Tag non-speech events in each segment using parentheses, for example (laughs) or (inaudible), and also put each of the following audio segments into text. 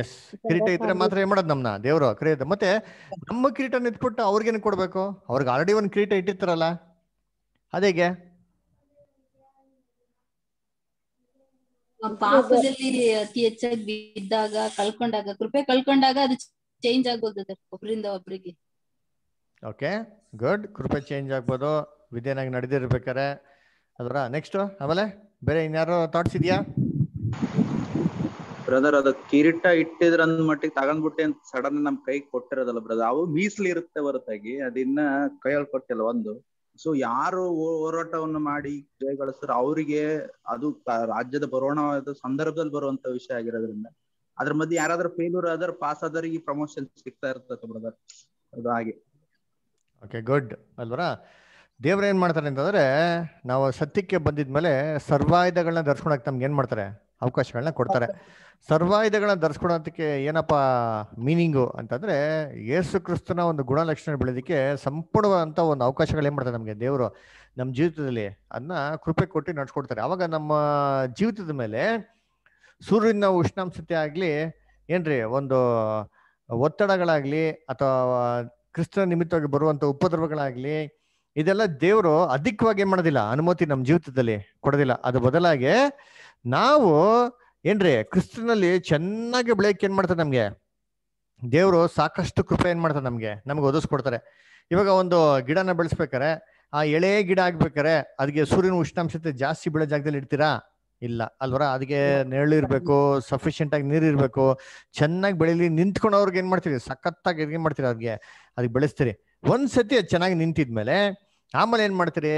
S ಕಿರೀಟ ಇದ್ರೆ ಮಾತ್ರ ಏನ್ ಮಾಡೋದು ನಮ್ನ ದೇವ್ರು ಕರೆಯುತ್ತೆ ಮತ್ತೆ ನಮ್ಮ ಕಿರೀಟನ ಇಟ್ಬಿಟ್ಟು ಅವ್ರಿಗೇನು ಕೊಡ್ಬೇಕು ಅವ್ರಿಗೆ ಆಲ್ರೆಡಿ ಒಂದು ಕಿರೀಟ ಇಟ್ಟಿರ್ತಾರಲ್ಲ ಅದೇಗೆ ಪಾಪದಲ್ಲಿ ಅತಿ ಹೆಚ್ಚಾಗಿ ಬಿದ್ದಾಗ ಕಳ್ಕೊಂಡಾಗ ಕೃಪೆ ಕಳ್ಕೊಂಡಾಗ ಅದು ಚೇಂಜ್ ಆಗ್ಬೋದು ಒಬ್ರಿಂದ ಒಬ್ರಿಗೆ ಓಕೆ ಗುಡ್ ಕೃಪೆ ಚೇಂಜ್ ಆಗ್ಬೋದು ವಿದ್ಯೆನಾಗಿ ನಡೆದಿರ್ಬೇಕಾರೆ ಅದರ ನೆಕ್ಸ್ಟ್ ಆಮೇಲೆ ಬೇರೆ ಇನ್ಯಾರೋ ಥಾಟ್ಸ್ ಇದೆಯಾ ಬ್ರದರ್ ಅದು ಕಿರೀಟ ಇಟ್ಟಿದ್ರ ಅಂದ್ ಮಟ್ಟಿಗೆ ತಗೊಂಡ್ಬಿಟ್ಟೆ ಅಂತ ಸಡನ್ ನಮ್ ಕೈ ಕೊಟ್ಟಿರೋದಲ್ಲ ಬ್ರದರ್ ಅವು ಮೀಸಲು ಇರುತ್ತೆ ಹೊರತಾಗಿ ಅದಿನ್ನ ಕೈಯಲ್ಲಿ ಕೊಟ್ಟಿಲ್ಲ ಒಂದು ಸೊ ಯಾರು ಹೋರಾಟವನ್ನು ಮಾಡಿ ಜಯಗಳಿಸ್ತಾರ ಅವರಿಗೆ ಅದು ರಾಜ್ಯದ ಬರೋಣವಾದ ಸಂದರ್ಭದಲ್ಲಿ ಬರುವಂತ ವಿಷಯ ಆಗಿರೋದ್ರಿಂದ ಅದ್ರ ಮಧ್ಯೆ ಯಾರಾದ್ರೂ ಫೇಲ್ಯೂರ್ ಆದ್ರ ಪಾಸ್ ಈ ಪ್ರಮೋಷನ್ ಸಿಗ್ತಾ ಇರ್ತದೆ ಬ್ರದರ್ ಅದು ಹಾಗೆ ಓಕೆ ಗುಡ್ ಅಲ್ವರಾ ದೇವ್ರ ಏನ್ ಮಾಡ್ತಾರೆ ಅಂತಂದ್ರೆ ನಾವು ಸತ್ಯಕ್ಕೆ ಬಂದಿದ್ಮೇಲೆ ಸರ್ವಾಯುಧಗಳನ್ನ ದರ್ಶನಕ್ಕೆ ನಮ್ಗೆ ಏನ್ ಮಾಡ್ತಾರೆ ಅವಕಾಶಗಳನ್ನ ಕೊಡ್ತಾರೆ ಸರ್ವಾಯುಧಗಳನ್ನ ಧರಿಸ್ಕೊಡೋದಕ್ಕೆ ಏನಪ್ಪ ಮೀನಿಂಗು ಅಂತಂದ್ರೆ ಯೇಸು ಕ್ರಿಸ್ತನ ಒಂದು ಗುಣಲಕ್ಷಣ ಬೆಳೆದಕ್ಕೆ ಸಂಪೂರ್ಣವಾದಂತ ಒಂದು ಅವಕಾಶಗಳು ಏನ್ ಮಾಡ್ತಾರೆ ನಮಗೆ ದೇವರು ನಮ್ಮ ಜೀವಿತದಲ್ಲಿ ಅದನ್ನ ಕೃಪೆ ಕೊಟ್ಟು ನಡ್ಸ್ಕೊಡ್ತಾರೆ ಅವಾಗ ನಮ್ಮ ಜೀವಿತದ ಮೇಲೆ ಸೂರ್ಯನ ಉಷ್ಣಾಂಶತೆ ಆಗ್ಲಿ ಏನ್ರಿ ಒಂದು ಒತ್ತಡಗಳಾಗ್ಲಿ ಅಥವಾ ಕ್ರಿಸ್ತನ ನಿಮಿತ್ತವಾಗಿ ಬರುವಂತ ಉಪದ್ರವಗಳಾಗ್ಲಿ ಇದೆಲ್ಲ ದೇವರು ಅಧಿಕವಾಗಿ ಏನ್ ಮಾಡೋದಿಲ್ಲ ಅನುಮತಿ ನಮ್ಮ ಜೀವಿತದಲ್ಲಿ ಕೊಡೋದಿಲ್ಲ ಅದು ಬದಲಾಗಿ ನಾವು ಏನ್ರಿ ಕ್ರಿಸ್ತನಲ್ಲಿ ಚೆನ್ನಾಗಿ ಬೆಳೆಯಕ್ಕೆ ಏನ್ ಮಾಡ್ತಾರೆ ನಮ್ಗೆ ದೇವರು ಸಾಕಷ್ಟು ಕೃಪೆ ಏನ್ ಮಾಡ್ತಾರೆ ನಮ್ಗೆ ನಮ್ಗೆ ಒದಿಸ್ಕೊಡ್ತಾರೆ ಇವಾಗ ಒಂದು ಗಿಡನ ಬೆಳೆಸ್ಬೇಕಾರೆ ಆ ಎಳೆ ಗಿಡ ಆಗ್ಬೇಕಾರೆ ಅದಕ್ಕೆ ಸೂರ್ಯನ ಉಷ್ಣಾಂಶತೆ ಜಾಸ್ತಿ ಬೆಳೆ ಜಾಗದಲ್ಲಿ ಇಡ್ತೀರಾ ಇಲ್ಲ ಅಲ್ವರ ಅದಕ್ಕೆ ನೆರಳು ಇರ್ಬೇಕು ಸಫಿಷಿಯಂಟ್ ಆಗಿ ನೀರು ಇರ್ಬೇಕು ಚೆನ್ನಾಗಿ ಬೆಳೀಲಿ ನಿಂತ್ಕೊಂಡು ಅವ್ರಿಗೆ ಏನ್ ಮಾಡ್ತೀರಿ ಸಖತ್ತಾಗಿ ಏನ್ ಮಾಡ್ತೀರಿ ಅದಕ್ಕೆ ಅದಕ್ಕೆ ಬೆಳೆಸ್ತೀರಿ ಒಂದ್ಸತಿ ಅದು ಚೆನ್ನಾಗಿ ನಿಂತಿದ್ಮೇಲೆ ಆಮೇಲೆ ಏನ್ ಮಾಡ್ತೀರಿ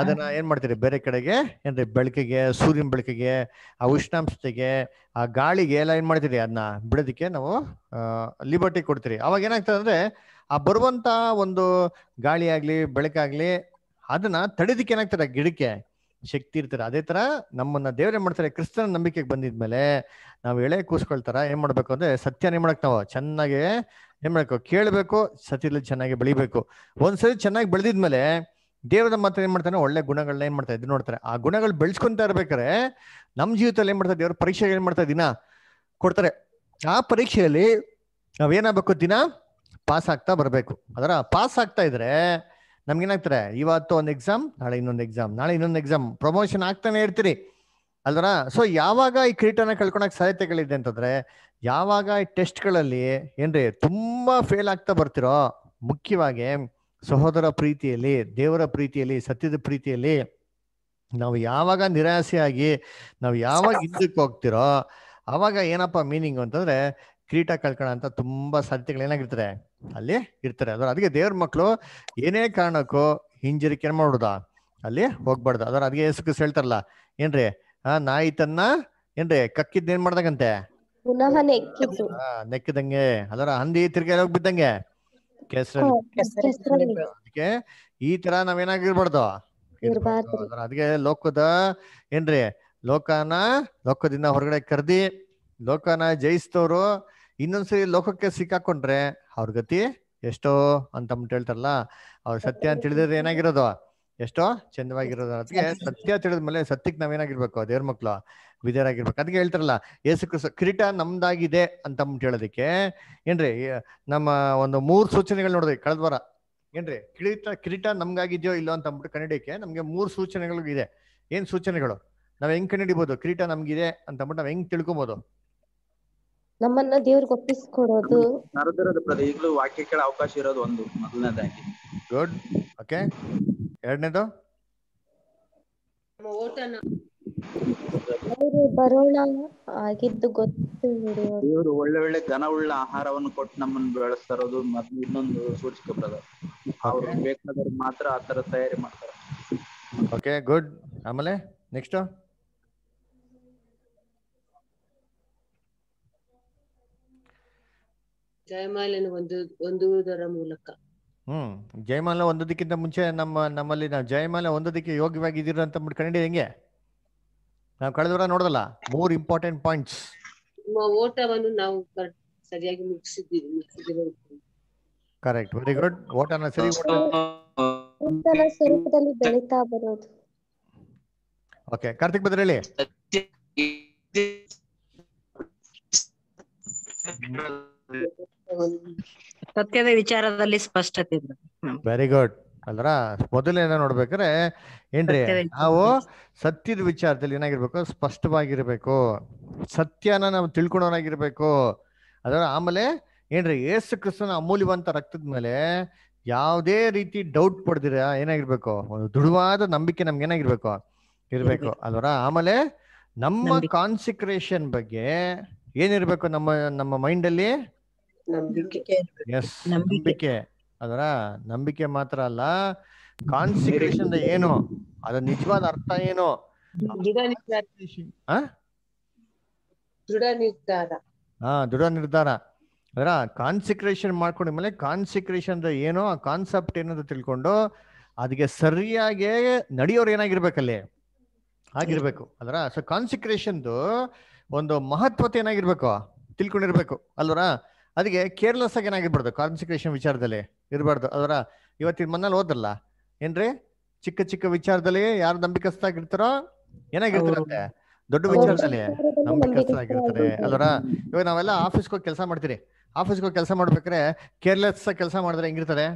ಅದನ್ನ ಏನ್ ಮಾಡ್ತೀರಿ ಬೇರೆ ಕಡೆಗೆ ಏನ್ರಿ ಬೆಳಕಿಗೆ ಸೂರ್ಯನ ಬೆಳಕಿಗೆ ಆ ಉಷ್ಣಾಂಶತೆಗೆ ಆ ಗಾಳಿಗೆ ಎಲ್ಲ ಏನ್ ಮಾಡ್ತೀರಿ ಅದನ್ನ ಬಿಡೋದಕ್ಕೆ ನಾವು ಲಿಬರ್ಟಿ ಕೊಡ್ತೀರಿ ಅವಾಗ ಏನಾಗ್ತದೆ ಅಂದ್ರೆ ಆ ಬರುವಂತ ಒಂದು ಗಾಳಿ ಆಗ್ಲಿ ಬೆಳಕಾಗ್ಲಿ ಅದನ್ನ ತಡೆದಕ್ಕೆ ಏನಾಗ್ತಾರೆ ಗಿಡಕ್ಕೆ ಶಕ್ತಿ ಇರ್ತಾರೆ ಅದೇ ತರ ನಮ್ಮನ್ನ ದೇವ್ರೇನ್ ಮಾಡ್ತಾರೆ ಕ್ರಿಸ್ತನ ನಂಬಿಕೆಗೆ ಬಂದಿದ್ಮೇಲೆ ನಾವು ಎಳೆ ಕೂಸ್ಕೊಳ್ತಾರ ಏನ್ ಮಾಡ್ಬೇಕು ಅಂದ್ರೆ ಸತ್ಯ ಏನ್ ಮಾಡಕ್ ನಾವು ಚೆನ್ನಾಗಿ ಏನ್ ಮಾಡ್ಬೇಕು ಕೇಳಬೇಕು ಸತ್ಯದಲ್ಲಿ ಚೆನ್ನಾಗಿ ಬೆಳಿಬೇಕು ಒಂದ್ಸರಿ ಚೆನ್ನಾಗಿ ಬೆಳೆದಿದ್ಮೇಲೆ ದೇವರ ಮಾತ್ರ ಏನ್ ಮಾಡ್ತಾನೆ ಒಳ್ಳೆ ಗುಣಗಳನ್ನ ಏನ್ ಮಾಡ್ತಾ ಇದ್ದು ನೋಡ್ತಾರೆ ಆ ಗುಣಗಳು ಬೆಳೆಸ್ಕೊಂತ ಇರ್ಬೇಕಾರೆ ನಮ್ಮ ಜೀವಿತದಲ್ಲಿ ಏನ್ ಮಾಡ್ತಾರೆ ದೇವ್ರ ಪರೀಕ್ಷೆಗೆ ಏನ್ ಮಾಡ್ತಾ ದಿನ ಕೊಡ್ತಾರೆ ಆ ಪರೀಕ್ಷೆಯಲ್ಲಿ ನಾವೇನಾಗ್ಬೇಕು ದಿನ ಪಾಸ್ ಆಗ್ತಾ ಬರಬೇಕು ಅದರ ಪಾಸ್ ಆಗ್ತಾ ಇದ್ರೆ ನಮ್ಗೇನಾಗ್ತಾರೆ ಇವತ್ತು ಒಂದು ಎಕ್ಸಾಮ್ ನಾಳೆ ಇನ್ನೊಂದು ಎಕ್ಸಾಮ್ ನಾಳೆ ಇನ್ನೊಂದು ಎಕ್ಸಾಮ್ ಪ್ರಮೋಷನ್ ಆಗ್ತಾನೆ ಇರ್ತೀರಿ ಅಲ್ವರ ಸೊ ಯಾವಾಗ ಈ ಕ್ರೀಟನ ಕಳ್ಕೊಳಕ್ ಸಾಧ್ಯತೆಗಳಿದೆ ಅಂತಂದ್ರೆ ಯಾವಾಗ ಈ ಟೆಸ್ಟ್ಗಳಲ್ಲಿ ಏನ್ರಿ ತುಂಬಾ ಫೇಲ್ ಆಗ್ತಾ ಬರ್ತಿರೋ ಮುಖ್ಯವಾಗಿ ಸಹೋದರ ಪ್ರೀತಿಯಲ್ಲಿ ದೇವರ ಪ್ರೀತಿಯಲ್ಲಿ ಸತ್ಯದ ಪ್ರೀತಿಯಲ್ಲಿ ನಾವು ಯಾವಾಗ ನಿರಾಸೆಯಾಗಿ ನಾವು ಯಾವಾಗ ಹಿಂದಕ್ಕೆ ಹೋಗ್ತಿರೋ ಅವಾಗ ಏನಪ್ಪ ಮೀನಿಂಗ್ ಅಂತಂದ್ರೆ ಕ್ರೀಟ ಕಳ್ಕೋಣ ಅಂತ ತುಂಬಾ ಸಾಧ್ಯತೆಗಳು ಏನಾಗಿರ್ತಾರೆ ಅಲ್ಲಿ ಇರ್ತಾರೆ ಅದರ ಅದಕ್ಕೆ ದೇವ್ರ ಮಕ್ಕಳು ಏನೇ ಕಾರಣಕ್ಕೂ ಹಿಂಜರಿಕೆ ಮಾಡುದ ಅಲ್ಲಿ ಹೋಗ್ಬಾರ್ದು ಅದರ ಅದಕ್ಕೆ ಸುಖ ಹೇಳ್ತಾರಲ್ಲ ಏನ್ರಿ ಆ ನಾಯಿ ತನ್ನ ಏನ್ರಿ ಕಕ್ಕಿದ್ ಏನ್ ಮಾಡ್ದಂಗಂತೆ ನೆಕ್ಕಿದಂಗೆ ಅದರ ಹಂದಿ ತಿರ್ಗಿ ಹೋಗ್ಬಿದ್ದಂಗೆ ಅದಕ್ಕೆ ಈ ತರ ನಾವೇನಾಗಿರ್ಬಾರ್ದು ಅದಕ್ಕೆ ಲೋಕದ ಏನ್ರಿ ಲೋಕನ ಲೋಕದಿಂದ ಹೊರಗಡೆ ಕರ್ದಿ ಲೋಕನ ಜಯಿಸ್ತವ್ರು ಇನ್ನೊಂದ್ಸರಿ ಲೋಕಕ್ಕೆ ಸಿಕ್ಕಾಕೊಂಡ್ರೆ ಅವ್ರ ಗತಿ ಎಷ್ಟೋ ಅಂತ ಹೇಳ್ತಾರಲ್ಲ ಅವ್ರ ಸತ್ಯ ಅಂತ ತಿಳಿದ್ರೆ ಏನಾಗಿರೋದು ಎಷ್ಟೋ ಚಂದವಾಗಿರೋದು ಅದಕ್ಕೆ ಸತ್ಯ ತಿಳಿದ್ಮೇಲೆ ಸತ್ಯಕ್ಕೆ ನಾವೇನಾಗಿರ್ಬೇಕು ದೇವ್ರ ಮಕ್ಳು ವಿಧೇಯರಾಗಿರ್ಬೇಕು ಅದಕ್ಕೆ ಹೇಳ್ತಾರಲ್ಲ ಯೇಸು ಕ್ರಿಸ್ತ ಕಿರೀಟ ನಮ್ದಾಗಿದೆ ಅಂತ ಹೇಳೋದಕ್ಕೆ ಏನ್ರಿ ನಮ್ಮ ಒಂದು ಮೂರು ಸೂಚನೆಗಳು ನೋಡಿದ್ವಿ ಕಳೆದ ವಾರ ಏನ್ರಿ ಕಿರೀಟ ಕಿರೀಟ ನಮ್ಗಾಗಿದೆಯೋ ಇಲ್ಲೋ ಅಂತ ಅಂದ್ಬಿಟ್ಟು ಕನ್ನಡಕ್ಕೆ ನಮಗೆ ಮೂರು ಸೂಚನೆಗಳು ಇದೆ ಏನು ಸೂಚನೆಗಳು ನಾವ್ ಹೆಂಗ್ ಕಂಡಿಡಿಬಹುದು ಕಿರೀಟ ನಮ್ಗಿದೆ ಅಂತ ಅಂದ್ಬಿಟ್ಟು ನಾವ್ ಹೆಂಗ್ ತಿಳ್ಕೊಬಹುದು ನಮ್ಮನ್ನ ದೇವ್ರಿಗೆ ಒಪ್ಪಿಸ್ಕೊಡೋದು ಈಗಲೂ ಅವಕಾಶ ಇರೋದು ಒಂದು ಮೊದಲನೇದಾಗಿ ಗುಡ್ ಓಕೆ ಎರಡನೇದು ಅವರು ಬರೋಣ ಆಗಿದ್ದು ಗೊತ್ತು ಇವರು ಒಳ್ಳೆ ಒಳ್ಳೆ ಘನವುಳ್ಳ ಆಹಾರವನ್ನು ಕೊಟ್ಟು ನಮ್ಮನ್ನು ಬೆಳೆಸ್ತಾರೋದು ಮತ್ತು ಇನ್ನೊಂದು ಸೂಚಿಕೆ ಬ್ರದರ್ ಅವ್ರ ಬೇಕಾದ್ರೆ ಮಾತ್ರ ಆ ತರ ತಯಾರಿ ಮಾಡ್ತಾರೆ ಓಕೆ ಗುಡ್ ಆಮೇಲೆ ನೆಕ್ಸ್ಟ್ ಜಯಮಾಲನ ಒಂದು ಒಂದುವುದರ ಮೂಲಕ ಹ್ಮ್ ಜಯಮಾಲ ಒಂದೋದಕ್ಕಿಂತ ಮುಂಚೆ ನಮ್ಮ ನಮ್ಮಲ್ಲಿ ನಾವು ಜಯಮಾಲ ಒಂದೋದಕ್ಕೆ ಯೋಗ್ಯವಾಗಿದ್ದೀರ ಅಂತ ಕಂಡಿದ್ದೀವಿ ಹೆಂಗೆ ನಾವು ಕಳೆದ ವಾರ ನೋಡೋದಲ್ಲ ಮೂರ್ ಇಂಪಾರ್ಟೆಂಟ್ ಪಾಯಿಂಟ್ಸ್ ಓಟವನ್ನು ನಾವು ಸರಿಯಾಗಿ ಮುಗಿಸಿದ್ದೀವಿ ಕರೆಕ್ಟ್ ವೆರಿ ಗುಡ್ ಓಟನ ಸರಿ ಓಟನ ಸ್ವರೂಪದಲ್ಲಿ ಬೆಳೀತಾ ಬರೋದು ಓಕೆ ಕಾರ್ತಿಕ್ ಬದ್ರ ಹೇಳಿ ಸತ್ಯದ ವಿಚಾರದಲ್ಲಿ ಸ್ಪಷ್ಟತೆ ವೆರಿ ಗುಡ್ ಅಲ್ರ ಮೊದಲೇನ ನೋಡ್ಬೇಕ್ರೆ ಏನ್ರಿ ನಾವು ಸತ್ಯದ ವಿಚಾರದಲ್ಲಿ ಏನಾಗಿರ್ಬೇಕು ಸ್ಪಷ್ಟವಾಗಿರ್ಬೇಕು ಸತ್ಯನ ನಾವು ತಿಳ್ಕೊಳೋನಾಗಿರ್ಬೇಕು ಅದರ ಆಮೇಲೆ ಏನ್ರಿ ಏಸು ಕ್ರಿಸ್ತನ ಅಮೂಲ್ಯವಂತ ರಕ್ತದ ಮೇಲೆ ಯಾವುದೇ ರೀತಿ ಡೌಟ್ ಪಡ್ದಿರ ಏನಾಗಿರ್ಬೇಕು ಒಂದು ದೃಢವಾದ ನಂಬಿಕೆ ನಮ್ಗೆ ಏನಾಗಿರ್ಬೇಕು ಇರ್ಬೇಕು ಅಲ್ವರ ಆಮೇಲೆ ನಮ್ಮ ಕಾನ್ಸಿಕ್ರೇಷನ್ ಬಗ್ಗೆ ಏನಿರ್ಬೇಕು ನಮ್ಮ ನಮ್ಮ ಮೈಂಡ್ ಅಲ್ಲಿ ನಂಬಿಕೆ ಅದರ ನಂಬಿಕೆ ಮಾತ್ರ ಅಲ್ಲ ಕಾನ್ಸಿಕ್ರೇಷನ್ ಏನು ಅದ ನಿಜವಾದ ಅರ್ಥ ಏನು ಹಾ ದೃಢ ನಿರ್ಧಾರ ಅದರ ಕಾನ್ಸಿಕ್ರೇಷನ್ ಮಾಡ್ಕೊಂಡ ಮೇಲೆ ಕಾನ್ಸಿಕ್ರೇಷನ್ ಏನೋ ಆ ಕಾನ್ಸೆಪ್ಟ್ ಏನಂತ ತಿಳ್ಕೊಂಡು ಅದಕ್ಕೆ ಸರಿಯಾಗಿ ನಡೆಯೋರು ಏನಾಗಿರ್ಬೇಕಲ್ಲಿ ಆಗಿರ್ಬೇಕು ಅದರ ಸೊ ಕಾನ್ಸಿಕ್ರೇಷನ್ದು ಒಂದು ಮಹತ್ವತೆ ಏನಾಗಿರ್ಬೇಕು ತಿಳ್ಕೊಂಡಿರ್ಬೇಕು ಅಲ್ವರ ಅದಕ್ಕೆ ಕೇರ್ಲೆಸ್ ಆಗಿ ಏನಾಗಿರ್ಬಾರ್ದು ಕಾನ್ಸಿಕ್ರೇಷನ್ ವಿಚಾರದಲ್ಲಿ ಇರಬಾರ್ದು ಅದರ ಇವತ್ತಿನ ಮನೇಲಿ ಓದಲ್ಲ ಏನ್ರಿ ಚಿಕ್ಕ ಚಿಕ್ಕ ವಿಚಾರದಲ್ಲಿ ಯಾರು ನಂಬಿಕಸ್ತಾಗಿರ್ತಾರೋ ಏನಾಗಿರ್ತಾರಂತೆ ದೊಡ್ಡ ವಿಚಾರದಲ್ಲಿ ನಂಬಿಕಸ್ತಾಗಿರ್ತಾರೆ ಅಲ್ವರ ಇವಾಗ ನಾವೆಲ್ಲ ಆಫೀಸ್ಗೆ ಹೋಗಿ ಕೆಲಸ ಮಾಡ್ತೀರಿ ಆಫೀಸ್ಗೆ ಹೋಗಿ ಕೆಲಸ ಮಾಡ್ಬೇಕ್ರೆ ಕೇರ್ಲೆಸ್ ಕೆಲಸ ಮಾಡಿದ್ರೆ ಹೆಂಗಿರ್ತಾರೆ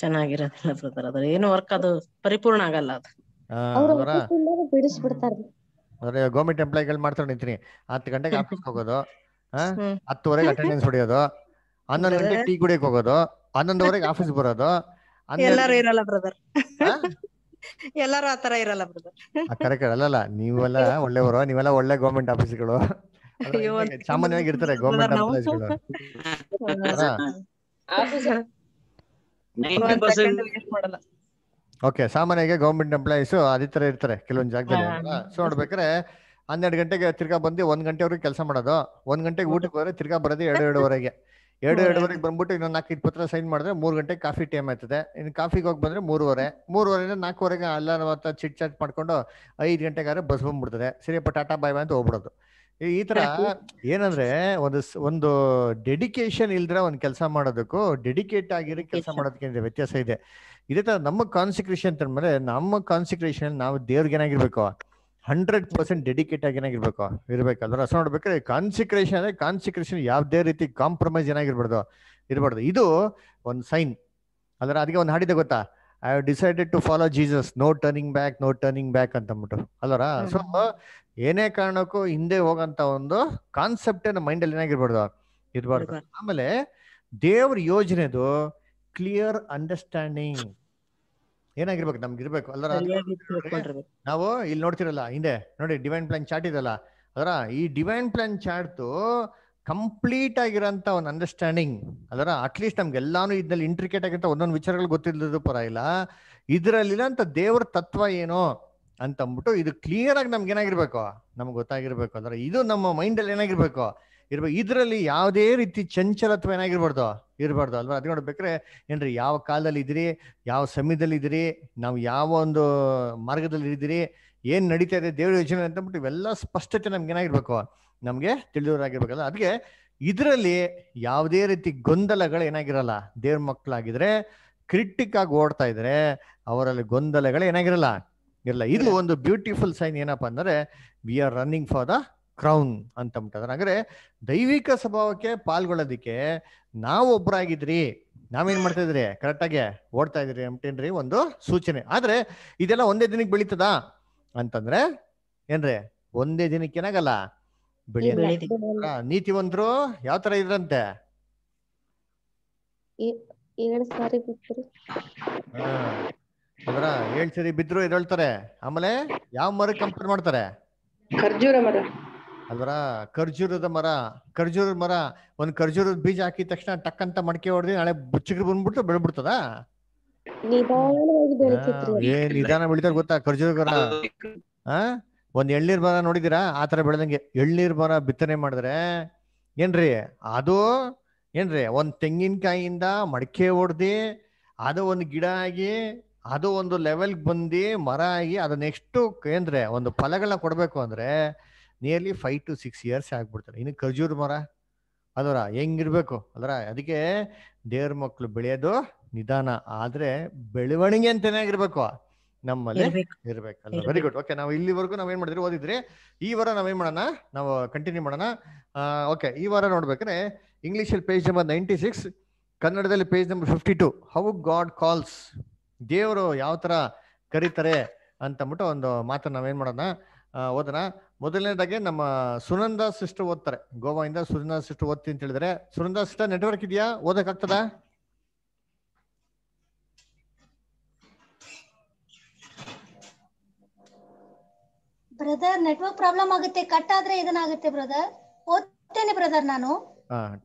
ಚೆನ್ನಾಗಿರೋದಿಲ್ಲ ಬ್ರದರ್ ಏನು ವರ್ಕ್ ಅದು ಪರಿಪೂರ್ಣ ಆಗಲ್ಲ ಅದು ಬಿಡಿಸ್ಬಿಡ್ತಾರೆ ಗೌರ್ಮೆಂಟ್ ಎಂಪ್ಲಾಯ್ಗಳು ಮಾಡ್ತಾರೆ ನಿಂತೀನಿ ಹತ್ತು ಗಂಟೆಗೆ ಆಫೀಸ್ಗೆ ಹೋಗೋದು ಹತ್ತುವರೆಗೆ ಅಟೆಂಡೆನ್ಸ್ ಹೊಡೆಯೋದು ಹನ್ನೊಂದು ಗಂಟೆಗೆ ಟೀ ಕುಡಿಯಕ್ ಹೋಗೋದು ಹನ್ನೊಂದುವರೆಗೆ ಆಫೀಸ್ ಬರೋದು ಎಲ್ಲರೂ ಇರಲ್ಲ ಬ್ರದರ್ ಎಲ್ಲರೂ ಆತರ ಇರಲ್ಲ ಬ್ರದರ್ ಕರೆಕ್ಟ್ ಅಲ್ಲಲ್ಲ ನೀವೆಲ್ಲ ಒಳ್ಳೆಯವರು ನೀವೆಲ್ಲ ಒಳ್ಳೆ ಗೌರ್ಮೆಂಟ್ ಆಫೀಸ್ಗಳು ಸಾಮಾನ್ಯವಾಗಿ ಇರ್ತಾರೆ ಗೌರ್ಮೆಂಟ್ ಆಫೀಸ್ಗಳು ಓಕೆ ಸಾಮಾನ್ಯವಾಗಿ ಗವರ್ಮೆಂಟ್ ಎಂಪ್ಲಾಯೀಸ್ ಅದೇ ತರ ಇರ್ತಾರೆ ಕೆಲವೊಂದು ಜಾಗದಲ್ಲಿ ಸೊ ಹನ್ನೆರಡು ಗಂಟೆಗೆ ತಿರ್ಗಾ ಬಂದು ಒಂದು ಗಂಟೆವರೆಗೆ ಕೆಲಸ ಮಾಡೋದು ಒಂದ್ ಗಂಟೆಗೆ ಊಟಕ್ಕೆ ಹೋದ್ರೆ ತಿರ್ಗಾ ಬರೋದು ಎರಡು ಎರಡುವರೆಗೆ ಎರಡು ಎರಡುವರೆಗೆ ಬಂದ್ಬಿಟ್ಟು ಇನ್ನೊಂದು ನಾಲ್ಕು ಪತ್ರ ಸೈನ್ ಮಾಡಿದ್ರೆ ಮೂರು ಗಂಟೆಗೆ ಕಾಫಿ ಟೈಮ್ ಆಯ್ತದೆ ಇನ್ನು ಕಾಫಿಗೆ ಹೋಗಿ ಬಂದ್ರೆ ಮೂರುವರೆ ಮೂರುವರೆಯಿಂದ ನಾಲ್ಕುವರೆಗೆ ಎಲ್ಲ ಮತ್ತೆ ಚಿಟ್ ಚಾಟ್ ಮಾಡ್ಕೊಂಡು ಐದು ಗಂಟೆಗಾದ್ರೆ ಬಸ್ ಬಂದ್ಬಿಡ್ತದೆ ಸರಿಯಪ್ಪ ಟಾಟಾ ಬಾಯ್ ಅಂತ ಹೋಗ್ಬಿಡೋದು ಈ ತರ ಏನಂದ್ರೆ ಒಂದು ಒಂದು ಡೆಡಿಕೇಶನ್ ಇಲ್ದ್ರೆ ಒಂದು ಕೆಲಸ ಮಾಡೋದಕ್ಕೂ ಡೆಡಿಕೇಟ್ ಆಗಿರೋ ಕೆಲಸ ಮಾಡೋದಕ್ಕೆ ವ್ಯತ್ಯಾಸ ಇದೆ ಇದೇ ತರ ನಮ್ಮ ಕಾನ್ಸಿಕ್ರೇಷನ್ ಅಂತ ನಮ್ಮ ಕಾನ್ಸಿಕ್ರೇಷನ್ ನಾವು ದೇವ್ರಿಗೆ ಏನಾಗಿರ್ಬೇಕು ಹಂಡ್ರೆಡ್ ಪರ್ಸೆಂಟ್ ಡೆಡಿಕೇಟ್ ಆಗಿ ಏನಾಗಿರ್ಬೇಕು ಇರಬೇಕು ಅಂದ್ರೆ ಅರ್ಥ ನೋಡ್ಬೇಕಾದ್ರೆ ಕಾನ್ಸಿಕ್ರೇಷನ್ ಅಂದ್ರೆ ಕಾನ್ಸಿಕ್ರೇಷನ್ ಯಾವುದೇ ರೀತಿ ಕಾಂಪ್ರಮೈಸ್ ಏನಾಗಿರ್ಬಾರ್ದು ಇರಬಾರ್ದು ಇದು ಒಂದು ಸೈನ್ ಅದರ ಅದಕ್ಕೆ ಒಂದು ಹಾಡಿದೆ ಗೊತ್ತಾ I have decided to follow Jesus no turning back no turning back ಅಂತ ಅಂದ್ಬಿಟ್ಟು ಅಲ್ಲರ ಸೊ ಏನೇ ಕಾರಣಕ್ಕೂ ಹಿಂದೆ ಹೋಗಂತ ಒಂದು ಕಾನ್ಸೆಪ್ಟ್ ನಮ್ಮ ಮೈಂಡ್ ಅಲ್ಲಿ ಏನಾಗಿರ್ಬಾರ್ದು ಇರಬಾರ್ದು ಆಮೇಲೆ ದೇವ್ರ ಯೋಜನೆದು ಕ್ಲಿಯರ್ ಅಂಡರ್ಸ್ಟ್ಯಾಂಡಿಂಗ್ ಏನಾಗಿರ್ಬೇಕು ನಮ್ಗೆ ಇರ್ಬೇಕು ಅಲ್ಲರ ನಾವು ಇಲ್ಲಿ ನೋಡ್ತಿರಲ್ಲ ಹಿಂದೆ ನೋಡಿ ಡಿವೈನ್ ಪ್ಲಾನ್ ಚಾರ್ಟ್ ಇದಲ್ಲ ಅದರ ಈ ಡಿವೈನ್ ಪ್ಲಾನ್ ಚಾರ್ಟ್ ಕಂಪ್ಲೀಟ್ ಆಗಿರೋಂತ ಒಂದು ಅಂಡರ್ಸ್ಟ್ಯಾಂಡಿಂಗ್ ಅದರ ಅಟ್ಲೀಸ್ಟ್ ನಮ್ಗೆಲ್ಲಾನು ಇದ್ರಲ್ಲಿ ಇಂಟ್ರಿಕೇಟ್ ಆಗಿರೋ ಒಂದೊಂದು ವಿಚಾರಗಳು ಗೊತ್ತಿಲ್ಲದ ಪರ ಇಲ್ಲ ಇದರಲ್ಲಿರೋಂಥ ದೇವ್ರ ತತ್ವ ಏನು ಅಂತ ಅಂದ್ಬಿಟ್ಟು ಇದು ಕ್ಲಿಯರ್ ಆಗಿ ನಮ್ಗೆ ಏನಾಗಿರ್ಬೇಕು ನಮ್ಗೆ ಗೊತ್ತಾಗಿರ್ಬೇಕು ಅದರ ಇದು ನಮ್ಮ ಮೈಂಡಲ್ಲಿ ಏನಾಗಿರ್ಬೇಕು ಇರ್ಬೇಕು ಇದರಲ್ಲಿ ಯಾವುದೇ ರೀತಿ ಚಂಚಲತ್ವ ಏನಾಗಿರ್ಬಾರ್ದು ಇರಬಾರ್ದು ಅಲ್ವಾ ಅದು ನೋಡ್ಬೇಕ್ರೆ ಏನ್ರಿ ಯಾವ ಕಾಲದಲ್ಲಿ ಇದ್ರಿ ಯಾವ ಸಮಯದಲ್ಲಿ ಇದ್ರಿ ನಾವು ಯಾವ ಒಂದು ಮಾರ್ಗದಲ್ಲಿ ಇದ್ದೀರಿ ಏನು ನಡೀತಾ ಇದೆ ದೇವ್ರ ಅಂತ ಬಿಟ್ಟು ಇವೆಲ್ಲ ಸ್ಪಷ್ಟತೆ ನಮ್ಗೆ ಏನಾಗಿರ್ಬೇಕು ನಮಗೆ ತಿಳಿದವರಾಗಿರ್ಬೇಕಲ್ಲ ಅದಕ್ಕೆ ಇದರಲ್ಲಿ ಯಾವುದೇ ರೀತಿ ಗೊಂದಲಗಳು ಏನಾಗಿರಲ್ಲ ದೇವ್ರ ಮಕ್ಕಳಾಗಿದ್ರೆ ಕ್ರಿಟಿಕ್ ಆಗಿ ಓಡ್ತಾ ಇದ್ರೆ ಅವರಲ್ಲಿ ಗೊಂದಲಗಳು ಏನಾಗಿರಲ್ಲ ಇರಲ್ಲ ಇದು ಒಂದು ಬ್ಯೂಟಿಫುಲ್ ಸೈನ್ ಏನಪ್ಪಾ ಅಂದ್ರೆ we are running for the crown ಅಂತ ಬಿಟ್ಟಿದ್ದಾರೆ ಅಂದ್ರೆ ದೈವಿಕ ಸ್ವಭಾವಕ್ಕೆ ಪಾಲ್ಗೊಳ್ಳೋದಿಕ್ಕೆ ನಾವೊಬ್ಬರಾಗಿದ್ರಿ ನಾವೇನ್ ಮಾಡ್ತಾ ಇದ್ರಿ ಕರೆಕ್ಟಾಗಿ ಓಡ್ತಾ ಇದ್ರಿ ಅಂಟೇನ್ರಿ ಒಂದು ಸೂಚನೆ ಆದ್ರೆ ಇದೆಲ್ಲ ಒಂದೇ ದಿನಕ್ಕೆ ಬೆಳೀತದ ಅಂತಂದ್ರೆ ಏನ್ರಿ ಒಂದೇ ದಿನಕ್ಕೆ ಏನಾಗಲ್ಲ ನೀತಿ ಒಂದ್ರು ಯಾವ ತರ ಇದ್ರಂತೆ ಏಳ್ ಸರಿ ಬಿದ್ರು ಇದ್ರಳ್ತಾರೆ ಆಮೇಲೆ ಯಾವ ಮರ ಕಂಪೇರ್ ಮಾಡ್ತಾರೆ ಖರ್ಜೂರ ಮರ ಅಲ್ವರ ಖರ್ಜೂರದ ಮರ ಖರ್ಜೂರದ ಮರ ಒಂದ್ ಖರ್ಜೂರದ ಬೀಜ ಹಾಕಿದ ತಕ್ಷಣ ಟಕ್ ಅಂತ ಮಡಕೆ ಹೊಡೆದು ನಾಳೆ ಚಿಗುರು ಬಂದ್ಬಿಟ್ಟು ಬೆಳ್ಬಿಡ್ತದ ಏನ್ ನಿಧಾನ ಬೆಳಿತಾರ ಗೊತ್ತಾ ಖರ್ಜೂರ ಮರ ಆ ಒಂದ್ ಎಳ್ನೀರ್ ಮರ ನೋಡಿದಿರಾ ಆತರ ಬೆಳೆದಂಗೆ ಎಳ್ನೀರ್ ಮರ ಬಿತ್ತನೆ ಮಾಡಿದ್ರೆ ಏನ್ರಿ ಅದು ಏನ್ರಿ ಒಂದ್ ತೆಂಗಿನಕಾಯಿಯಿಂದ ಮಡಕೆ ಹೊಡ್ದಿ ಅದು ಒಂದು ಗಿಡ ಆಗಿ ಅದು ಒಂದು ಲೆವೆಲ್ ಬಂದಿ ಮರ ಆಗಿ ಅದನ್ನ ನೆಕ್ಸ್ಟ್ ಏನ್ರಿ ಒಂದು ಫಲಗಳನ್ನ ಕೊಡಬೇಕು ಅಂದ್ರೆ nearly five to six years ಆಗ್ಬಿಡ್ತಾರೆ ಇನ್ನು ಖರ್ಜೂರ್ ಮರ ಅದರ ಹೆಂಗಿರ್ಬೇಕು ಅದರ ಅದಕ್ಕೆ ದೇವ್ರ ಮಕ್ಕಳು ಬೆಳೆಯೋದು ನಿಧಾನ ಆದ್ರೆ ಬೆಳವಣಿಗೆ ಅಂತಾನೆ ಆಗಿರ್ಬೇಕು ನಮ್ಮಲ್ಲಿ ಇರ್ಬೇಕಲ್ಲ ವೆರಿ ಗುಡ್ ಓಕೆ ನಾವು ಇಲ್ಲಿವರೆಗೂ ನಾವ್ ಏನ್ ಮಾಡಿದ್ರಿ ಓದಿದ್ರಿ ಈ ವಾರ ನಾವೇನ್ ಮಾಡೋಣ ನಾವು ಕಂಟಿನ್ಯೂ ಮಾಡೋಣ ಓಕೆ ಈ ವಾರ ನೋಡ್ಬೇಕ್ರೆ ಅಲ್ಲಿ ಪೇಜ್ ನಂಬರ್ ನೈಂಟಿ ಸಿಕ್ಸ್ ಕನ್ನಡದಲ್ಲಿ page number fifty two how God calls ದೇವರು ಯಾವ ತರ ಕರೀತಾರೆ ಅಂತ ಅಂದ್ಬಿಟ್ಟು ಒಂದು ಮಾತನ್ನ ನಾವೇನ್ ಮಾಡೋಣ ಓದೋಣ ಮೊದಲನೇದಾಗಿ ನಮ್ಮ ಸುನಂದ ಸಿಸ್ಟರ್ ಓದ್ತಾರೆ ಗೋವಾಯಿಂದ ಸುನಂದ ಸಿಸ್ಟರ್ ಓದ್ತಿ ಅಂತ ಹೇಳಿದ್ರೆ ಸುನಂದ ಸಿಸ್ಟರ್ ನೆಟ್ವರ್ಕ್ ಇದೆಯಾ ಓದಕ್ಕಾಗ್ತದ ಬ್ರದರ್ ನೆಟ್ವರ್ಕ್ ಪ್ರಾಬ್ಲಮ್ ಆಗುತ್ತೆ ಕಟ್ ಆದ್ರೆ ಇದನ್ನಾಗುತ್ತೆ ಬ್ರದರ್ ಓದ್ತೇನೆ ಬ್ರದರ್ ನಾನು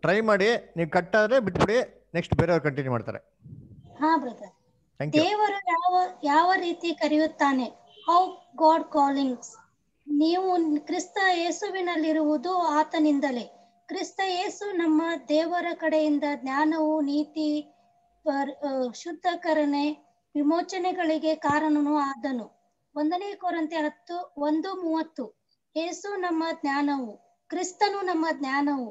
ಟ್ರೈ ಮಾಡಿ ನೀವು ಕಟ್ ಆದ್ರೆ ಬಿಟ್ಬಿಡಿ ನೆಕ್ಸ್ಟ್ ಬೇರೆಯವ್ರು ಕಂಟಿನ್ಯೂ ಮಾಡ್ತಾರೆ ಹಾ ಬ್ರದರ್ ದೇವರು ಯಾವ ಯಾವ ರೀತಿ ಕರೆಯುತ್ತಾನೆ ಹೌ ಗಾಡ್ ಕಾಲಿಂಗ್ಸ್ ನೀವು ಕ್ರಿಸ್ತ ಏಸುವಿನಲ್ಲಿರುವುದು ಆತನಿಂದಲೇ ಕ್ರಿಸ್ತ ಯೇಸು ನಮ್ಮ ದೇವರ ಕಡೆಯಿಂದ ಜ್ಞಾನವು ನೀತಿ ಶುದ್ಧಕರಣೆ ವಿಮೋಚನೆಗಳಿಗೆ ಕಾರಣನು ಆದನು ಒಂದನೇ ಕೊರಂತೆ ಹತ್ತು ಒಂದು ಮೂವತ್ತು ಏಸು ನಮ್ಮ ಜ್ಞಾನವು ಕ್ರಿಸ್ತನು ನಮ್ಮ ಜ್ಞಾನವು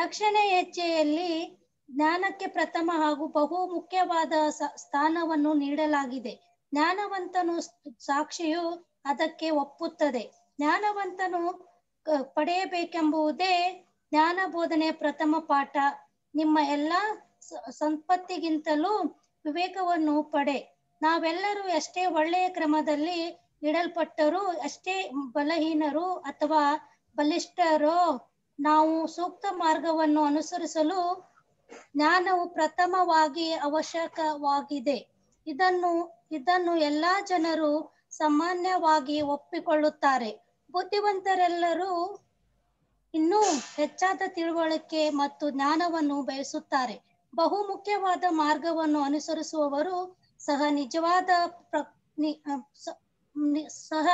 ರಕ್ಷಣೆ ಹೆಚ್ಚೆಯಲ್ಲಿ ಜ್ಞಾನಕ್ಕೆ ಪ್ರಥಮ ಹಾಗೂ ಬಹು ಮುಖ್ಯವಾದ ಸ್ಥಾನವನ್ನು ನೀಡಲಾಗಿದೆ ಜ್ಞಾನವಂತನು ಸಾಕ್ಷಿಯು ಅದಕ್ಕೆ ಒಪ್ಪುತ್ತದೆ ಜ್ಞಾನವಂತನು ಪಡೆಯಬೇಕೆಂಬುದೇ ಜ್ಞಾನ ಬೋಧನೆಯ ಪ್ರಥಮ ಪಾಠ ನಿಮ್ಮ ಎಲ್ಲ ಸಂಪತ್ತಿಗಿಂತಲೂ ವಿವೇಕವನ್ನು ಪಡೆ ನಾವೆಲ್ಲರೂ ಎಷ್ಟೇ ಒಳ್ಳೆಯ ಕ್ರಮದಲ್ಲಿ ಇಡಲ್ಪಟ್ಟರು ಅಷ್ಟೇ ಬಲಹೀನರು ಅಥವಾ ಬಲಿಷ್ಠರೋ ನಾವು ಸೂಕ್ತ ಮಾರ್ಗವನ್ನು ಅನುಸರಿಸಲು ಜ್ಞಾನವು ಪ್ರಥಮವಾಗಿ ಅವಶ್ಯಕವಾಗಿದೆ ಇದನ್ನು ಇದನ್ನು ಎಲ್ಲಾ ಜನರು ಸಾಮಾನ್ಯವಾಗಿ ಒಪ್ಪಿಕೊಳ್ಳುತ್ತಾರೆ ಬುದ್ಧಿವಂತರೆಲ್ಲರೂ ಇನ್ನೂ ಹೆಚ್ಚಾದ ತಿಳುವಳಿಕೆ ಮತ್ತು ಜ್ಞಾನವನ್ನು ಬಯಸುತ್ತಾರೆ ಬಹು ಮುಖ್ಯವಾದ ಮಾರ್ಗವನ್ನು ಅನುಸರಿಸುವವರು ಸಹ ನಿಜವಾದ ಪ್ರ ಸಹ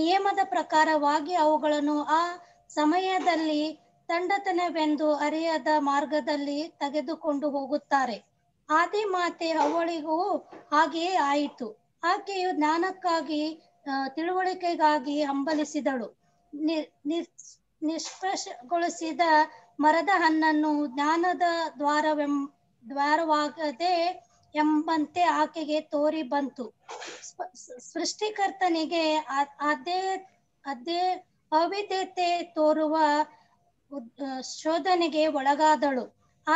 ನಿಯಮದ ಪ್ರಕಾರವಾಗಿ ಅವುಗಳನ್ನು ಆ ಸಮಯದಲ್ಲಿ ತಂಡತನವೆಂದು ಅರಿಯದ ಮಾರ್ಗದಲ್ಲಿ ತೆಗೆದುಕೊಂಡು ಹೋಗುತ್ತಾರೆ ಆದಿ ಮಾತೆ ಅವಳಿಗೂ ಹಾಗೆಯೇ ಆಯಿತು ಆಕೆಯು ಜ್ಞಾನಕ್ಕಾಗಿ ತಿಳುವಳಿಕೆಗಾಗಿ ಹಂಬಲಿಸಿದಳು ನಿರ್ ಮರದ ಹಣ್ಣನ್ನು ಜ್ಞಾನದ ದ್ವಾರವೆಂ ದ್ವಾರವಾಗದೆ ಎಂಬಂತೆ ಆಕೆಗೆ ತೋರಿ ಬಂತು ಸೃಷ್ಟಿಕರ್ತನಿಗೆ ಅದೇ ಅದೇ ಅವಿದ್ಯತೆ ತೋರುವ ಶೋಧನೆಗೆ ಒಳಗಾದಳು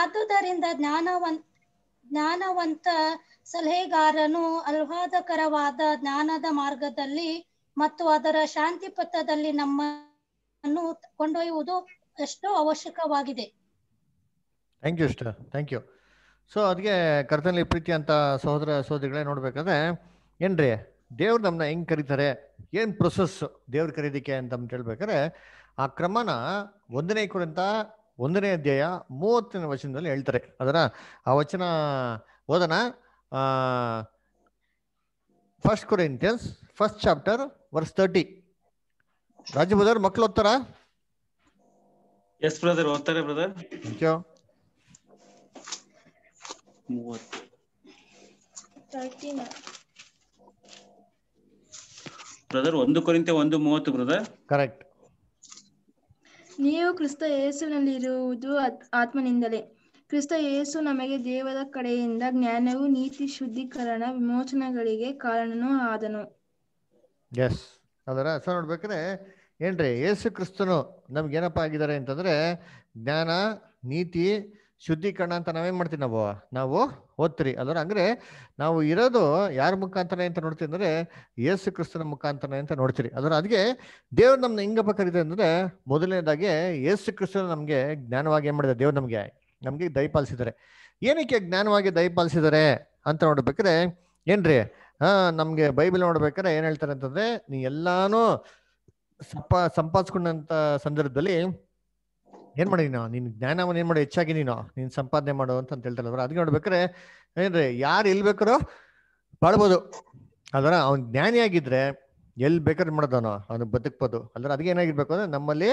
ಆದುದರಿಂದ ಜ್ಞಾನವನ್ ಜ್ಞಾನವಂತ ಸಲಹೆಗಾರನು ಅಲ್ವಾದಕರವಾದ ಜ್ಞಾನದ ಮಾರ್ಗದಲ್ಲಿ ಮತ್ತು ಅದರ ಶಾಂತಿ ಪಥದಲ್ಲಿ ನಮ್ಮನ್ನು ಕೊಂಡೊಯ್ಯುವುದು ಎಷ್ಟೋ ಅವಶ್ಯಕವಾಗಿದೆ ಥ್ಯಾಂಕ್ ಯು ಸ್ಟರ್ ಥ್ಯಾಂಕ್ ಯು ಸೊ ಅದಕ್ಕೆ ಕರ್ತನಲ್ಲಿ ಪ್ರೀತಿ ಅಂತ ಸಹೋದರ ಸಹೋದರಿಗಳೇ ನೋಡ್ಬೇಕಂದ್ರೆ ಏನ್ರಿ ದೇವ್ರು ನಮ್ಮನ್ನ ಹೆಂಗೆ ಕರೀತಾರೆ ಏನು ಪ್ರೊಸೆಸ್ ದೇವ್ರ ಕರೀದಿಕ್ಕೆ ಅಂತ ಹೇಳ್ಬೇಕಾದ್ರೆ ಆ ಕ್ರಮನ ಒಂದನೇ ಕುರಿತ ಒಂದನೇ ಅಧ್ಯಾಯ ಮೂವತ್ತನೇ ವಚನದಲ್ಲಿ ಹೇಳ್ತಾರೆ ಅದರ ಆ ವಚನ ಓದನ first Corinthians first chapter verse thirty Raju brother ಮಕ್ಕಳು ಓದ್ತಾರಾ ಎಸ್ ಬ್ರದರ್ ಓದ್ತಾರೆ ಬ್ರದರ್ ಬ್ರದರ್ ಒಂದು ಕೊರಿಂತೆ ಒಂದು ಮೂವತ್ತು ಬ್ರದರ್ ಕರೆಕ್ಟ್ ನೀವು ಕ್ರಿಸ್ತ ಯೇಸುವಿನಲ್ಲಿರುವುದು ಆತ್ಮನಿಂದಲೇ ಕ್ರಿಸ್ತ ಯೇಸು ನಮಗೆ ದೇವರ ಕಡೆಯಿಂದ ಜ್ಞಾನವು ನೀತಿ ಶುದ್ಧೀಕರಣ ವಿಮೋಚನೆಗಳಿಗೆ ಕಾರಣನೂ ಆದನು ಎಸ್ ಅದರ ಅರ್ಥ ನೋಡ್ಬೇಕ್ರೆ ಏನ್ರಿ ಯೇಸು ಕ್ರಿಸ್ತನು ನಮ್ಗೆ ಏನಪ್ಪ ಆಗಿದ್ದಾರೆ ಅಂತಂದ್ರೆ ಜ್ಞಾನ ನೀತಿ ಶುದ್ಧೀಕರಣ ಅಂತ ನಾವೇನ್ ಮಾಡ್ತೀವಿ ನಾವು ನಾವು ಓದ್ತೀರಿ ಅದರ ಅಂದ್ರೆ ನಾವು ಇರೋದು ಯಾರ ಮುಖಾಂತರ ಅಂತ ನೋಡ್ತೀವಿ ಅಂದ್ರೆ ಯೇಸು ಕ್ರಿಸ್ತನ ಮುಖಾಂತರ ಅಂತ ನೋಡ್ತೀರಿ ಅದರ ಅದಕ್ಕೆ ದೇವ್ರು ನಮ್ನ ಹಿಂಗಪ್ಪ ಕರೀದೆ ಅಂದ್ರೆ ಮೊದಲನೇದಾಗಿ ಯೇಸು ಕ್ರಿಸ್ತನ ನಮ್ಗೆ ಜ್ಞಾನವಾಗಿ ಏನ್ ಮಾಡಿದೆ ದೇವ್ರು ನಮ್ಗೆ ನಮ್ಗೆ ದಯಪಾಲಿಸಿದ್ದಾರೆ ಏನಕ್ಕೆ ಜ್ಞಾನವಾಗಿ ದಯಪಾಲಿಸಿದ್ದಾರೆ ಅಂತ ನೋಡ್ಬೇಕಾದ್ರೆ ಏನ್ರಿ ಹಾ ನಮ್ಗೆ ಬೈಬಲ್ ನೋಡ್ಬೇಕಾದ್ರೆ ಏನ್ ಹೇಳ್ತಾರೆ ಅಂತಂದ್ರೆ ನೀ ಎಲ್ಲಾನು ಸಂಪ ಸಂಪಾದಿಸ್ಕೊಂಡಂತ ಸಂದರ್ಭದಲ್ಲಿ ಏನ್ ಮಾಡಿ ನಿನ್ನ ನಿನ್ ಜ್ಞಾನವನ್ನ ಏನ್ ಮಾಡಿ ಹೆಚ್ಚಾಗಿ ನೀನು ನೀನ್ ಸಂಪಾದನೆ ಮಾಡು ಅಂತ ಅಂತ ಅದಕ್ಕೆ ನೋಡ್ಬೇಕ್ರೆ ಏನ್ರಿ ಯಾರು ಎಲ್ ಬೇಕಾರೋ ಬಾಳ್ಬೋದು ಅದರ ಅವ್ನ್ ಆಗಿದ್ರೆ ಎಲ್ ಬೇಕಾದ್ರೆ ಮಾಡೋದವನ ಅವ್ನು ಬದುಕ್ಬೋದು ಅಂದ್ರೆ ಅದಕ್ಕೆ ಏನಾಗಿರ್ಬೇಕು ಅಂದ್ರೆ ನಮ್ಮಲ್ಲಿ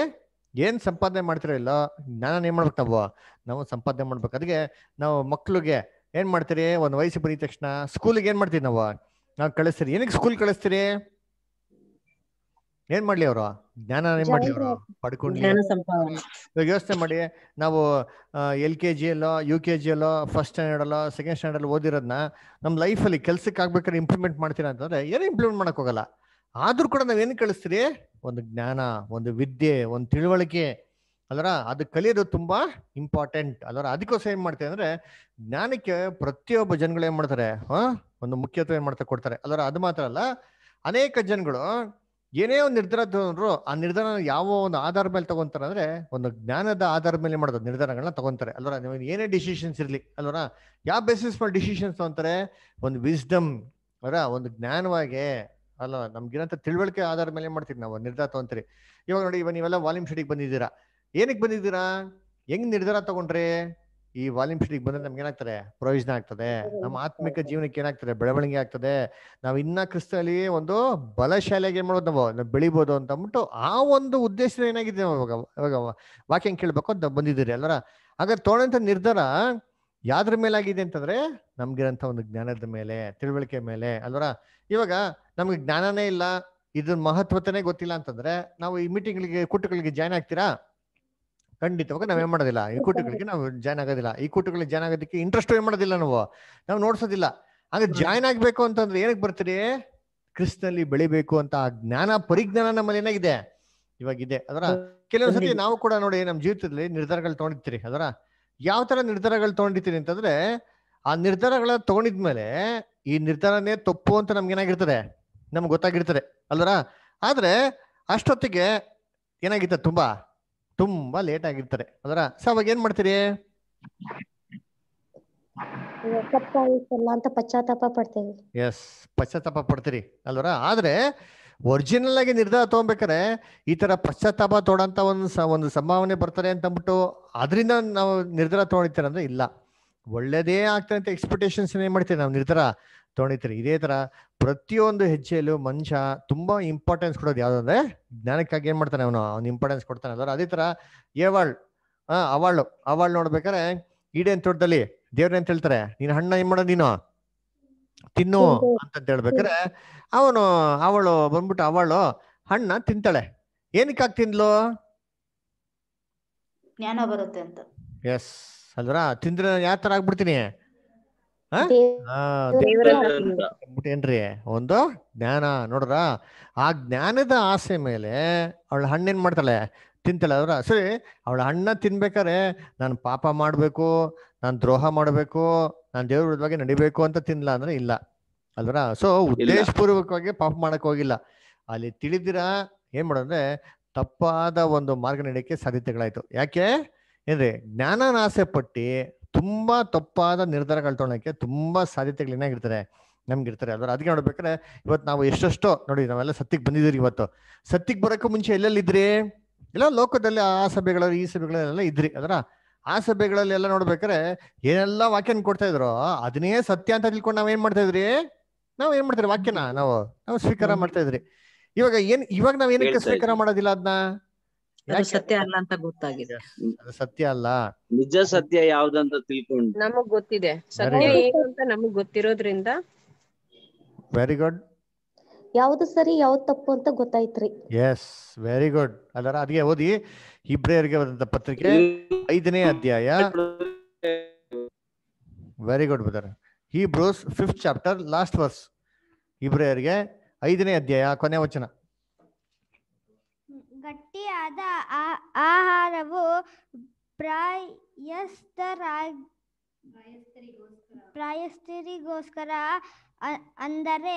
ಏನ್ ಸಂಪಾದನೆ ಮಾಡ್ತಿರೋ ಇಲ್ಲ ಜ್ಞಾನ ಏನ್ ಮಾಡ್ಬೇಕು ನಾವು ನಾವು ಸಂಪಾದನೆ ಮಾಡ್ಬೇಕು ಅದಕ್ಕೆ ನಾವು ಮಕ್ಳಿಗೆ ಏನ್ ಮಾಡ್ತೀರಿ ಒಂದು ವಯಸ್ಸು ಬರೀ ತಕ್ಷಣ ಸ್ಕೂಲಿಗೆ ಏನ್ ಮಾಡ್ತೀವಿ ನಾವು ನಾವು ಕಳಿಸ್ತೀರಿ ಏನಕ್ಕೆ ಸ್ಕೂಲ್ ಕಳಿಸ್ತೀರಿ ಏನ್ ಮಾಡ್ಲಿ ಅವರು ಜ್ಞಾನ ಮಾಡಿ ಪಡ್ಕೊಂಡು ಪಡ್ಕೊಂಡು ಯೋಚನೆ ಮಾಡಿ ನಾವು ಎಲ್ ಕೆ ಜಿ ಅಲ್ಲೋ ಯು ಕೆ ಜಿ ಅಲ್ಲೋ ಫಸ್ಟ್ ಸ್ಟ್ಯಾಂಡರ್ಡ್ ಅಲ್ಲೋ ಸೆಕೆಂಡ್ ಸ್ಟ್ಯಾಂಡರ್ಡ್ ಅಲ್ಲಿ ಓದಿರೋದನ್ನ ನಮ್ಮ ಲೈಫಲ್ಲಿ ಕೆಲ್ಸಕ್ಕೆ ಆಗ್ಬೇಕಾದ್ರೆ ಇಂಪ್ಲಿಮೆಂಟ್ ಮಾಡ್ತೀರಾ ಅಂತಂದ್ರೆ ಏನು ಇಂಪ್ಲಿಮೆಂಟ್ ಮಾಡಕ್ ಹೋಗಲ್ಲ ಆದ್ರೂ ಕೂಡ ಏನ್ ಕಳಿಸ್ತೀರಿ ಒಂದು ಜ್ಞಾನ ಒಂದು ವಿದ್ಯೆ ಒಂದು ತಿಳುವಳಿಕೆ ಅಲ್ಲರ ಅದು ಕಲಿಯೋದು ತುಂಬಾ ಇಂಪಾರ್ಟೆಂಟ್ ಅಲ್ಲರ ಅದಕ್ಕೋಸ್ಕರ ಏನ್ ಮಾಡ್ತೀವಿ ಅಂದ್ರೆ ಜ್ಞಾನಕ್ಕೆ ಪ್ರತಿಯೊಬ್ಬ ಜನಗಳು ಏನ್ ಮಾಡ್ತಾರೆ ಹ ಒಂದು ಮುಖ್ಯತ್ವ ಏನ್ ಮಾಡ್ತಾ ಕೊಡ್ತಾರೆ ಅಲ್ಲರ ಅದು ಮಾತ್ರ ಅಲ್ಲ ಅನೇಕ ಜನಗಳು ಏನೇ ಒಂದು ನಿರ್ಧಾರ ತಗೊಂಡ್ರು ಆ ನಿರ್ಧಾರ ಯಾವ ಒಂದು ಆಧಾರ ಮೇಲೆ ತಗೊಂತಾರೆ ಅಂದ್ರೆ ಒಂದು ಜ್ಞಾನದ ಆಧಾರ ಮೇಲೆ ಮಾಡೋದು ನಿರ್ಧಾರಗಳನ್ನ ತಗೊಂತಾರೆ ಅಲ್ವರ ನೀವು ಏನೇ ಡಿಸಿಷನ್ಸ್ ಇರಲಿ ಅಲ್ವರ ಯಾವ ಬೇಸಿಸ್ ಮೇಲೆ ಡಿಸಿಷನ್ಸ್ ತಗೊಂತಾರೆ ಒಂದು ವಿಸ್ಡಮ್ ಅವರ ಒಂದು ಜ್ಞಾನವಾಗಿ ಅಲ್ಲ ನಮ್ಗಿರಂತ ತಿಳುವಳಿಕೆ ಆಧಾರ ಮೇಲೆ ಮಾಡ್ತೀವಿ ನಾವು ನಿರ್ಧಾರ ತಗೊಂತೀರಿ ಇವಾಗ ನೋಡಿ ಇವಾಗ ನೀವೆಲ್ಲ ವಾಲ್ಯೂಮ್ ಶೀಟಿಗೆ ಬಂದಿದ್ದೀರಾ ಏನಕ್ಕೆ ಬಂದಿದ್ದೀರಾ ಹೆಂಗ್ ನಿರ್ಧಾರ ತಗೊಂಡ್ರಿ ಈ ವಾಲ್ಯೂಮ್ ಶೀಟಿಗೆ ಬಂದ್ರೆ ನಮ್ಗೆ ಏನಾಗ್ತಾರೆ ಪ್ರಯೋಜನ ಆಗ್ತದೆ ನಮ್ಮ ಆತ್ಮಿಕ ಜೀವನಕ್ಕೆ ಏನಾಗ್ತದೆ ಬೆಳವಣಿಗೆ ಆಗ್ತದೆ ನಾವು ಇನ್ನ ಕ್ರಿಸ್ತಲ್ಲಿ ಒಂದು ಬಲಶಾಲೆಗೆ ಏನ್ ಮಾಡೋದು ನಾವು ಬೆಳಿಬೋದು ಅಂತ ಅಂದ್ಬಿಟ್ಟು ಆ ಒಂದು ಉದ್ದೇಶ ಏನಾಗಿದೆ ಇವಾಗ ಇವಾಗ ವಾಕ್ಯ ಕೇಳ್ಬೇಕು ಅಂತ ಬಂದಿದ್ದೀರಿ ಅಲ್ವರ ಹಾಗಾದ್ರೆ ತೋಳಂತ ನಿರ್ಧಾರ ಯಾವ್ದ್ರ ಮೇಲಾಗಿದೆ ಅಂತಂದ್ರೆ ನಮ್ಗಿರೋಂಥ ಒಂದು ಜ್ಞಾನದ ಮೇಲೆ ತಿಳುವಳಿಕೆ ಮೇಲೆ ಅಲ್ವರ ಇವಾಗ ನಮ್ಗೆ ಜ್ಞಾನನೇ ಇಲ್ಲ ಇದ್ರ ಮಹತ್ವತನೇ ಗೊತ್ತಿಲ್ಲ ಅಂತಂದ್ರೆ ನಾವು ಈ ಮೀಟಿಂಗ್ಗಳಿಗೆ ಕೂಟಗಳಿಗೆ ಜಾಯ್ನ್ ಆಗ್ತೀರಾ ಖಂಡಿತವಾಗ ನಾವೇನ್ ಮಾಡೋದಿಲ್ಲ ಈ ಕೂಟಗಳಿಗೆ ನಾವು ಜಾಯ್ನ್ ಆಗೋದಿಲ್ಲ ಈ ಕೂಟಗಳಿಗೆ ಜಾಯ್ನ್ ಆಗೋದಕ್ಕೆ ಇಂಟ್ರೆಸ್ಟ್ ಏನ್ ಮಾಡೋದಿಲ್ಲ ನಾವು ನಾವು ನೋಡ್ಸೋದಿಲ್ಲ ಹಾಗೆ ಜಾಯ್ನ್ ಆಗ್ಬೇಕು ಅಂತಂದ್ರೆ ಏನಕ್ಕೆ ಬರ್ತೀರಿ ಕ್ರಿಸ್ನಲ್ಲಿ ಬೆಳಿಬೇಕು ಅಂತ ಆ ಜ್ಞಾನ ಪರಿಜ್ಞಾನ ನಮ್ಮಲ್ಲಿ ಏನಾಗಿದೆ ಇವಾಗ ಇದೆ ಅದರ ಕೆಲವೊಂದ್ಸತಿ ನಾವು ಕೂಡ ನೋಡಿ ನಮ್ಮ ಜೀವಿತದಲ್ಲಿ ನಿರ್ಧಾರಗಳು ತಗೊಂಡಿರ್ತೀರಿ ಅದರ ಯಾವ ತರ ನಿರ್ಧಾರಗಳು ತಗೊಂಡಿರ್ತೀರಿ ಅಂತಂದ್ರೆ ಆ ನಿರ್ಧಾರಗಳ ತಗೊಂಡಿದ್ಮೇಲೆ ಈ ನಿರ್ಧಾರನೇ ತಪ್ಪು ಅಂತ ನಮ್ಗೆ ಏನಾಗಿರ್ತದೆ ನಮ್ಗೆ ಗೊತ್ತಾಗಿರ್ತದೆ ಅಲ್ವರ ಆದ್ರೆ ಅಷ್ಟೊತ್ತಿಗೆ ಏನಾಗಿತ್ತ ತುಂಬಾ ತುಂಬಾ ಲೇಟ್ ಆಗಿರ್ತಾರೆ ಅದರ ಸರ್ ಅವಾಗ ಏನ್ ಮಾಡ್ತೀರಿ ಅಂತ ಪಶ್ಚಾತ್ತಾಪ ಪಡ್ತೀವಿ ಪಡ್ತೀರಿ ಅಲ್ವರ ಆದ್ರೆ ಒರಿಜಿನಲ್ ಆಗಿ ನಿರ್ಧಾರ ತಗೊಬೇಕಾದ್ರೆ ಈ ತರ ಪಶ್ಚಾತ್ತಾಪ ತೋಡಂತ ಒಂದು ಒಂದು ಸಂಭಾವನೆ ಬರ್ತಾರೆ ಅಂತ ಅಂದ್ಬಿಟ್ಟು ಅದರಿಂದ ನಾವು ನಿರ್ಧಾರ ತಗೊಂಡಿರ್ತಾರೆ ಅಂದ್ರೆ ಇಲ್ಲ ಒಳ್ಳೇದೇ ಆಗ್ತದೆ ಅಂತ ಎಕ್ಸ್ಪೆಕ್ಟೇಷನ್ಸ್ ಏನ್ ಮಾಡ್ತೀವಿ ನಾವು ನಿರ್ಧಾರ ತೊಗೊಂಡಿರ್ತೀರಿ ಇದೇ ಥರ ಪ್ರತಿಯೊಂದು ಹೆಜ್ಜೆಯಲ್ಲೂ ಮನುಷ್ಯ ತುಂಬಾ ಇಂಪಾರ್ಟೆನ್ಸ್ ಕೊಡೋದು ಯಾವುದಂದ್ರೆ ಜ್ಞಾನಕ್ಕಾಗಿ ಏನು ಮಾಡ್ತಾನೆ ಅವನು ಅವ್ನು ಇಂಪಾರ್ಟೆನ್ಸ್ ಕೊಡ್ತಾನೆ ಅದ್ರ ಅದೇ ಥರ ಏವಾಳ್ ಆ ಅವಾಳು ಅವಾಳು ನೋಡ್ಬೇಕಾರೆ ಈಡೇನ್ ತೋಟದಲ್ಲಿ ದೇವ್ರ ಅಂತ ಹೇಳ್ತಾರೆ ನೀನು ಹಣ್ಣ ಏನು ಮಾಡೋದು ನೀನು ತಿನ್ನು ಅಂತ ಹೇಳ್ಬೇಕಾರೆ ಅವನು ಅವಳು ಬಂದ್ಬಿಟ್ಟು ಅವಳು ಹಣ್ಣ ತಿಂತಾಳೆ ಏನಕ್ಕೆ ತಿಂದ್ಲು ಜ್ಞಾನ ಬರುತ್ತೆ ಅಂತ ಎಸ್ ಅಲ್ವರ ತಿಂದ್ರೆ ಯಾವ ಥರ ಆಗ್ಬಿಡ್ತೀನಿ ಏನ್ರಿ ಒಂದು ಜ್ಞಾನ ನೋಡ್ರ ಆ ಜ್ಞಾನದ ಆಸೆ ಮೇಲೆ ಅವಳ ಹಣ್ಣೇನ್ ಮಾಡ್ತಾಳೆ ತಿಂತಾಳೆ ಅವ್ರ ಸರಿ ಅವಳ ಹಣ್ಣ ತಿನ್ಬೇಕಾರೆ ನಾನ್ ಪಾಪ ಮಾಡ್ಬೇಕು ನಾನ್ ದ್ರೋಹ ಮಾಡ್ಬೇಕು ನಾನ್ ದೇವ್ರ ವಿರುದ್ಧವಾಗಿ ನಡಿಬೇಕು ಅಂತ ತಿನ್ಲ ಅಂದ್ರೆ ಇಲ್ಲ ಅಲ್ವರ ಸೊ ಉದ್ದೇಶಪೂರ್ವಕವಾಗಿ ಪಾಪ ಮಾಡಕ್ ಹೋಗಿಲ್ಲ ಅಲ್ಲಿ ತಿಳಿದಿರ ಏನ್ ಮಾಡಂದ್ರೆ ತಪ್ಪಾದ ಒಂದು ಮಾರ್ಗ ನಡೆಯಕ್ಕೆ ಸಾಧ್ಯತೆಗಳಾಯ್ತು ಯಾಕೆ ಏನ್ರಿ ಜ್ಞಾನನ ಆಸೆ ಪಟ್ಟಿ ತುಂಬಾ ತಪ್ಪಾದ ನಿರ್ಧಾರಗಳು ತೊಗೊಳಕ್ಕೆ ತುಂಬಾ ಸಾಧ್ಯತೆಗಳು ಏನಾಗಿರ್ತಾರೆ ನಮ್ಗೆ ಇರ್ತಾರೆ ಅದ್ರ ಅದಕ್ಕೆ ನೋಡ್ಬೇಕಾದ್ರೆ ಇವತ್ತು ನಾವು ಎಷ್ಟೆಷ್ಟೋ ನೋಡಿ ನಾವೆಲ್ಲ ಸತ್ತಿಗೆ ಬಂದಿದ್ದೀರಿ ಇವತ್ತು ಸತ್ತಿಗೆ ಬರೋಕ್ಕೂ ಮುಂಚೆ ಎಲ್ಲೆಲ್ಲಿದ್ರಿ ಎಲ್ಲ ಲೋಕದಲ್ಲಿ ಆ ಸಭೆಗಳಲ್ಲಿ ಈ ಸಭೆಗಳಲ್ಲೆಲ್ಲ ಇದ್ರಿ ಅದರ ಆ ಸಭೆಗಳಲ್ಲಿ ಎಲ್ಲ ನೋಡ್ಬೇಕಾರೆ ಏನೆಲ್ಲ ವಾಕ್ಯನ ಕೊಡ್ತಾ ಇದ್ರು ಅದನ್ನೇ ಸತ್ಯ ಅಂತ ತಿಳ್ಕೊಂಡು ನಾವ್ ಏನ್ ಮಾಡ್ತಾ ಇದ್ರಿ ನಾವ್ ಏನ್ ಮಾಡ್ತೀವಿ ವಾಕ್ಯನ ನಾವು ನಾವು ಸ್ವೀಕಾರ ಮಾಡ್ತಾ ಇದ್ರಿ ಇವಾಗ ಏನ್ ಇವಾಗ ನಾವ್ ಏನಕ್ಕೆ ಸ್ವೀಕಾರ ಮಾಡೋದಿಲ್ಲ ಅದನ್ನ ಸತ್ಯ ಅಲ್ಲ ಅಂತ ಗೊತ್ತಾಗಿದೆ ಸತ್ಯ ಅಲ್ಲ ನಿಜ ಸತ್ಯ ಯಾವ್ದಂತ ತಿಳ್ಕೊಂಡು ನಮಗ್ ಗೊತ್ತಿದೆ ಸತ್ಯ ಏನು ಅಂತ ನಮಗ್ ಗೊತ್ತಿರೋದ್ರಿಂದ ವೆರಿ ಗುಡ್ ಯಾವ್ದು ಸರಿ ಯಾವ್ದು ತಪ್ಪು ಅಂತ ಗೊತ್ತಾಯ್ತ್ರಿ ಎಸ್ ವೆರಿ ಗುಡ್ ಅಲ್ಲರ ಅದೇ ಓದಿ ಇಬ್ರಿಯರಿಗೆ ಬಂದಂತ ಪತ್ರಿಕೆ ಐದನೇ ಅಧ್ಯಾಯ very good brother Hebrews fifth chapter last verse ಇಬ್ರಿಯರಿಗೆ ಐದನೇ ಅಧ್ಯಾಯ ಕೊನೆ ವಚನ ಗಟ್ಟಿಯಾದ ಆಹಾರವು ಪ್ರಾಯಸ್ಥರಾಗಿ ಪ್ರಾಯಸ್ಥರಿಗೋಸ್ಕರ ಅಂದರೆ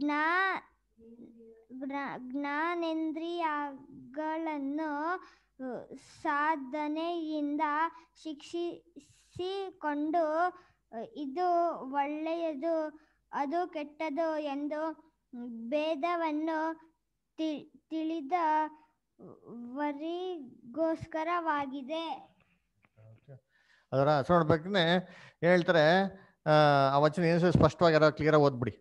ಜ್ಞಾ ಜ್ಞಾನೇಂದ್ರಿಯಗಳನ್ನು ಸಾಧನೆಯಿಂದ ಶಿಕ್ಷಿಸಿಕೊಂಡು ಇದು ಒಳ್ಳೆಯದು ಅದು ಕೆಟ್ಟದು ಎಂದು ಭೇದವನ್ನು ತಿಳಿದ ವರಿಗೋಸ್ಕರವಾಗಿದೆ ಅದರ ಬಗ್ಗೆ ಹೇಳ್ತಾರೆ ಆ ವಚನ ಏನು ಸ್ಪಷ್ಟವಾಗಿ ಕ್ಲಿಯರ್ ಓದ್ಬಿಡಿ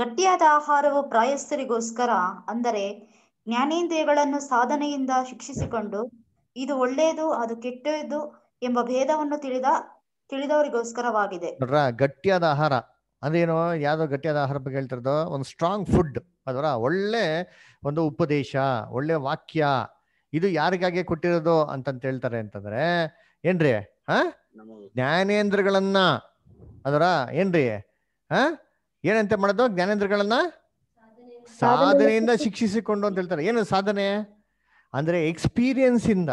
ಗಟ್ಟಿಯಾದ ಆಹಾರವು ಪ್ರಾಯಸ್ಥರಿಗೋಸ್ಕರ ಅಂದರೆ ಜ್ಞಾನೇಂದ್ರಿಯಗಳನ್ನು ಸಾಧನೆಯಿಂದ ಶಿಕ್ಷಿಸಿಕೊಂಡು ಇದು ಒಳ್ಳೆಯದು ಅದು ಕೆಟ್ಟದ್ದು ಎಂಬ ಭೇದವನ್ನು ತಿಳಿದ ತಿಳಿದವರಿಗೋಸ್ಕರವಾಗಿದೆ ನೋಡ್ರ ಗಟ್ಟಿಯಾದ ಆಹಾರ ಏನು ಯಾವ್ದೋ ಗಟ್ಟಿಯಾದ ಆಹಾರ ಬಗ್ಗೆ ಹೇಳ್ತಿರೋದು ಒಂದು ಸ್ಟ್ರಾಂಗ್ ಫುಡ್ ಅದರ ಒಳ್ಳೆ ಒಂದು ಉಪದೇಶ ಒಳ್ಳೆ ವಾಕ್ಯ ಇದು ಯಾರಿಗಾಗೆ ಕೊಟ್ಟಿರೋದು ಅಂತಂತ ಹೇಳ್ತಾರೆ ಅಂತಂದ್ರೆ ಏನ್ರಿ ಹಾ ಜ್ಞಾನೇಂದ್ರಗಳನ್ನ ಅದರ ಏನ್ರಿ ಹಾ ಏನಂತ ಮಾಡೋದು ಜ್ಞಾನೇಂದ್ರಗಳನ್ನ ಸಾಧನೆಯಿಂದ ಶಿಕ್ಷಿಸಿಕೊಂಡು ಅಂತ ಹೇಳ್ತಾರೆ ಏನು ಸಾಧನೆ ಅಂದ್ರೆ ಎಕ್ಸ್ಪೀರಿಯನ್ಸ್ ಇಂದ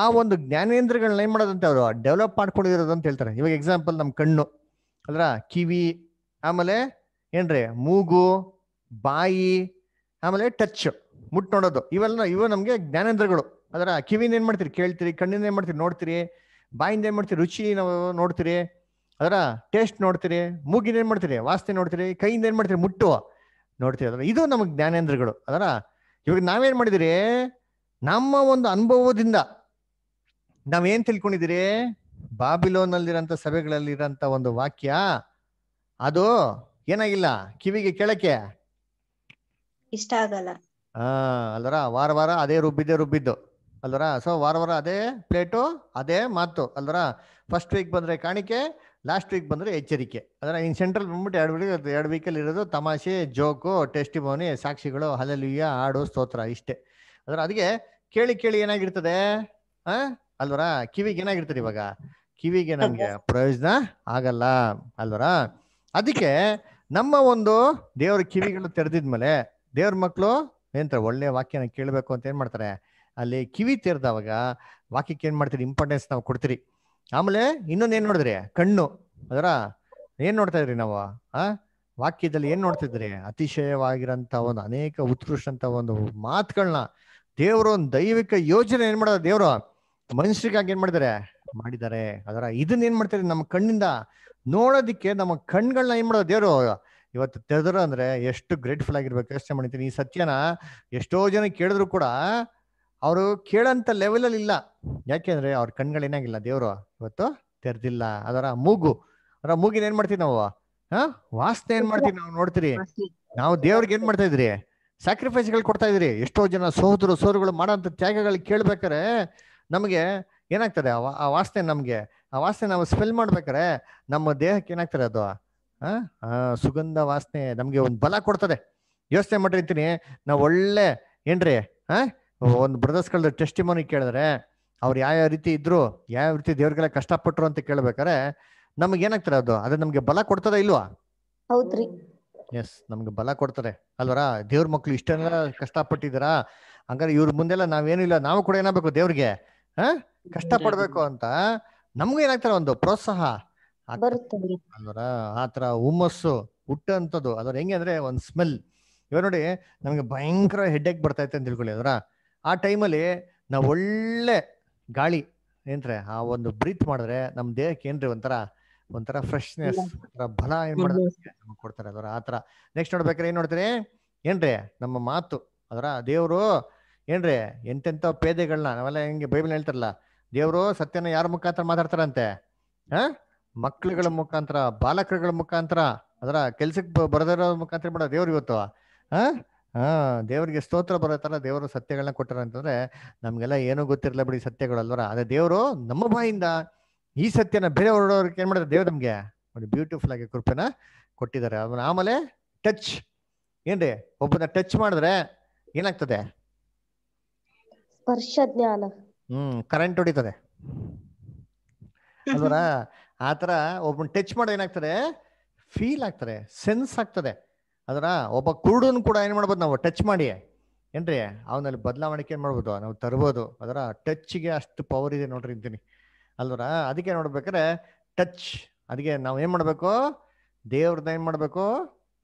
ಆ ಒಂದು ಜ್ಞಾನೇಂದ್ರಗಳನ್ನ ಏನ್ ಮಾಡೋದಂತೆ ಅವರು ಡೆವಲಪ್ ಮಾಡ್ಕೊಂಡಿರೋದು ಅಂತ ಹೇಳ್ತಾರೆ ಇವಾಗ ಎಕ್ಸಾಂಪಲ್ ನಮ್ ಕಣ್ಣು ಅದ್ರ ಕಿವಿ ಆಮೇಲೆ ಏನ್ರಿ ಮೂಗು ಬಾಯಿ ಆಮೇಲೆ ಟಚ್ ಮುಟ್ ನೋಡೋದು ಇವೆಲ್ಲ ಇವು ನಮಗೆ ಜ್ಞಾನೇಂದ್ರಗಳು ಅದರ ಕಿವಿನ ಏನು ಮಾಡ್ತೀರಿ ಕೇಳ್ತೀರಿ ಕಣ್ಣಿಂದ ಏನು ಮಾಡ್ತೀರಿ ನೋಡ್ತೀರಿ ಬಾಯಿಂದ ಏನು ಮಾಡ್ತೀರಿ ರುಚಿ ನಾವು ನೋಡ್ತೀರಿ ಅದರ ಟೇಸ್ಟ್ ನೋಡ್ತೀರಿ ಮೂಗಿನ ಏನು ಮಾಡ್ತೀರಿ ವಾಸನೆ ನೋಡ್ತೀರಿ ಕೈಯಿಂದ ಏನು ಮಾಡ್ತೀರಿ ಮುಟ್ಟು ನೋಡ್ತೀರಿ ಅದರ ಇದು ನಮಗೆ ಜ್ಞಾನೇಂದ್ರಗಳು ಅದರ ಇವಾಗ ನಾವೇನು ಮಾಡಿದಿರಿ ನಮ್ಮ ಒಂದು ಅನುಭವದಿಂದ ನಾವೇನು ತಿಳ್ಕೊಂಡಿದ್ದೀರಿ ಬಾಬಿಲೋನಲ್ಲಿರೋಂಥ ಸಭೆಗಳಲ್ಲಿರೋಂಥ ಒಂದು ವಾಕ್ಯ ಅದು ಏನಾಗಿಲ್ಲ ಕಿವಿಗೆ ಕೇಳಕ್ಕೆ ಇಷ್ಟ ಆಗಲ್ಲ ಹಾ ಅಲ್ದರ ವಾರ ವಾರ ಅದೇ ರುಬ್ಬಿದ್ದೆ ರುಬ್ಬಿದ್ದು ಅಲ್ರ ಸೊ ವಾರ ವಾರ ಅದೇ ಪ್ಲೇಟು ಅದೇ ಮಾತು ಅಲ್ರ ಫಸ್ಟ್ ವೀಕ್ ಬಂದ್ರೆ ಕಾಣಿಕೆ ಲಾಸ್ಟ್ ವೀಕ್ ಬಂದ್ರೆ ಎಚ್ಚರಿಕೆ ಅದರ ಇನ್ ಸೆಂಟ್ರಲ್ ಬಂದ್ಬಿಟ್ಟು ಎರಡು ವೀಕ್ ಎರಡು ವೀಕಲ್ಲಿ ಇರೋದು ತಮಾಷೆ ಜೋಕು ಟೆಸ್ಟಿ ಬೋನಿ ಸಾಕ್ಷಿಗಳು ಹಲಲಿಯ ಹಾಡು ಸ್ತೋತ್ರ ಇಷ್ಟೇ ಅದರ ಅದಕ್ಕೆ ಕೇಳಿ ಕೇಳಿ ಏನಾಗಿರ್ತದೆ ಆ ಅಲ್ವರ ಕಿವಿಗೆ ಏನಾಗಿರ್ತದೆ ಇವಾಗ ಕಿವಿಗೆ ನಮಗೆ ಪ್ರಯೋಜನ ಆಗಲ್ಲ ಅಲ್ವರ ಅದಕ್ಕೆ ನಮ್ಮ ಒಂದು ದೇವರ ಕಿವಿಗಳು ತೆರೆದಿದ್ಮೇಲೆ ದೇವ್ರ ಮಕ್ಕಳು ಏನಂತಾರೆ ಒಳ್ಳೆ ವಾಕ್ಯನ ಕೇಳಬೇಕು ಅಂತ ಏನು ಮಾಡ್ತಾರೆ ಅಲ್ಲಿ ಕಿವಿ ತೆರೆದವಾಗ ವಾಕ್ಯಕ್ಕೆ ಏನು ಮಾಡ್ತೀರಿ ಇಂಪಾರ್ಟೆನ್ಸ್ ನಾವು ಕೊಡ್ತೀರಿ ಆಮೇಲೆ ಇನ್ನೊಂದು ಏನು ನೋಡಿದ್ರಿ ಕಣ್ಣು ಅದರ ಏನು ನೋಡ್ತಾ ಇದ್ರಿ ನಾವು ಆ ವಾಕ್ಯದಲ್ಲಿ ಏನು ನೋಡ್ತಿದ್ರಿ ಅತಿಶಯವಾಗಿರೋಂಥ ಒಂದು ಅನೇಕ ಉತ್ಕೃಷ್ಟಂತ ಒಂದು ಮಾತುಗಳನ್ನ ದೇವರು ಒಂದು ದೈವಿಕ ಯೋಜನೆ ಏನು ಮಾಡೋದು ದೇವರು ಮನುಷ್ಯರಿಗಾಗಿ ಏನು ಮಾಡಿದ್ದಾರೆ ಮಾಡಿದ್ದಾರೆ ಅದರ ಇದನ್ನ ಏನು ಮಾಡ್ತಾರೆ ನಮ್ಮ ಕಣ್ಣಿಂದ ನೋಡೋದಿಕ್ಕೆ ನಮ್ಮ ಕಣ್ಗಳನ್ನ ಏನು ಮಾಡೋದು ದೇವರು ಇವತ್ತು ತೆರೆದ್ರು ಅಂದ್ರೆ ಎಷ್ಟು ಗ್ರೇಟ್ಫುಲ್ ಆಗಿರ್ಬೇಕು ಯೋಚನೆ ಮಾಡಿದ್ದೀನಿ ಈ ಸತ್ಯನ ಎಷ್ಟೋ ಜನ ಕೇಳಿದ್ರು ಕೂಡ ಅವರು ಕೇಳಂತ ಅಲ್ಲಿ ಇಲ್ಲ ಯಾಕೆಂದ್ರೆ ಅವ್ರ ಏನಾಗಿಲ್ಲ ದೇವರು ಇವತ್ತು ತೆರೆದಿಲ್ಲ ಅದರ ಮೂಗು ಅದರ ಮೂಗಿನ ಏನ್ ಮಾಡ್ತೀವಿ ನಾವು ಹಾ ವಾಸನೆ ಏನ್ ಮಾಡ್ತೀವಿ ನಾವು ನೋಡ್ತೀರಿ ನಾವು ದೇವ್ರಿಗೆ ಏನ್ ಮಾಡ್ತಾ ಇದ್ರಿ ಗಳು ಕೊಡ್ತಾ ಇದ್ರಿ ಎಷ್ಟೋ ಜನ ಸೋದರು ಸೋದರುಗಳು ಮಾಡೋಂತ ತ್ಯಾಗಗಳು ಕೇಳ್ಬೇಕಾರೆ ನಮ್ಗೆ ಏನಾಗ್ತದೆ ಆ ವಾಸನೆ ನಮ್ಗೆ ಆ ವಾಸನೆ ನಾವು ಸ್ಪೆಲ್ ಮಾಡ್ಬೇಕಾರೆ ನಮ್ಮ ದೇಹಕ್ಕೆ ಏನಾಗ್ತದೆ ಅದು ಸುಗಂಧ ವಾಸನೆ ನಮಗೆ ಒಂದು ಬಲ ಕೊಡ್ತದೆ ಯೋಚನೆ ಮಾಡಿರ್ತೀನಿ ನಾವು ಒಳ್ಳೆ ಏನ್ರಿ ಆ ಒಂದು ಬ್ರದರ್ಸ್ಗಳದ್ದು ಟೆಸ್ಟಿಮೋನಿ ಕೇಳಿದ್ರೆ ಅವ್ರು ಯಾವ ರೀತಿ ಇದ್ರು ಯಾವ ರೀತಿ ದೇವ್ರಿಗೆಲ್ಲ ಕಷ್ಟಪಟ್ರು ಅಂತ ಕೇಳ್ಬೇಕಾರೆ ನಮ್ಗೆ ಏನಾಗ್ತಾರೆ ಅದು ಅದು ನಮ್ಗೆ ಬಲ ಕೊಡ್ತದ ಇಲ್ವಾ ಹೌದ್ರಿ ಎಸ್ ನಮ್ಗೆ ಬಲ ಕೊಡ್ತಾರೆ ಅಲ್ವರಾ ದೇವ್ರ ಮಕ್ಳು ಇಷ್ಟೆಲ್ಲ ಕಷ್ಟಪಟ್ಟಿದಾರ ಹಂಗಾರೆ ಇವ್ರ ಮುಂದೆಲ್ಲ ನಾವೇನು ಇಲ್ಲ ನಾವು ಕೂಡ ಏನಾಗಬೇಕು ದೇವ್ರಿಗೆ ಹ ಪಡ್ಬೇಕು ಅಂತ ನಮ್ಗೆ ಏನಾಗ್ತಾರೆ ಒಂದು ಪ್ರೋತ್ಸಾಹ ಅಂದ್ರ ಆತರ ಹುಮ್ಮಸ್ಸು ಹುಟ್ಟಂತದ್ದು ಅದ್ರ ಹೆಂಗೆ ಅಂದ್ರೆ ಒಂದ್ ಸ್ಮೆಲ್ ಇವಾಗ ನೋಡಿ ನಮ್ಗೆ ಭಯಂಕರ ಹೆಡ್ ಬರ್ತೈತೆ ಬರ್ತಾ ಅಂತ ತಿಳ್ಕೊಳ್ಳಿ ಅದರ ಆ ಟೈಮಲ್ಲಿ ನಾವು ಒಳ್ಳೆ ಗಾಳಿ ಏನ್ರೆ ಆ ಒಂದು ಬ್ರೀತ್ ಮಾಡಿದ್ರೆ ನಮ್ಮ ದೇಹಕ್ಕೆ ಏನ್ರಿ ಒಂಥರ ಒಂಥರ ಫ್ರೆಶ್ನೆಸ್ ಒಂಥರ ಬಲ ಏನ್ ಮಾಡ್ತಾರೆ ಕೊಡ್ತಾರೆ ಅದರ ಆತರ ನೆಕ್ಸ್ಟ್ ನೋಡ್ಬೇಕಾದ್ರೆ ಏನ್ ನೋಡ್ತೀರಿ ಏನ್ರೀ ನಮ್ಮ ಮಾತು ಅದರ ದೇವರು ಏನ್ರಿ ಎಂತೆಂತ ಪೇದೆಗಳನ್ನ ನಾವೆಲ್ಲ ಹೆಂಗೆ ಬೈಬಲ್ ಹೇಳ್ತಾರಲ್ಲ ದೇವ್ರು ಸತ್ಯನ ಯಾರ ಮುಖಾಂತರ ಮಾತಾಡ್ತಾರಂತೆ ಹಾ ಮಕ್ಳುಗಳ ಮುಖಾಂತರ ಬಾಲಕರುಗಳ ಮುಖಾಂತರ ಅದರ ಕೆಲ್ಸಕ್ಕೆ ಬರದಿರೋ ಮುಖಾಂತರ ಮಾಡ ದೇವ್ರ ಇವತ್ತು ಹಾ ಹಾ ದೇವರಿಗೆ ಸ್ತೋತ್ರ ಬರೋ ತರ ದೇವರು ಸತ್ಯಗಳನ್ನ ಕೊಟ್ಟಾರ ಅಂತಂದ್ರೆ ನಮ್ಗೆಲ್ಲ ಏನೂ ಗೊತ್ತಿರಲ್ಲ ಬಿಡಿ ಸತ್ಯಗಳಲ್ವರ ಅದೇ ದೇವರು ನಮ್ಮ ಬಾಯಿಂದ ಈ ಸತ್ಯನ ಬೇರೆ ಹೊರಡೋರ್ಗೆ ಏನ್ ಮಾಡಿದ್ರೆ ದೇವ್ರು ನಮ್ಗೆ ಒಂದು ಬ್ಯೂಟಿಫುಲ್ ಆಗಿ ಕೃಪೆನ ಕೊಟ್ಟಿದ್ದಾರೆ ಅವನ ಆಮೇಲೆ ಟಚ್ ಏನ್ರಿ ಒಬ್ಬನ ಟಚ್ ಮಾಡಿದ್ರೆ ಏನಾಗ್ತದೆ ಸ್ಪರ್ಶ ಜ್ಞಾನ ಹ್ಮ್ ಕರೆಂಟ್ ಹೊಡಿತದೆ ಅದರ (laughs) ಆ ಥರ ಒಬ್ಬನ ಟಚ್ ಮಾಡೋ ಏನಾಗ್ತಾರೆ ಫೀಲ್ ಆಗ್ತಾರೆ ಸೆನ್ಸ್ ಆಗ್ತದೆ ಅದರ ಒಬ್ಬ ಕುರುಡನ್ನು ಕೂಡ ಏನು ಮಾಡ್ಬೋದು ನಾವು ಟಚ್ ಮಾಡಿ ಏನ್ರಿ ಅವನಲ್ಲಿ ಬದಲಾವಣೆ ಏನು ಮಾಡ್ಬೋದು ನಾವು ತರ್ಬೋದು ಅದರ ಟಚ್ಗೆ ಅಷ್ಟು ಪವರ್ ಇದೆ ನೋಡ್ರಿ ಇಂತೀನಿ ಅಲ್ವರ ಅದಕ್ಕೆ ನೋಡ್ಬೇಕಾದ್ರೆ ಟಚ್ ಅದಕ್ಕೆ ನಾವು ಏನು ಮಾಡಬೇಕು ದೇವ್ರನ್ನ ಏನು ಮಾಡಬೇಕು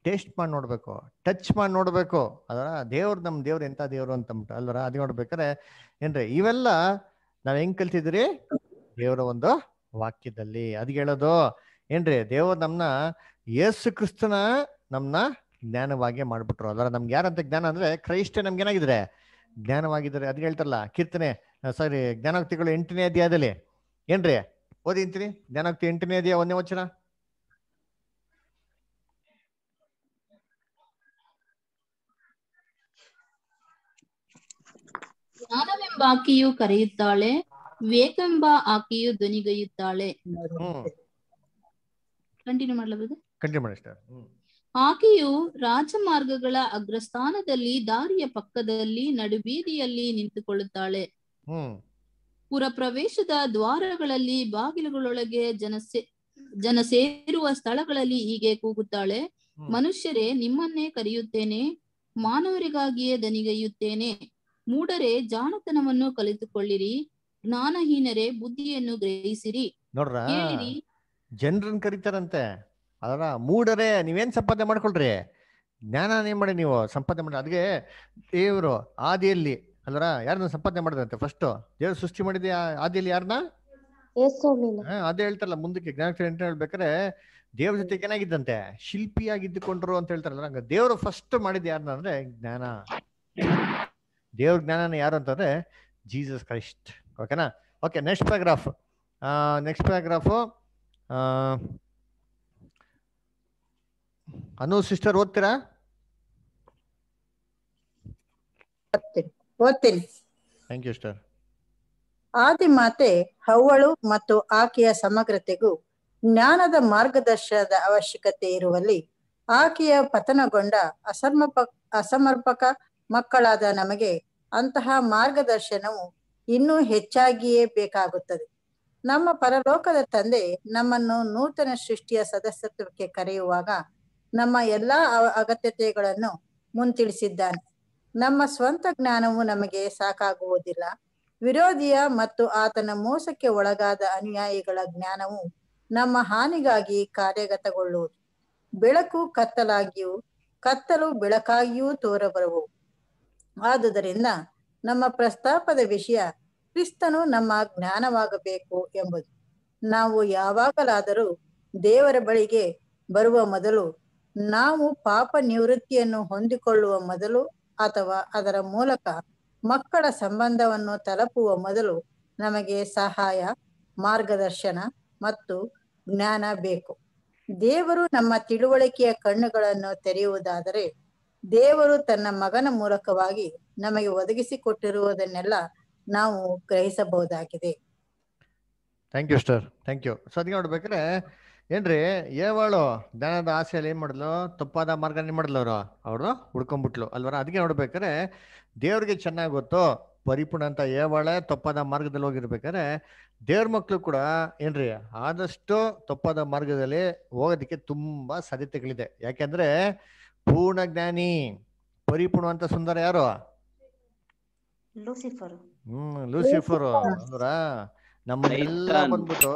ಟೇಸ್ಟ್ ಮಾಡಿ ನೋಡಬೇಕು ಟಚ್ ಮಾಡಿ ನೋಡಬೇಕು ಅದರ ದೇವ್ರು ನಮ್ಮ ದೇವ್ರು ಎಂಥ ದೇವರು ಅಂತಂಬಿಟ್ಟು ಅಲ್ವರ ಅದು ನೋಡ್ಬೇಕಾದ್ರೆ ಏನ್ರಿ ಇವೆಲ್ಲ ನಾವು ಹೆಂಗೆ ಕಲ್ತಿದ್ರಿ ದೇವರ ಒಂದು ವಾಕ್ಯದಲ್ಲಿ ಅದ್ ಹೇಳೋದು ಏನ್ರಿ ದೇವ ನಮ್ನ ಯೇಸು ಕ್ರಿಸ್ತನ ನಮ್ನ ಜ್ಞಾನವಾಗಿ ಮಾಡ್ಬಿಟ್ರು ಅದರ ನಮ್ಗೆ ಯಾರಂತ ಜ್ಞಾನ ಅಂದ್ರೆ ಕ್ರೈಸ್ತ ನಮ್ಗೆ ಏನಾಗಿದ್ರೆ ಜ್ಞಾನವಾಗಿದ್ದಾರೆ ಅದ್ ಹೇಳ್ತಾರಲ್ಲ ಕೀರ್ತನೆ ಸಾರಿ ಜ್ಞಾನೋಕ್ತಿಗಳು ಎಂಟನೇ ಅಧ್ಯಾಯದಲ್ಲಿ ಏನ್ರಿ ಓದಿ ಅಂತೀರಿ ಜ್ಞಾನೋಕ್ತಿ ಎಂಟನೇ ಅಧ್ಯಾಯ ಒಂದೇ ವಚನ ಜ್ಞಾನವೆಂಬಾಕಿಯು ಕರೆಯುತ್ತಾಳೆ ವೇಕಂಬ ಆಕೆಯು ಧ್ವನಿಗೈಯುತ್ತಾಳೆ ಕಂಟಿನ್ಯೂ ಮಾಡಲಬಹುದು ಮಾಡಿ ಆಕೆಯು ರಾಜಮಾರ್ಗಗಳ ಅಗ್ರಸ್ಥಾನದಲ್ಲಿ ದಾರಿಯ ಪಕ್ಕದಲ್ಲಿ ನಡುಬೀದಿಯಲ್ಲಿ ನಿಂತುಕೊಳ್ಳುತ್ತಾಳೆ ಪುರ ಪ್ರವೇಶದ ದ್ವಾರಗಳಲ್ಲಿ ಬಾಗಿಲುಗಳೊಳಗೆ ಸೇ ಜನ ಸೇರುವ ಸ್ಥಳಗಳಲ್ಲಿ ಹೀಗೆ ಕೂಗುತ್ತಾಳೆ ಮನುಷ್ಯರೇ ನಿಮ್ಮನ್ನೇ ಕರೆಯುತ್ತೇನೆ ಮಾನವರಿಗಾಗಿಯೇ ದನಿಗೈಯುತ್ತೇನೆ ಮೂಡರೆ ಜಾಣತನವನ್ನು ಕಲಿತುಕೊಳ್ಳಿರಿ ಜ್ಞಾನಹೀನರೇ ಬುದ್ಧಿಯನ್ನು ಗ್ರಹಿಸಿರಿ ನೋಡ್ರ ಜನರನ್ನ ಕರೀತಾರಂತೆ ಅದರ ಮೂಡರೇ ನೀವೇನ್ ಸಂಪಾದನೆ ಮಾಡ್ಕೊಳ್ರಿ ಜ್ಞಾನ ಏನ್ ಮಾಡಿ ನೀವು ಸಂಪಾದನೆ ಮಾಡಿ ಅದ್ಗೆ ದೇವರು ಆದಿಯಲ್ಲಿ ಅಲ್ಲರ ಯಾರನ್ನ ಸಂಪಾದನೆ ಮಾಡಿದ್ರಂತೆ ಫಸ್ಟ್ ದೇವ್ರು ಸೃಷ್ಟಿ ಮಾಡಿದ ಆದಿಯಲ್ಲಿ ಯಾರನ್ನ ಅದೇ ಹೇಳ್ತಾರಲ್ಲ ಮುಂದಕ್ಕೆ ಜ್ಞಾನ ಅಂತ ಹೇಳ್ಬೇಕಾರೆ ದೇವ್ರ ಜೊತೆ ಏನಾಗಿದ್ದಂತೆ ಶಿಲ್ಪಿಯಾಗಿದ್ದುಕೊಂಡ್ರು ಅಂತ ಹೇಳ್ತಾರಲ್ಲ ದೇವ್ರು ಫಸ್ಟ್ ಮಾಡಿದ ಯಾರನ್ನ ಅಂದ್ರೆ ಜ್ಞಾನ ದೇವ್ರ ಜ್ಞಾನನ ಯಾರು ಅಂತಂದ್ರೆ ಜೀಸಸ್ ಕ್ರೈಸ್ಟ್ ಓಕೆನಾ okay next paragraph next paragraph Anu sister ಓದ್ತೀರಾ ಓದ್ತೀನಿ ಥ್ಯಾಂಕ್ ಯು ಸಿಸ್ಟರ್ ಹವ್ವಳು ಮತ್ತು ಆಕೆಯ ಸಮಗ್ರತೆಗೂ ಜ್ಞಾನದ ಮಾರ್ಗದರ್ಶನದ ಅವಶ್ಯಕತೆ ಇರುವಲ್ಲಿ ಆಕೆಯ ಪತನಗೊಂಡ ಅಸಮರ್ಪ ಅಸಮರ್ಪಕ ಮಕ್ಕಳಾದ ನಮಗೆ ಅಂತಹ ಮಾರ್ಗದರ್ಶನವು ಇನ್ನೂ ಹೆಚ್ಚಾಗಿಯೇ ಬೇಕಾಗುತ್ತದೆ ನಮ್ಮ ಪರಲೋಕದ ತಂದೆ ನಮ್ಮನ್ನು ನೂತನ ಸೃಷ್ಟಿಯ ಸದಸ್ಯತ್ವಕ್ಕೆ ಕರೆಯುವಾಗ ನಮ್ಮ ಎಲ್ಲಾ ಅಗತ್ಯತೆಗಳನ್ನು ಮುಂತಿಳಿಸಿದ್ದಾನೆ ನಮ್ಮ ಸ್ವಂತ ಜ್ಞಾನವು ನಮಗೆ ಸಾಕಾಗುವುದಿಲ್ಲ ವಿರೋಧಿಯ ಮತ್ತು ಆತನ ಮೋಸಕ್ಕೆ ಒಳಗಾದ ಅನುಯಾಯಿಗಳ ಜ್ಞಾನವು ನಮ್ಮ ಹಾನಿಗಾಗಿ ಕಾರ್ಯಗತಗೊಳ್ಳುವುದು ಬೆಳಕು ಕತ್ತಲಾಗಿಯೂ ಕತ್ತಲು ಬೆಳಕಾಗಿಯೂ ತೋರಬರುವು ಆದುದರಿಂದ ನಮ್ಮ ಪ್ರಸ್ತಾಪದ ವಿಷಯ ಕ್ರಿಸ್ತನು ನಮ್ಮ ಜ್ಞಾನವಾಗಬೇಕು ಎಂಬುದು ನಾವು ಯಾವಾಗಲಾದರೂ ದೇವರ ಬಳಿಗೆ ಬರುವ ಮೊದಲು ನಾವು ಪಾಪ ನಿವೃತ್ತಿಯನ್ನು ಹೊಂದಿಕೊಳ್ಳುವ ಮೊದಲು ಅಥವಾ ಅದರ ಮೂಲಕ ಮಕ್ಕಳ ಸಂಬಂಧವನ್ನು ತಲುಪುವ ಮೊದಲು ನಮಗೆ ಸಹಾಯ ಮಾರ್ಗದರ್ಶನ ಮತ್ತು ಜ್ಞಾನ ಬೇಕು ದೇವರು ನಮ್ಮ ತಿಳುವಳಿಕೆಯ ಕಣ್ಣುಗಳನ್ನು ತೆರೆಯುವುದಾದರೆ ದೇವರು ತನ್ನ ಮಗನ ಮೂಲಕವಾಗಿ ನಮಗೆ ಒದಗಿಸಿ ಕೊಟ್ಟಿರುವುದನ್ನೆಲ್ಲ ನಾವು ಗ್ರಹಿಸಬಹುದಾಗಿದೆ thank you sir thank you so ಅದಕ್ಕೆ ನೋಡ್ಬೇಕ್ರೆ ಏನ್ರಿ ಏವಾಳು ಜ್ಞಾನದ ಆಸೆಯಲ್ಲಿ ಏನ್ ಮಾಡಿದ್ಲು ತಪ್ಪಾದ ಮಾರ್ಗ ಏನ್ ಮಾಡಿದ್ಲು ಅವರು ಹುಡ್ಕೊಂಬಿಟ್ಲು ಹುಡ್ಕೊಂಡ್ಬಿಟ್ಲು ಅಲ್ವರ ಅದಕ್ಕೆ ನೋಡ್ಬೇಕಾರೆ ದೇವ್ರಿಗೆ ಚೆನ್ನಾಗಿ ಗೊತ್ತು ಪರಿಪೂರ್ಣ ಅಂತ ಏವಾಳೆ ತಪ್ಪಾದ ಮಾರ್ಗದಲ್ಲಿ ಹೋಗಿರ್ಬೇಕಾರೆ ದೇವ್ರ ಮಕ್ಕಳು ಕೂಡ ಏನ್ರಿ ಆದಷ್ಟು ತಪ್ಪಾದ ಮಾರ್ಗದಲ್ಲಿ ಹೋಗೋದಕ್ಕೆ ತುಂಬಾ ಸಾಧ್ಯತೆಗಳಿದೆ ಯಾಕೆಂದ್ರೆ ಪೂರ್ಣ ಜ್ಞಾನಿ ಪರಿಪೂರ್ಣ ಅಂತ ಸುಂದರ ಯಾರು ಲೂಸಿಫರ್ ಹ್ಮ್ ಲೂಸಿಫರ್ ಅಂದ್ರ ಎಲ್ಲ ಬಂದ್ಬಿಟ್ಟು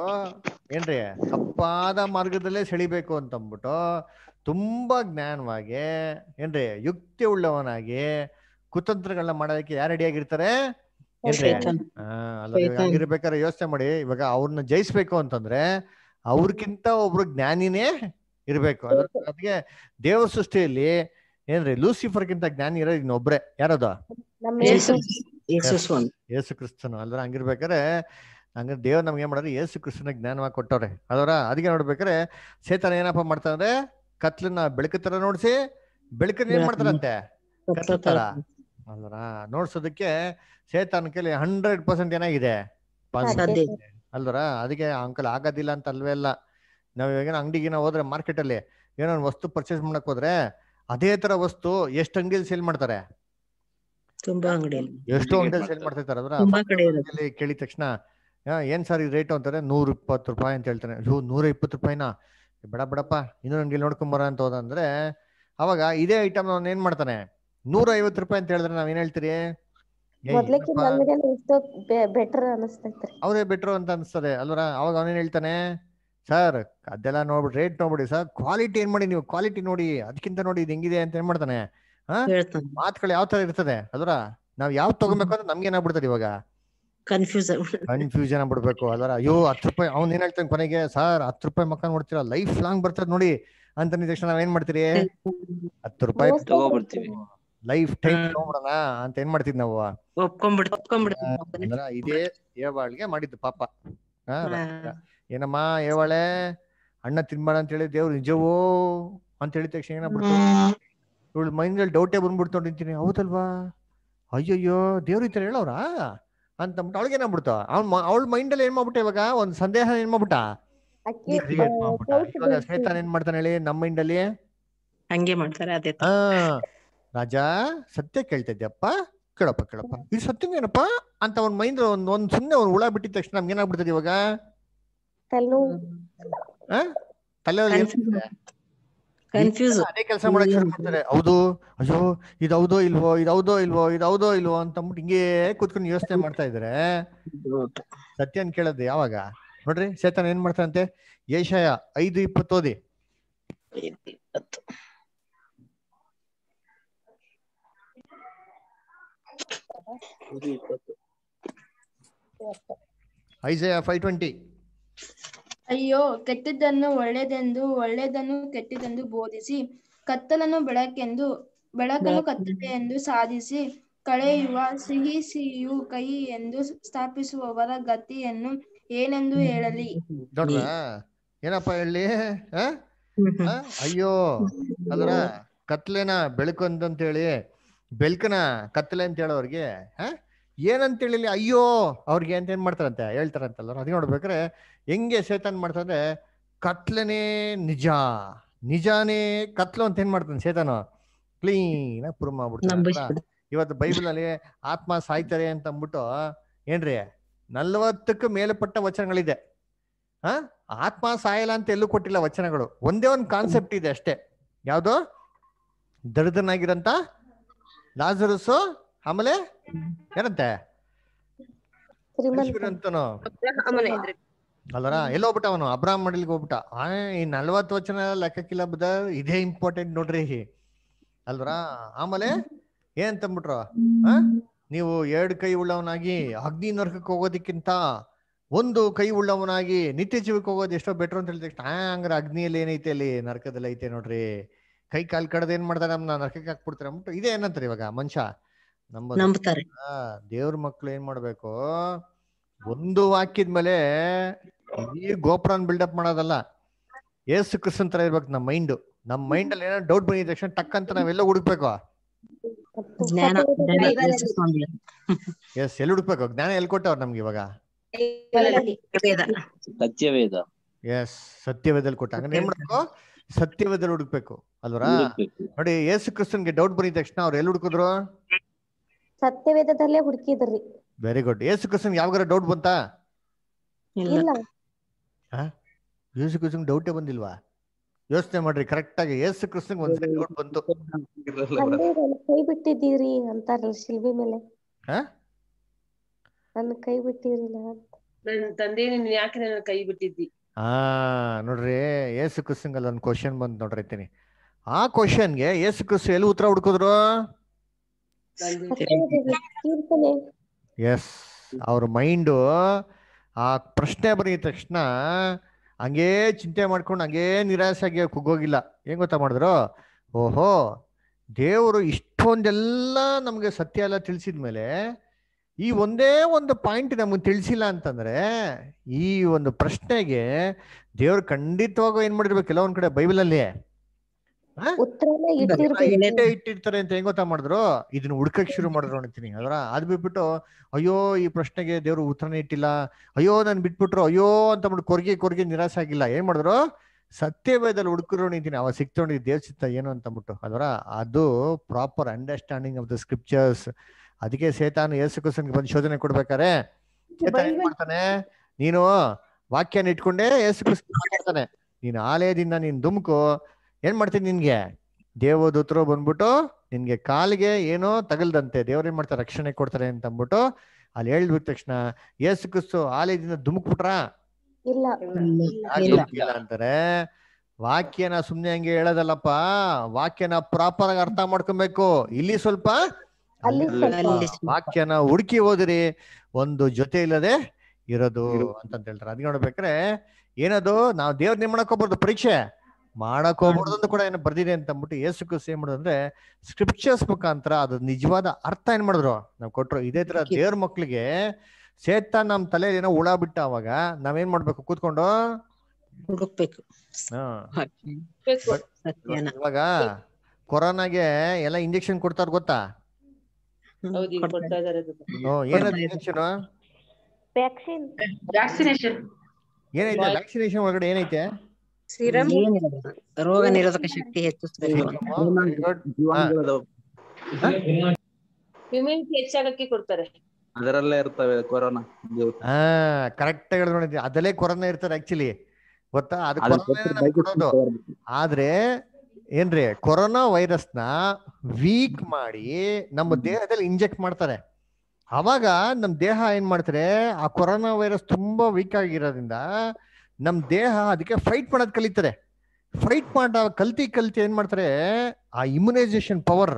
ಏನ್ರಿ ತಪ್ಪಾದ ಮಾರ್ಗದಲ್ಲೇ ಸೆಳಿಬೇಕು ಅಂತಂದ್ಬಿಟ್ಟು ತುಂಬಾ ಜ್ಞಾನವಾಗಿ ಏನ್ರಿ ಯುಕ್ತಿ ಉಳ್ಳವನಾಗಿ ಕುತಂತ್ರಗಳನ್ನ ಮಾಡೋದಕ್ಕೆ ಯಾರು ರೆಡಿ ಏನ್ರಿ ಆಗಿರ್ಬೇಕಾದ್ರೆ ಯೋಚನೆ ಮಾಡಿ ಇವಾಗ ಅವ್ರನ್ನ ಜಯಿಸ್ಬೇಕು ಅಂತಂದ್ರೆ ಅವ್ರಕ್ಕಿಂತ ಒಬ್ರು ಜ್ಞಾನಿನೇ ಇರಬೇಕು ಅದಕ್ಕೆ ದೇವ ಸೃಷ್ಟಿಯಲ್ಲಿ ಏನ್ರಿ ಗಿಂತ ಜ್ಞಾನಿ ಇರೋ ಇನ್ನೊಬ್ರೆ ಯಾರದ ಯೇಸು ಕ್ರಿಸ್ತನು ಅಲ್ರ ಹಂಗಿರ್ಬೇಕಾರೆ ಹಂಗ ದೇವ್ ನಮ್ಗೆ ಏನ್ ಮಾಡಿದ್ರೆ ಯೇಸು ಕ್ರಿಸ್ತನ ಜ್ಞಾನ ಕೊಟ್ಟವ್ರೆ ಅದರ ಅದಕ್ಕೆ ನೋಡ್ಬೇಕಾರೆ ಸೇತನ ಏನಪ್ಪ ಮಾಡ್ತಾರೆ ಕತ್ಲನ್ನ ಬೆಳಕು ತರ ನೋಡ್ಸಿ ಬೆಳಕನ್ನ ಏನ್ ಮಾಡ್ತಾರಂತೆ ಕತ್ಲ ತರ ಅಲ್ರ ನೋಡ್ಸೋದಕ್ಕೆ ಸೇತನ ಕೇಳಿ ಹಂಡ್ರೆಡ್ ಪರ್ಸೆಂಟ್ ಏನಾಗಿದೆ ಅಲ್ರ ಅದಕ್ಕೆ ಅಂಕಲ್ ಆಗೋದಿಲ್ಲ ಅಂತ ಅಲ್ವೇ ಅಲ್ಲ ನಾವ್ ಇವಾಗ ಅಂಗಡಿಗೆ ನಾವು ಹೋದ್ರೆ ಮಾರ್ಕೆಟ್ ಅಲ್ಲಿ ಏನೋ ಒಂದು ವಸ್ತು ಪರ್ಚೇಸ್ ಮಾಡಕ್ ಹೋದ್ರೆ ಅದೇ ತರ ವಸ್ತು ಎಷ್ಟು ಅಂಗಡಿಯಲ್ಲಿ ಸೇಲ್ ಮಾಡ್ತಾರೆ ತುಂಬಾ ಅಂಗಡಿಯಲ್ಲಿ ಎಷ್ಟು ಅಂಗಡಿಯಲ್ಲಿ ಸೇಲ್ ಮಾಡ್ತಿರ್ತಾರೆ ಕೇಳಿದ ತಕ್ಷಣ ಏನ್ ಸರ್ ಈ ರೇಟ್ ಅಂತಾರೆ ನೂರ ಇಪ್ಪತ್ತು ರೂಪಾಯಿ ಅಂತ ಹೇಳ್ತಾನೆ ಯೋ ನೂರ ಇಪ್ಪತ್ತು ರೂಪಾಯಿನ ಬಡ ಬೇಡಪ್ಪ ಇನ್ನು ಅಂಗಿಲ್ ಇಲ್ಲಿ ನೋಡ್ಕೊಂಬರ ಅಂತ ಹೋದಂದ್ರೆ ಅವಾಗ ಇದೇ ಐಟಮ್ ನಾನು ಏನ್ ಮಾಡ್ತಾನೆ ನೂರ ಐವತ್ತು ರೂಪಾಯಿ ಅಂತ ಹೇಳಿದ್ರೆ ನಾವ್ ಏನ್ ಹೇಳ್ತೀರಿ ಅವ್ರೇ ಬೆಟ್ರು ಅಂತ ಅನ್ಸ್ತದೆ ಅಲ್ವರ ಅವಾಗ ಅವನೇನ್ ಹೇಳ್ತಾನೆ ಸರ್ ಅದೆಲ್ಲ ನೋಡ್ಬಿಡಿ ರೇಟ್ ನೋಡ್ಬಿಡಿ ಸರ್ ಕ್ವಾಲಿಟಿ ಏನ್ ಮಾಡಿ ನೀವು ಕ್ವಾಲಿಟಿ ನೋಡಿ ಅದಕ್ಕಿಂತ ನೋಡಿ ಇದು ಹೆಂಗಿದೆ ಅಂತ ಏನ್ ಮಾಡ್ತಾನೆ ಮಾತುಗಳು ಯಾವ ತರ ಇರ್ತದೆ ಅದರ ನಾವ್ ಯಾವ್ದು ತಗೋಬೇಕು ಅಂತ ನಮ್ಗೆ ಏನಾಗ್ಬಿಡ್ತದೆ ಇವಾಗ ಕನ್ಫ್ಯೂಸನ್ ಕನ್ಫ್ಯೂಷನ್ ಆಗ್ಬಿಡ್ಬೇಕು ಅದರ ಅಯ್ಯೋ ಹತ್ತು ರೂಪಾಯಿ ಅವ್ನ್ ಏನ್ ಹೇಳ್ತಾನೆ ಕೊನೆಗೆ ಸರ್ ಹತ್ ರೂಪಾಯಿ ಮಕ್ಕ ನೋಡ್ತೀರಾ ಲೈಫ್ ಲಾಂಗ್ ಬರ್ತದ ನೋಡಿ ಅಂತ ನಿಜಕ್ಷಣ ನಾವ್ ಏನ್ ಮಾಡ್ತೀರಿ ಹತ್ತು ರೂಪಾಯಿ ಲೈಫ್ ಟೈಮ್ ತಗೊಂಡ್ಬಿಡೋಣ ಅಂತ ಏನ್ ಮಾಡ್ತಿದ್ ನಾವು ಇದೇ ಬಾಳ್ಗೆ ಮಾಡಿದ್ದು ಪಾಪ ಏನಮ್ಮ ಏವಳೆ ಅಣ್ಣ ತಿನ್ಬಾಡ ಅಂತ ಹೇಳಿ ದೇವ್ರು ನಿಜವೋ ಅಂತ ಹೇಳಿದ ತಕ್ಷಣ ಏನಾಗ್ಬಿಡ್ತು ಇವಳು ಮೈಂಡಲ್ಲಿ ಡೌಟೇ ಬಂದ್ಬಿಡ್ತು ಅಂತೀನಿ ಹೌದಲ್ವಾ ಅಯ್ಯಯ್ಯೋ ದೇವ್ರು ಈ ಥರ ಅಂತ ಅಂದ್ಬಿಟ್ಟು ಅವಳಿಗೆ ಏನಾಗ್ಬಿಡ್ತು ಅವ್ನ ಅವಳ ಮೈಂಡಲ್ಲಿ ಏನ್ ಮಾಡ್ಬಿಟ್ಟ ಇವಾಗ ಒಂದ್ ಸಂದೇಹ ಏನ್ ಮಾಡ್ಬಿಟ್ಟ ಏನ್ ಮಾಡ್ತಾನೆ ಹೇಳಿ ನಮ್ಮ ಅಲ್ಲಿ ಹಂಗೆ ಮಾಡ್ತಾರೆ ಅದೇ ಹಾ ರಾಜಾ ಸತ್ಯ ಕೇಳ್ತಾ ಇದ್ಯಪ್ಪ ಕೇಳಪ್ಪ ಕೇಳಪ್ಪ ಇದು ಸತ್ಯ ಏನಪ್ಪ ಅಂತ ಅವ್ನ ಮೈಂಡ್ ಒಂದ್ ಒಂದ್ ಸುಮ್ನೆ ಅವ್ನ ಹುಳ ಬಿಟ್ಟಿದ ತಕ್ಷಣ ನಮ್ಗೆ ಏನಾಗ್ಬಿಡ್ತದೆ ಇವಾಗ ತಲೆನೋವು ಕನ್ಫ್ಯೂಸ್ ಅದೇ ಕೆಲಸ ಮಾಡೋಕೆ ಶುರು ಮಾಡ್ತಾರೆ ಹೌದು ಅಯ್ಯೋ ಇದು ಹೌದೋ ಇಲ್ವೋ ಇದು ಹೌದೋ ಇಲ್ವೋ ಇದು ಹೌದೋ ಇಲ್ವೋ ಅಂತ ಹಿಂಗೇ ಹಿಂಗೆ ಕೂತ್ಕೊಂಡು ಯೋಚನೆ ಮಾಡ್ತಾ ಇದ್ರೆ ಸತ್ಯನ್ ಕೇಳೋದು ಯಾವಾಗ ನೋಡ್ರಿ ಚೇತನ್ ಏನ್ ಮಾಡ್ತಾರಂತೆ ಏಷಯ ಐದು ಓದಿ ಐಜಯ ಫೈವ್ ಟ್ವೆಂಟಿ ಅಯ್ಯೋ ಕೆಟ್ಟದ್ದನ್ನು ಒಳ್ಳೆಯದೆಂದು ಒಳ್ಳೆಯದನ್ನು ಕೆಟ್ಟದೆಂದು ಬೋಧಿಸಿ ಕತ್ತಲನ್ನು ಬೆಳಕೆಂದು ಬೆಳಕನ್ನು ಕತ್ತಲೆ ಎಂದು ಸಾಧಿಸಿ ಕಳೆಯುವ ಸಿಹಿ ಸಿಹಿಯು ಕೈ ಎಂದು ಸ್ಥಾಪಿಸುವವರ ಗತಿಯನ್ನು ಏನೆಂದು ಹೇಳಲಿ ಏನಪ್ಪ ಹೇಳಿ ಅಯ್ಯೋ ಅದರ ಕತ್ಲೆನ ಬೆಳಕು ಅಂತ ಹೇಳಿ ಬೆಳಕನ ಕತ್ತಲೆ ಅಂತ ಹೇಳೋರ್ಗೆ ಏನಂತ ಹೇಳಿ ಅಯ್ಯೋ ಅವ್ರಿಗೆ ಅಂತ ಏನ್ ಮಾಡ್ತಾರಂತೆ ಹೇಳ್ತಾರಂತಲ್ಲ ಅದ್ ನೋಡ್ಬೇಕ್ರೆ ಹೆಂಗೆ ಸೇತನ್ ಮಾಡ್ತಂದ್ರೆ ಕತ್ಲನೇ ನಿಜ ನಿಜಾನೇ ಕತ್ಲು ಅಂತ ಏನ್ ಮಾಡ್ತಾನೆ ಸೇತನ ಕ್ಲೀನ್ ಆಗಿ ಪ್ರೂವ್ ಮಾಡ್ಬಿಡ್ತಾನೆ ಇವತ್ತು ಬೈಬಲ್ ಅಲ್ಲಿ ಆತ್ಮ ಸಾಯ್ತಾರೆ ಅಂತ ಅಂದ್ಬಿಟ್ಟು ಏನ್ರಿ ನಲ್ವತ್ತಕ್ಕೂ ಮೇಲ್ಪಟ್ಟ ವಚನಗಳಿದೆ ಹ ಆತ್ಮ ಸಾಯಲ್ಲ ಅಂತ ಎಲ್ಲೂ ಕೊಟ್ಟಿಲ್ಲ ವಚನಗಳು ಒಂದೇ ಒಂದು ಕಾನ್ಸೆಪ್ಟ್ ಇದೆ ಅಷ್ಟೇ ಯಾವ್ದು ದರಿದ್ರನಾಗಿರಂತ ಲಾಜರಸ್ ಆಮೇಲೆ ಏನಂತೆ ಅಲ್ಲರ ಹೋಗ್ಬಿಟ್ಟ ಅವನು ಅಬ್ರಾಮ್ ಮಡಿಲ್ಗೆ ಹೋಗ್ಬಿಟ್ಟ ಆ ಈ ನಲ್ವತ್ ವಚನ ಲೆಕ್ಕಕ್ಕಿಲ್ಲ ಬದ ಇದೇ ಇಂಪಾರ್ಟೆಂಟ್ ನೋಡ್ರಿ ಅಲ್ವರ ಆಮೇಲೆ ಏನ್ ತಂದ್ಬಿಟ್ರು ಆ ನೀವು ಎರಡು ಕೈ ಉಳ್ಳವನಾಗಿ ಅಗ್ನಿ ನರಕಕ್ಕೆ ಹೋಗೋದಕ್ಕಿಂತ ಒಂದು ಕೈ ಉಳ್ಳವನಾಗಿ ನಿತ್ಯ ಜೀವಕ್ಕೆ ಹೋಗೋದು ಎಷ್ಟೋ ಬೆಟ್ರ್ ಅಂತ ಹೇಳಿದ ಹಂಗ್ರ ಅಗ್ನಿಯಲ್ಲಿ ಏನೈತೆ ಅಲ್ಲಿ ನರ್ಕದಲ್ಲಿ ಐತೆ ನೋಡ್ರಿ ಕೈ ಕಾಲ್ ಕಡದ ಏನ್ ಮಾಡ್ತಾರೆ ನಮ್ನ ನರಕಕ್ಕೆ ಹಾಕ್ಬಿಡ್ತಾರೆ ಅಂದ್ಬಿಟ್ಟು ಇದೇ ಏನಂತಾರೆ ಇವಾಗ ಮನುಷ್ಯ ನಂಬ ದೇವ್ರ ಮಕ್ಳು ಏನ್ ಮಾಡ್ಬೇಕು ಒಂದು ಹಾಕಿದ್ಮೇಲೆ ಈ ಗೋಪುರನ್ ಬಿಲ್ಡಪ್ ಮಾಡೋದಲ್ಲ ಏಸು ಕ್ರಿಸ್ತನ್ ತರ ಇರ್ಬೇಕು ನಮ್ಮ ಮೈಂಡ್ ನಮ್ಮ ಮೈಂಡ್ ಅಲ್ಲಿ ಏನೋ ಡೌಟ್ ಬಂದಿದ ತಕ್ಷಣ ಟಕ್ ಅಂತ ನಾವೆಲ್ಲ ಹುಡುಕ್ಬೇಕು ಎಸ್ ಎಲ್ಲಿ ಹುಡುಕ್ಬೇಕು ಜ್ಞಾನ ಎಲ್ಲಿ ಕೊಟ್ಟವ್ರ ನಮ್ಗೆ ಇವಾಗ ಸತ್ಯವೇದ ಎಸ್ ಸತ್ಯವೇದಲ್ಲಿ ಕೊಟ್ಟ ಏನ್ ಮಾಡ್ಬೇಕು ಸತ್ಯವೇದಲ್ಲಿ ಹುಡುಕ್ಬೇಕು ಅಲ್ವರಾ ನೋಡಿ ಯೇಸು ಕ್ರಿಸ್ತನ್ಗೆ ಡೌಟ್ ಬಂದಿದ ತಕ್ಷಣ ಅವ್ರು ಎಲ್ಲಿ ಹುಡುಕಿದ್ರು ಸತ್ಯವೇದದಲ್ಲೇ ಹುಡುಕಿದ್ರಿ ವೆರಿ ಗುಡ್ ಯೇಸು ಕ್ರಿಸ್ತನ್ ಯಾವಾಗ ಡೌಟ್ ಬಂತಾ ಯೇಸು ಕ್ರಿಸ್ತನ್ ಡೌಟೇ ಬಂದಿಲ್ವಾ ಯೋಚನೆ ಮಾಡ್ರಿ ಕರೆಕ್ಟ್ ಆಗಿ ಯೇಸು ಕ್ರಿಸ್ತನ್ ಒಂದ್ಸರಿ ಡೌಟ್ ಬಂತು ಕೈ ಬಿಟ್ಟಿದ್ದೀರಿ ಅಂತಾರಲ್ಲ ಶಿಲ್ಬಿ ಮೇಲೆ ನನ್ನ ಕೈ ಬಿಟ್ಟಿರಿ ನನ್ನ ತಂದೆ ನೀನ್ ಯಾಕೆ ನನ್ನ ಕೈ ಬಿಟ್ಟಿದ್ದಿ ಹಾ ನೋಡ್ರಿ ಯೇಸು ಕ್ರಿಸ್ತಂಗಲ್ಲಿ ಒಂದು ಕ್ವಶನ್ ಬಂತು ನೋಡ್ರೈತೀನಿ ಆ ಕ್ವಶನ್ಗೆ ಯೇಸು ಕೃಷ್ಣ ಎಲ್ಲಿ ಉತ್ತರ ಹುಡ್ಕಿದ್ರು ಎಸ್ ಅವ್ರ ಮೈಂಡು ಆ ಪ್ರಶ್ನೆ ಬರೀ ತಕ್ಷಣ ಹಂಗೇ ಚಿಂತೆ ಮಾಡ್ಕೊಂಡು ಹಂಗೇ ನಿರಾಸೆಯಾಗಿ ಕುಗ್ಗೋಗಿಲ್ಲ ಏನು ಗೊತ್ತಾ ಮಾಡಿದ್ರು ಓಹೋ ದೇವರು ಇಷ್ಟೊಂದೆಲ್ಲ ನಮಗೆ ಸತ್ಯ ಎಲ್ಲ ತಿಳಿಸಿದ ಮೇಲೆ ಈ ಒಂದೇ ಒಂದು ಪಾಯಿಂಟ್ ನಮಗೆ ತಿಳಿಸಿಲ್ಲ ಅಂತಂದ್ರೆ ಈ ಒಂದು ಪ್ರಶ್ನೆಗೆ ದೇವ್ರು ಖಂಡಿತವಾಗೂ ಏನು ಮಾಡಿರ್ಬೇಕು ಕೆಲವೊಂದ್ ಕಡೆ ಬೈಬಲಲ್ಲಿ ಇಟ್ಟಿರ್ತಾರೆ ಅಂತ ಹೆಂಗ್ ಮಾಡಿದ್ರು ಇದನ್ನ ಹುಡ್ಕಕ್ ಶುರು ಮಾಡಿದ್ರು ಅಂತೀನಿ ಅದರ ಅದ್ ಬಿಟ್ಬಿಟ್ಟು ಅಯ್ಯೋ ಈ ಪ್ರಶ್ನೆಗೆ ದೇವ್ರು ಉತ್ತರನೇ ಇಟ್ಟಿಲ್ಲ ಅಯ್ಯೋ ನನ್ ಬಿಟ್ಬಿಟ್ರು ಅಯ್ಯೋ ಅಂತ ಮಾಡ್ಬಿಟ್ಟು ಕೊರ್ಗೆ ಕೊರ್ಗೆ ನಿರಾಸೆ ಆಗಿಲ್ಲ ಏನ್ ಮಾಡಿದ್ರು ಸತ್ಯವೇದಲ್ಲಿ ಹುಡುಕರು ನಿಂತೀನಿ ಅವ ಸಿಕ್ತೊಂಡಿ ದೇವ್ ಚಿತ್ತ ಏನು ಅಂತ ಅಂದ್ಬಿಟ್ಟು ಅದರ ಅದು proper understanding of the scriptures ಅದಕ್ಕೆ ಸೇತಾನು ಯೇಸು ಬಂದು ಶೋಧನೆ ಕೊಡ್ಬೇಕಾರೆ ಏನ್ ಮಾಡ್ತಾನೆ ನೀನು ವಾಕ್ಯನ ಇಟ್ಕೊಂಡೇ ಯೇಸು ಮಾಡ್ತಾನೆ ನೀನು ಆಲಯದಿಂದ ನೀನ್ ದುಮ್ಕು ಏನ್ ಮಾಡ್ತೀನಿ ನಿನ್ಗೆ ದೇವದೂತರು ಬಂದ್ಬಿಟ್ಟು ನಿನ್ಗೆ ಕಾಲಿಗೆ ಏನೋ ತಗಲ್ದಂತೆ ದೇವ್ರ ಏನ್ ಮಾಡ್ತಾರೆ ರಕ್ಷಣೆ ಕೊಡ್ತಾರೆ ಅಂತ ಅಂದ್ಬಿಟ್ಟು ಅಲ್ಲಿ ಹೇಳ್ಬಿಟ್ಟ ತಕ್ಷಣ ಏಸು ಕಿಸ್ತು ಆಲಯದಿಂದ ದಿನ ಇಲ್ಲ ಅಂತಾರೆ ವಾಕ್ಯನ ಸುಮ್ನೆ ಹಂಗೆ ಹೇಳೋದಲ್ಲಪ್ಪ ವಾಕ್ಯನ ಪ್ರಾಪರ್ ಆಗಿ ಅರ್ಥ ಮಾಡ್ಕೊಬೇಕು ಇಲ್ಲಿ ಸ್ವಲ್ಪ ವಾಕ್ಯನ ಹುಡುಕಿ ಹೋದ್ರಿ ಒಂದು ಜೊತೆ ಇಲ್ಲದೆ ಇರೋದು ಅಂತ ಹೇಳ್ತಾರೆ ಅದ್ ನೋಡ್ಬೇಕ್ರೆ ಏನದು ನಾವು ದೇವ್ರ ನಿರ್ಮಾಣಕ್ಕೆ ಹೋಗ್ಬಾರ್ದು ಪರೀಕ್ಷೆ ಮಾಡಕ್ ಹೋಗ್ಬಾರ್ದು ಕೂಡ ಏನು ಬರ್ದಿದೆ ಅಂತ ಅಂದ್ಬಿಟ್ಟು ಏಸು ಏನ್ ಅಂದ್ರೆ ಸ್ಕ್ರಿಪ್ಚರ್ಸ್ ಮುಖಾಂತರ ಅದ್ರ ನಿಜವಾದ ಅರ್ಥ ಏನ್ ಮಾಡಿದ್ರು ನಾವ್ ಕೊಟ್ರು ಇದೇ ತರ ದೇವ್ರ ಮಕ್ಳಿಗೆ ಸೇತ ನಮ್ ತಲೆ ಏನೋ ಹುಳ ಬಿಟ್ಟ ಅವಾಗ ನಾವೇನ್ ಮಾಡ್ಬೇಕು ಕೂತ್ಕೊಂಡು ಹುಡುಕ್ಬೇಕು ಇವಾಗ ಕೊರೋನಾಗೆ ಎಲ್ಲ ಇಂಜೆಕ್ಷನ್ ಕೊಡ್ತಾರ ಗೊತ್ತಾ ಏನದು ಇಂಜೆಕ್ಷನ್ ವ್ಯಾಕ್ಸಿನೇಷನ್ ಏನೈತೆ ವ್ಯಾಕ್ಸಿನೇಷನ್ ಒಳಗಡೆ ಏನೈತೆ ರೋಗ ನಿರೋಧಕ ಶಕ್ತಿ ಹೆಚ್ಚಾಗಕ್ಕೆ ಕೊಡ್ತಾರೆ ಅದರಲ್ಲೇ ಇರ್ತವೆ ಕೊರೋನಾ ಹಾ ಕರೆಕ್ಟ್ ಆಗಿ ನೋಡಿದ್ವಿ ಅದಲ್ಲೇ ಕೊರೋನಾ ಇರ್ತಾರೆ ಆಕ್ಚುಲಿ ಗೊತ್ತಾ ಅದು ಆದ್ರೆ ಏನ್ರಿ ಕೊರೋನಾ ವೈರಸ್ ನ ವೀಕ್ ಮಾಡಿ ನಮ್ಮ ದೇಹದಲ್ಲಿ ಇಂಜೆಕ್ಟ್ ಮಾಡ್ತಾರೆ ಅವಾಗ ನಮ್ ದೇಹ ಏನ್ ಮಾಡ್ತಾರೆ ಆ ಕೊರೋನಾ ವೈರಸ್ ತುಂಬಾ ವೀಕ್ ಆಗಿರೋದ್ರಿಂದ ನಮ್ಮ ದೇಹ ಅದಕ್ಕೆ ಫೈಟ್ ಮಾಡೋದು ಕಲಿತಾರೆ ಫೈಟ್ ಮಾಡ ಕಲ್ತಿ ಕಲ್ತಿ ಏನ್ ಮಾಡ್ತಾರೆ ಆ ಇಮ್ಯುನೈಸೇಷನ್ ಪವರ್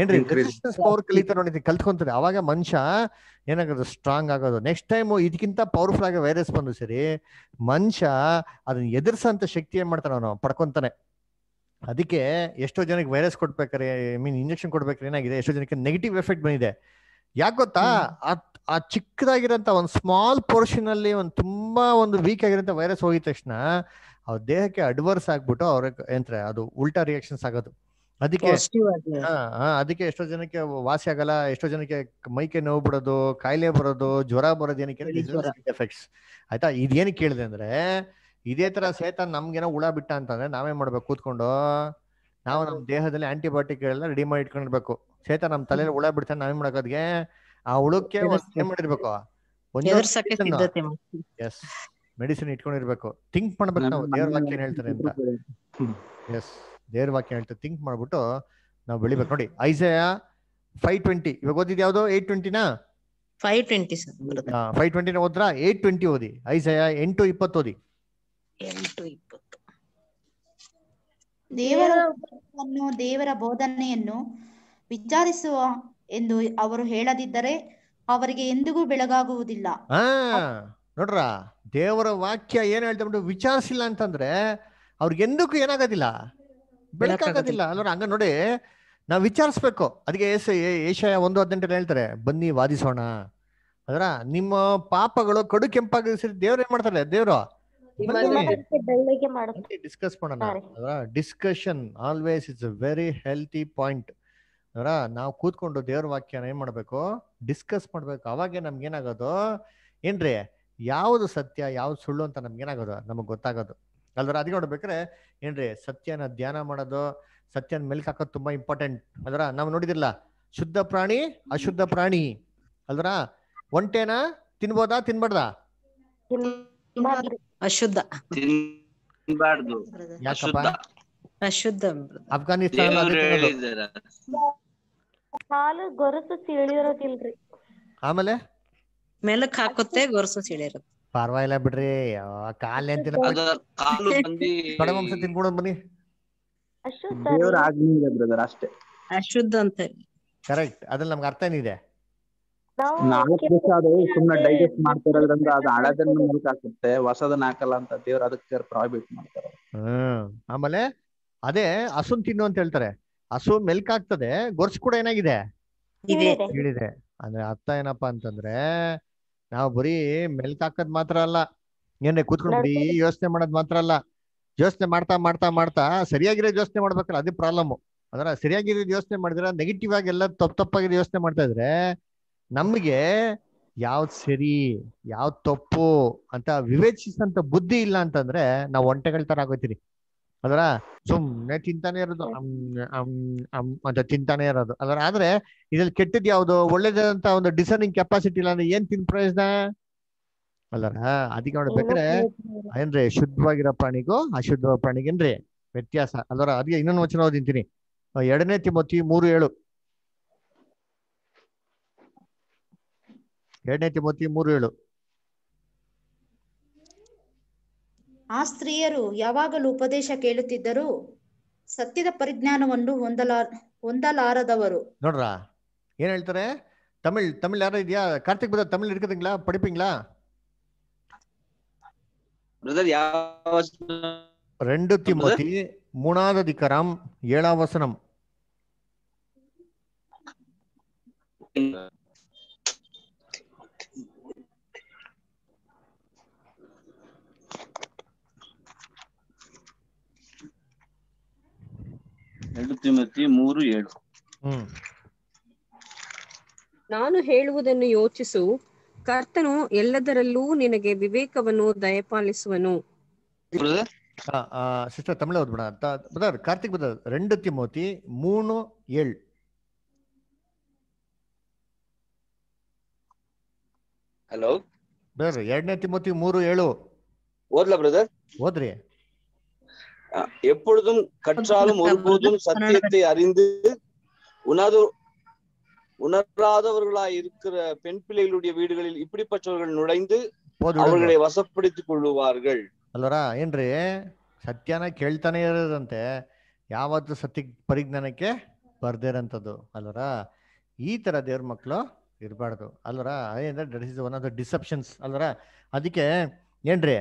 ಏನ್ರಿ ರೆಸಿಸ್ಟೆನ್ಸ್ ಪವರ್ ಕಲಿತಾರೆ ನೋಡಿ ಕಲ್ತ್ಕೊಂತಾರೆ ಅವಾಗ ಮನುಷ್ಯ ಏನಾಗೋದು ಸ್ಟ್ರಾಂಗ್ ಆಗೋದು ನೆಕ್ಸ್ಟ್ ಟೈಮ್ ಇದಕ್ಕಿಂತ ಪವರ್ಫುಲ್ ಆಗಿ ವೈರಸ್ ಬಂದು ಸರಿ ಮನುಷ್ಯ ಅದನ್ನ ಎದುರಿಸಂತ ಶಕ್ತಿ ಏನ್ ಮಾಡ್ತಾನೆ ಅವನು ಪಡ್ಕೊಂತಾನೆ ಅದಕ್ಕೆ ಎಷ್ಟೋ ಜನಕ್ಕೆ ವೈರಸ್ ಕೊಡ್ಬೇಕಾರೆ ಐ ಮೀನ್ ಇಂಜೆಕ್ಷನ್ ಕೊಡ್ಬೇಕಾರೆ ಏನಾಗಿದೆ ಎಷ್ಟೋ ಜನಕ್ಕೆ ನೆಗೆಟಿವ್ ಎಫೆಕ್ಟ್ ಬಂದಿದೆ ಯಾಕೆ ಗೊತ್ತಾ ಆ ಚಿಕ್ಕದಾಗಿರೋಂಥ ಒಂದು ಸ್ಮಾಲ್ ಪೋರ್ಷನ್ ಅಲ್ಲಿ ಒಂದು ತುಂಬಾ ಒಂದು ವೀಕ್ ಆಗಿರೋಂಥ ವೈರಸ್ ಹೋಗಿದ ತಕ್ಷಣ ಅವ್ರ ದೇಹಕ್ಕೆ ಅಡ್ವರ್ಸ್ ಆಗ್ಬಿಟ್ಟು ಅವ್ರ ಎಂತ್ರೆ ಅದು ಉಲ್ಟಾ ರಿಯಾಕ್ಷನ್ಸ್ ಆಗೋದು ಅದಕ್ಕೆ ಅದಕ್ಕೆ ಎಷ್ಟೋ ಜನಕ್ಕೆ ವಾಸಿ ಆಗಲ್ಲ ಎಷ್ಟೋ ಜನಕ್ಕೆ ಮೈಕೆ ನೋವು ಬಿಡೋದು ಕಾಯಿಲೆ ಬರೋದು ಜ್ವರ ಬರೋದು ಏನಕ್ಕೆ ಎಫೆಕ್ಟ್ಸ್ ಆಯ್ತಾ ಇದೇನು ಕೇಳಿದೆ ಅಂದ್ರೆ ಇದೇ ತರ ಸೇತ ನಮ್ಗೇನೋ ಹುಳ ಬಿಟ್ಟ ಅಂತಂದ್ರೆ ನಾವೇನ್ ಮಾಡ್ಬೇಕು ಕೂತ್ಕೊಂಡು ನಾವು ನಮ್ಮ ದೇಹದಲ್ಲಿ ಆಂಟಿಬಯೋಟಿಕ್ ಎಲ್ಲ ರೆಡಿ ಮಾಡಿ ಇಟ್ಕೊಂಡಿರ್ಬೇಕು ಸೇತ ನಮ್ಮ ತಲೆಯಲ್ಲಿ ಹುಳ ಬಿಡ್ತಾನೆ ನಾವೇನ್ ಮಾಡೋಕೆ ಆ ಹುಳುಕ್ಕೆ ಏನ್ ಮಾಡಿರ್ಬೇಕು ಎಸ್ ಮೆಡಿಸಿನ್ ಇಟ್ಕೊಂಡಿರ್ಬೇಕು ಥಿಂಕ್ ಮಾಡ್ಬೇಕು ನಾವು ದೇವ್ರ ವಾಕ್ಯ ಏನ್ ಹೇಳ್ತಾರೆ ಅಂತ ಎಸ್ ದೇವ್ರ ವಾಕ್ಯ ಹೇಳ್ತಾರೆ ಥಿಂಕ್ ಮಾಡ್ಬಿಟ್ಟು ನಾವು ಬೆಳಿಬೇಕು ನೋಡಿ ಐಸಯ ಫೈವ್ ಟ್ವೆಂಟಿ ಇವಾಗ ಓದಿದ್ ಯಾವ್ದು ಏಟ್ ಟ್ವೆಂಟಿನಾ ಫೈವ್ ಟ್ವೆಂಟಿ ಫೈವ್ ಟ್ವೆಂಟಿನ ಓದ್ರ ಏಟ್ ಟ್ವೆಂಟಿ ಓದಿ ಐಸಯ ಎಂಟು ಇಪ್ಪತ್ತು ಓದಿ ಎಂಟು ಇಪ್ಪತ್ತು ದೇವರ ದೇವರ ಬೋಧನೆಯನ್ನು ವಿಚಾರಿಸುವ ಎಂದು ಅವರು ಹೇಳದಿದ್ದರೆ ಅವರಿಗೆ ಎಂದಿಗೂ ಬೆಳಗಾಗುವುದಿಲ್ಲ ನೋಡ್ರ ದೇವರ ವಾಕ್ಯ ಏನ್ ಹೇಳ್ತಾ ವಿಚಾರಿಸಿಲ್ಲ ಅಂತಂದ್ರೆ ಅವ್ರಿಗೆ ಎಂದಕ್ಕೂ ಏನಾಗೋದಿಲ್ಲ ಬೆಳಕಾಗೋದಿಲ್ಲ ಅಲ್ವ ಹಂಗ ನೋಡಿ ನಾವು ವಿಚಾರಿಸ್ಬೇಕು ಅದಕ್ಕೆ ಏಷ್ಯಾ ಒಂದು ಹದಿನೆಂಟಲ್ಲಿ ಹೇಳ್ತಾರೆ ಬನ್ನಿ ವಾದಿಸೋಣ ಅದ್ರ ನಿಮ್ಮ ಪಾಪಗಳು ಕಡು ಕೆಂಪಾಗಿ ದೇವ್ರ ಏನ್ ಮಾಡ್ತಾರೆ ದೇವ್ರು ಡಿಸ್ಕಸ್ ಮಾಡೋಣ discussion always it's a very healthy point ನೋಡ ನಾವು ಕೂತ್ಕೊಂಡು ದೇವ್ರ ವಾಕ್ಯನ ಏನ್ ಮಾಡ್ಬೇಕು ಡಿಸ್ಕಸ್ ಮಾಡ್ಬೇಕು ಅವಾಗೆ ನಮ್ಗೆ ಏನಾಗೋದು ಏನ್ರಿ ಯಾವ್ದು ಸತ್ಯ ಯಾವ್ದು ಸುಳ್ಳು ಅಂತ ನಮ್ಗೆ ಏನಾಗೋದು ನಮಗ್ ಗೊತ್ತಾಗೋದು ಅಲ್ದ್ರ ಅದಕ್ಕೆ ನೋಡ್ಬೇಕ್ರೆ ಏನ್ರಿ ಸತ್ಯನ ಧ್ಯಾನ ಮಾಡೋದು ಸತ್ಯನ ಮೆಲ್ಕ್ ಹಾಕೋದು ತುಂಬಾ ಇಂಪಾರ್ಟೆಂಟ್ ಅದರ ನಾವು ನೋಡಿದಿಲ್ಲ ಶುದ್ಧ ಪ್ರಾಣಿ ಅಶುದ್ಧ ಪ್ರಾಣಿ ಅಲ್ದ್ರ ಒಂಟೇನ ತಿನ್ಬೋದಾ ತಿನ್ಬಾರ್ದ ಅಶುದ್ಧ ಯಾಕಪ್ಪ ಅಶುದ್ಧ ಅಫ್ಘಾನಿಸ್ತಾನ ಹಾಲು ಗೊರಸು ತಿಳಿರೋದಿಲ್ರಿ ಆಮೇಲೆ ಮೆಲಕ್ ಹಾಕುತ್ತೆ ಗೊರಸು ಸಿಳಿರುತ್ತೆ ಪರವಾಗಿಲ್ಲ ಬಿಡ್ರಿ ಕಾಲ್ ಏನ್ ಕಾಲು ಬಂದಿ ಕಡೆ ಮಾಂಸ ತಿನ್ಕೊಡೋಣ ಬನ್ನಿ ದೇವ್ರ ಬ್ರದರ್ ಅಷ್ಟೇ ಅಶುದ್ಧ ಅಂತ ಕರೆಕ್ಟ್ ಅದ್ರಲ್ಲಿ ನಮ್ಗೆ ಅರ್ಥ ಏನಿದೆ ನಾಲ್ಕು ದಿವಸ ಅದು ಸುಮ್ಮನೆ ಡೈಜೆಸ್ಟ್ ಮಾಡ್ತಿರೋದ್ರಿಂದ ಅದು ಹಳದನ್ನ ಮುಲ್ಕ ಹಾಕುತ್ತೆ ಹೊಸದನ್ನ ಹಾಕಲ್ಲ ಅಂತ ದೇವ್ರ ಅದಕ್ಕೆ ಪ್ರಾಬಿಟ್ ಮಾಡ್ತಾರೆ ಹ್ಮ್ ಆಮೇಲೆ ಅದೇ ಹಸುನ್ ತಿನ್ನು ಅಂತ ಹೇಳ್ತಾರೆ ಹಸು ಮೆಲ್ಕ್ ಆಗ್ತದೆ ಗೊರ್ಸ್ ಕೂಡ ಏನಾಗಿದೆ ಹೇಳಿದೆ ಅಂದ್ರೆ ಅರ್ಥ ಏನಪ್ಪಾ ಅಂತಂದ್ರೆ ನಾವು ಬರೀ ಮೆಲ್ಕ್ ಹಾಕದ್ ಮಾತ್ರ ಅಲ್ಲ ಏನೇ ಕೂತ್ಕೊಂಡು ಬರೀ ಯೋಚನೆ ಮಾಡೋದ್ ಮಾತ್ರ ಅಲ್ಲ ಯೋಚನೆ ಮಾಡ್ತಾ ಮಾಡ್ತಾ ಮಾಡ್ತಾ ಸರಿಯಾಗಿರೋ ಯೋಚನೆ ಮಾಡ್ಬೇಕಲ್ಲ ಅದೇ ಪ್ರಾಬ್ಲಮ್ ಅಂದ್ರೆ ಸರಿಯಾಗಿರೋ ಯೋಚನೆ ಮಾಡಿದ್ರೆ ನೆಗೆಟಿವ್ ಆಗಿ ಎಲ್ಲ ತಪ್ಪು ತಪ್ಪಾಗಿ ಯೋಚನೆ ಮಾಡ್ತಾ ಇದ್ರೆ ನಮ್ಗೆ ಯಾವ್ದು ಸರಿ ಯಾವ್ದು ತಪ್ಪು ಅಂತ ವಿವೇಚಿಸಂತ ಬುದ್ಧಿ ಇಲ್ಲ ಅಂತಂದ್ರೆ ನಾವು ಒಂಟೆಗಳ ತರ ಆಗೋತೀರಿ ಅದರ ಸುಮ್ನೆ ತಿಂತಾನೆ ಇರೋದು ಅಂತ ತಿಂತಾನೆ ಇರೋದು ಅದರ ಆದ್ರೆ ಇದ್ರಲ್ಲಿ ಕೆಟ್ಟದ್ ಯಾವ್ದು ಒಳ್ಳೇದಂತ ಒಂದು ಡಿಸರ್ನಿಂಗ್ ಕೆಪಾಸಿಟಿ ಇಲ್ಲ ಅಂದ್ರೆ ಏನ್ ತಿನ್ ಪ್ರಯೋಜನ ಅಲ್ಲರ ಅದಕ್ಕೆ ನೋಡ್ಬೇಕ್ರೆ ಏನ್ರಿ ಶುದ್ಧವಾಗಿರೋ ಪ್ರಾಣಿಗೂ ಅಶುದ್ಧ ಪ್ರಾಣಿಗೇನ್ರಿ ವ್ಯತ್ಯಾಸ ಅಲ್ಲರ ಅದಕ್ಕೆ ಇನ್ನೊಂದು ವಚನ ಓದಿಂತೀನಿ ಎರಡನೇ ತಿಮೋತಿ ಮೂರು ಏಳು ಎರಡನೇ ತಿಮೋತಿ ಮೂರು ಏಳು ಆ ಸ್ತ್ರೀಯರು ಯಾವಾಗಲೂ ಉಪದೇಶ ಕೇಳುತ್ತಿದ್ದರು ಸತ್ಯದ ಪರಿಜ್ಞಾನವನ್ನು ಹೊಂದಲಾರ ಹೊಂದಲಾರದವರು ನೋಡ್ರ ಏನ್ ಹೇಳ್ತಾರೆ கார்த்திக் பிரதர் தமிழ் இருக்குதுங்களா படிப்பீங்களா ரெண்டு திமுத்தி மூணாவது அதிகாரம் ಎರಡು ತಿಮತಿ ಮೂರು ಏಳು ನಾನು ಹೇಳುವುದನ್ನು ಯೋಚಿಸು ಕರ್ತನು ಎಲ್ಲದರಲ್ಲೂ ನಿನಗೆ ವಿವೇಕವನ್ನು ದಯಪಾಲಿಸುವನು சிஸ்டர் தமிழ் அவர் பிரதர் ಕಾರ್ತಿಕ್ பிரதர் ரெண்டு ತಿಮೋತಿ ಮೂನು ಏಳು ಹಲೋ பிரதர் ಎರಡನೇ ತಿಮೋತಿ ಮೂರು ಏಳು ಓದ್ಲಾ ಬ್ರದರ್ ಓದ್ರಿ எப்பொழுதும் கற்றாலும் ஒருபோதும் சத்தியத்தை அறிந்து உணர்வு உணராதவர்களாய் இருக்கிற பெண் பிள்ளைகளுடைய வீடுகளில் இப்படிப்பட்டவர்கள் நுழைந்து அவர்களை வசப்படுத்திக் கொள்ளுவார்கள் அல்லரா என்று சத்தியான கேள்தனையரதந்தே யாவத்து சத்தி பரிஜானக்க பர்தேரந்தது அல்லரா ಈ ತರ ದೇವ್ರ ಮಕ್ಕಳು ಇರಬಾರ್ದು ಅಲ್ವರಾ ಅದೇ ದಟ್ ಇಸ್ ಒನ್ ಆಫ್ ಅದಕ್ಕೆ ಏನ್ರಿ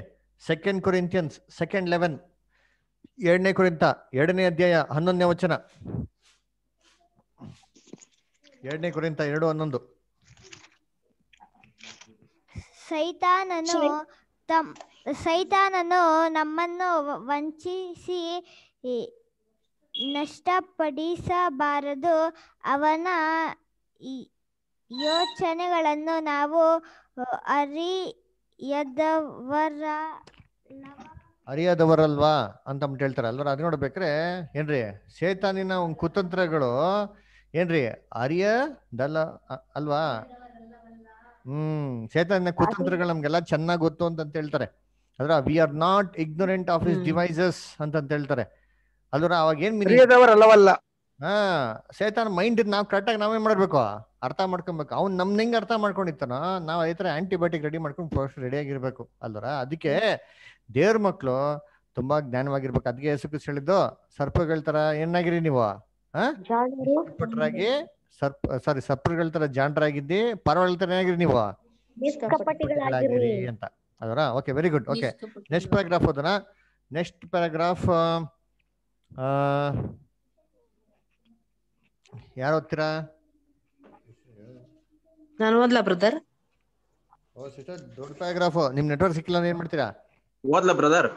ಸೆಕೆಂಡ್ ಕೊರಿಂಥಿಯನ್ಸ್ ಲೆವೆನ್ ಎರಡನೇ ಕುರಿತ ಎರಡನೇ ಅಧ್ಯಾಯ ಹನ್ನೊಂದನೇ ವಚನ ಎರಡನೇ ಕುರಿತ ಎರಡು ಹನ್ನೊಂದು ಸೈತಾನನು ತಮ್ ಸೈತಾನನು ನಮ್ಮನ್ನು ವಂಚಿಸಿ ನಷ್ಟಪಡಿಸಬಾರದು ಅವನ ಯೋಚನೆಗಳನ್ನು ನಾವು ಅರಿಯದವರ ಅರಿಯದವರಲ್ವಾ ಅಂತ ಅಂತ ಹೇಳ್ತಾರೆ ಅಲ್ವರ ಅದು ನೋಡ್ಬೇಕ್ರೆ ಏನ್ರಿ ಶೇತಾನಿನ ಒಂದು ಕುತಂತ್ರಗಳು ಏನ್ರಿ ಅರಿಯದಲ್ಲ ಅಲ್ವಾ ಹ್ಮ್ ಶೇತಾನಿನ ಕುತಂತ್ರಗಳು ನಮ್ಗೆಲ್ಲ ಚೆನ್ನಾಗಿ ಗೊತ್ತು ಅಂತ ಹೇಳ್ತಾರೆ ಅದ್ರ we are not ignorant of his devices ಅಂತ ಹೇಳ್ತಾರೆ ಅಲ್ವರ ಅವಾಗ ಏನ್ ಅಲ್ಲವಲ್ಲ ಹಾ ಶೇತಾನ್ ಮೈಂಡ್ ನಾವು ಕರೆಕ್ಟಾಗಿ ನಾವೇನ್ ಮಾಡ್ಬೇಕು ಅರ್ಥ ಮಾಡ್ಕೊಬೇಕು ಅವ್ನ್ ನಮ್ನ ಹೆಂಗ್ ಅರ್ಥ ಮಾಡ್ಕೊಂಡಿರ್ತಾನೋ ನಾವು ಅದೇ ತರ ಆಂಟಿಬಯೋಟಿಕ್ ರೆಡಿ ಮಾಡ್ಕೊಂಡು ಫಸ್ಟ್ ರೆಡಿ ಆಗಿರ್ಬೇಕು ಅಲ್ವರ ಅದಕ್ಕೆ ದೇವ್ರ ಮಕ್ಕಳು ತುಂಬಾ ಜ್ಞಾನವಾಗಿರ್ಬೇಕು ಅದಕ್ಕೆ ಯೇಸು ಹೇಳಿದ್ದು ಸರ್ಪಗಳ ತರ ಏನಾಗಿರಿ ನೀವು ಸರ್ಪ ಸಾರಿ ಸರ್ಪಗಳ ತರ ಜಾಂಡ್ರಾಗಿದ್ದಿ ಪರವಾಗಿಲ್ಲ ತರ ಏನಾಗಿರಿ ನೀವು ಅಂತ ಅದರ okay very good okay next paragraph ಓದೋಣ ನೆಕ್ಸ್ಟ್ ಪ್ಯಾರಾಗ್ರಾಫ್ ಯಾರ ಹೋಗ್ತೀರಾ ನಾನು ಓದ್ಲಾ ಬ್ರದರ್ ಓ ದೊಡ್ಡ ನೆಟ್ವರ್ಕ್ ಸಿಕ್ಕಿಲ್ಲ ಮಾಡ್ತೀರಾ ಬ್ರದರ್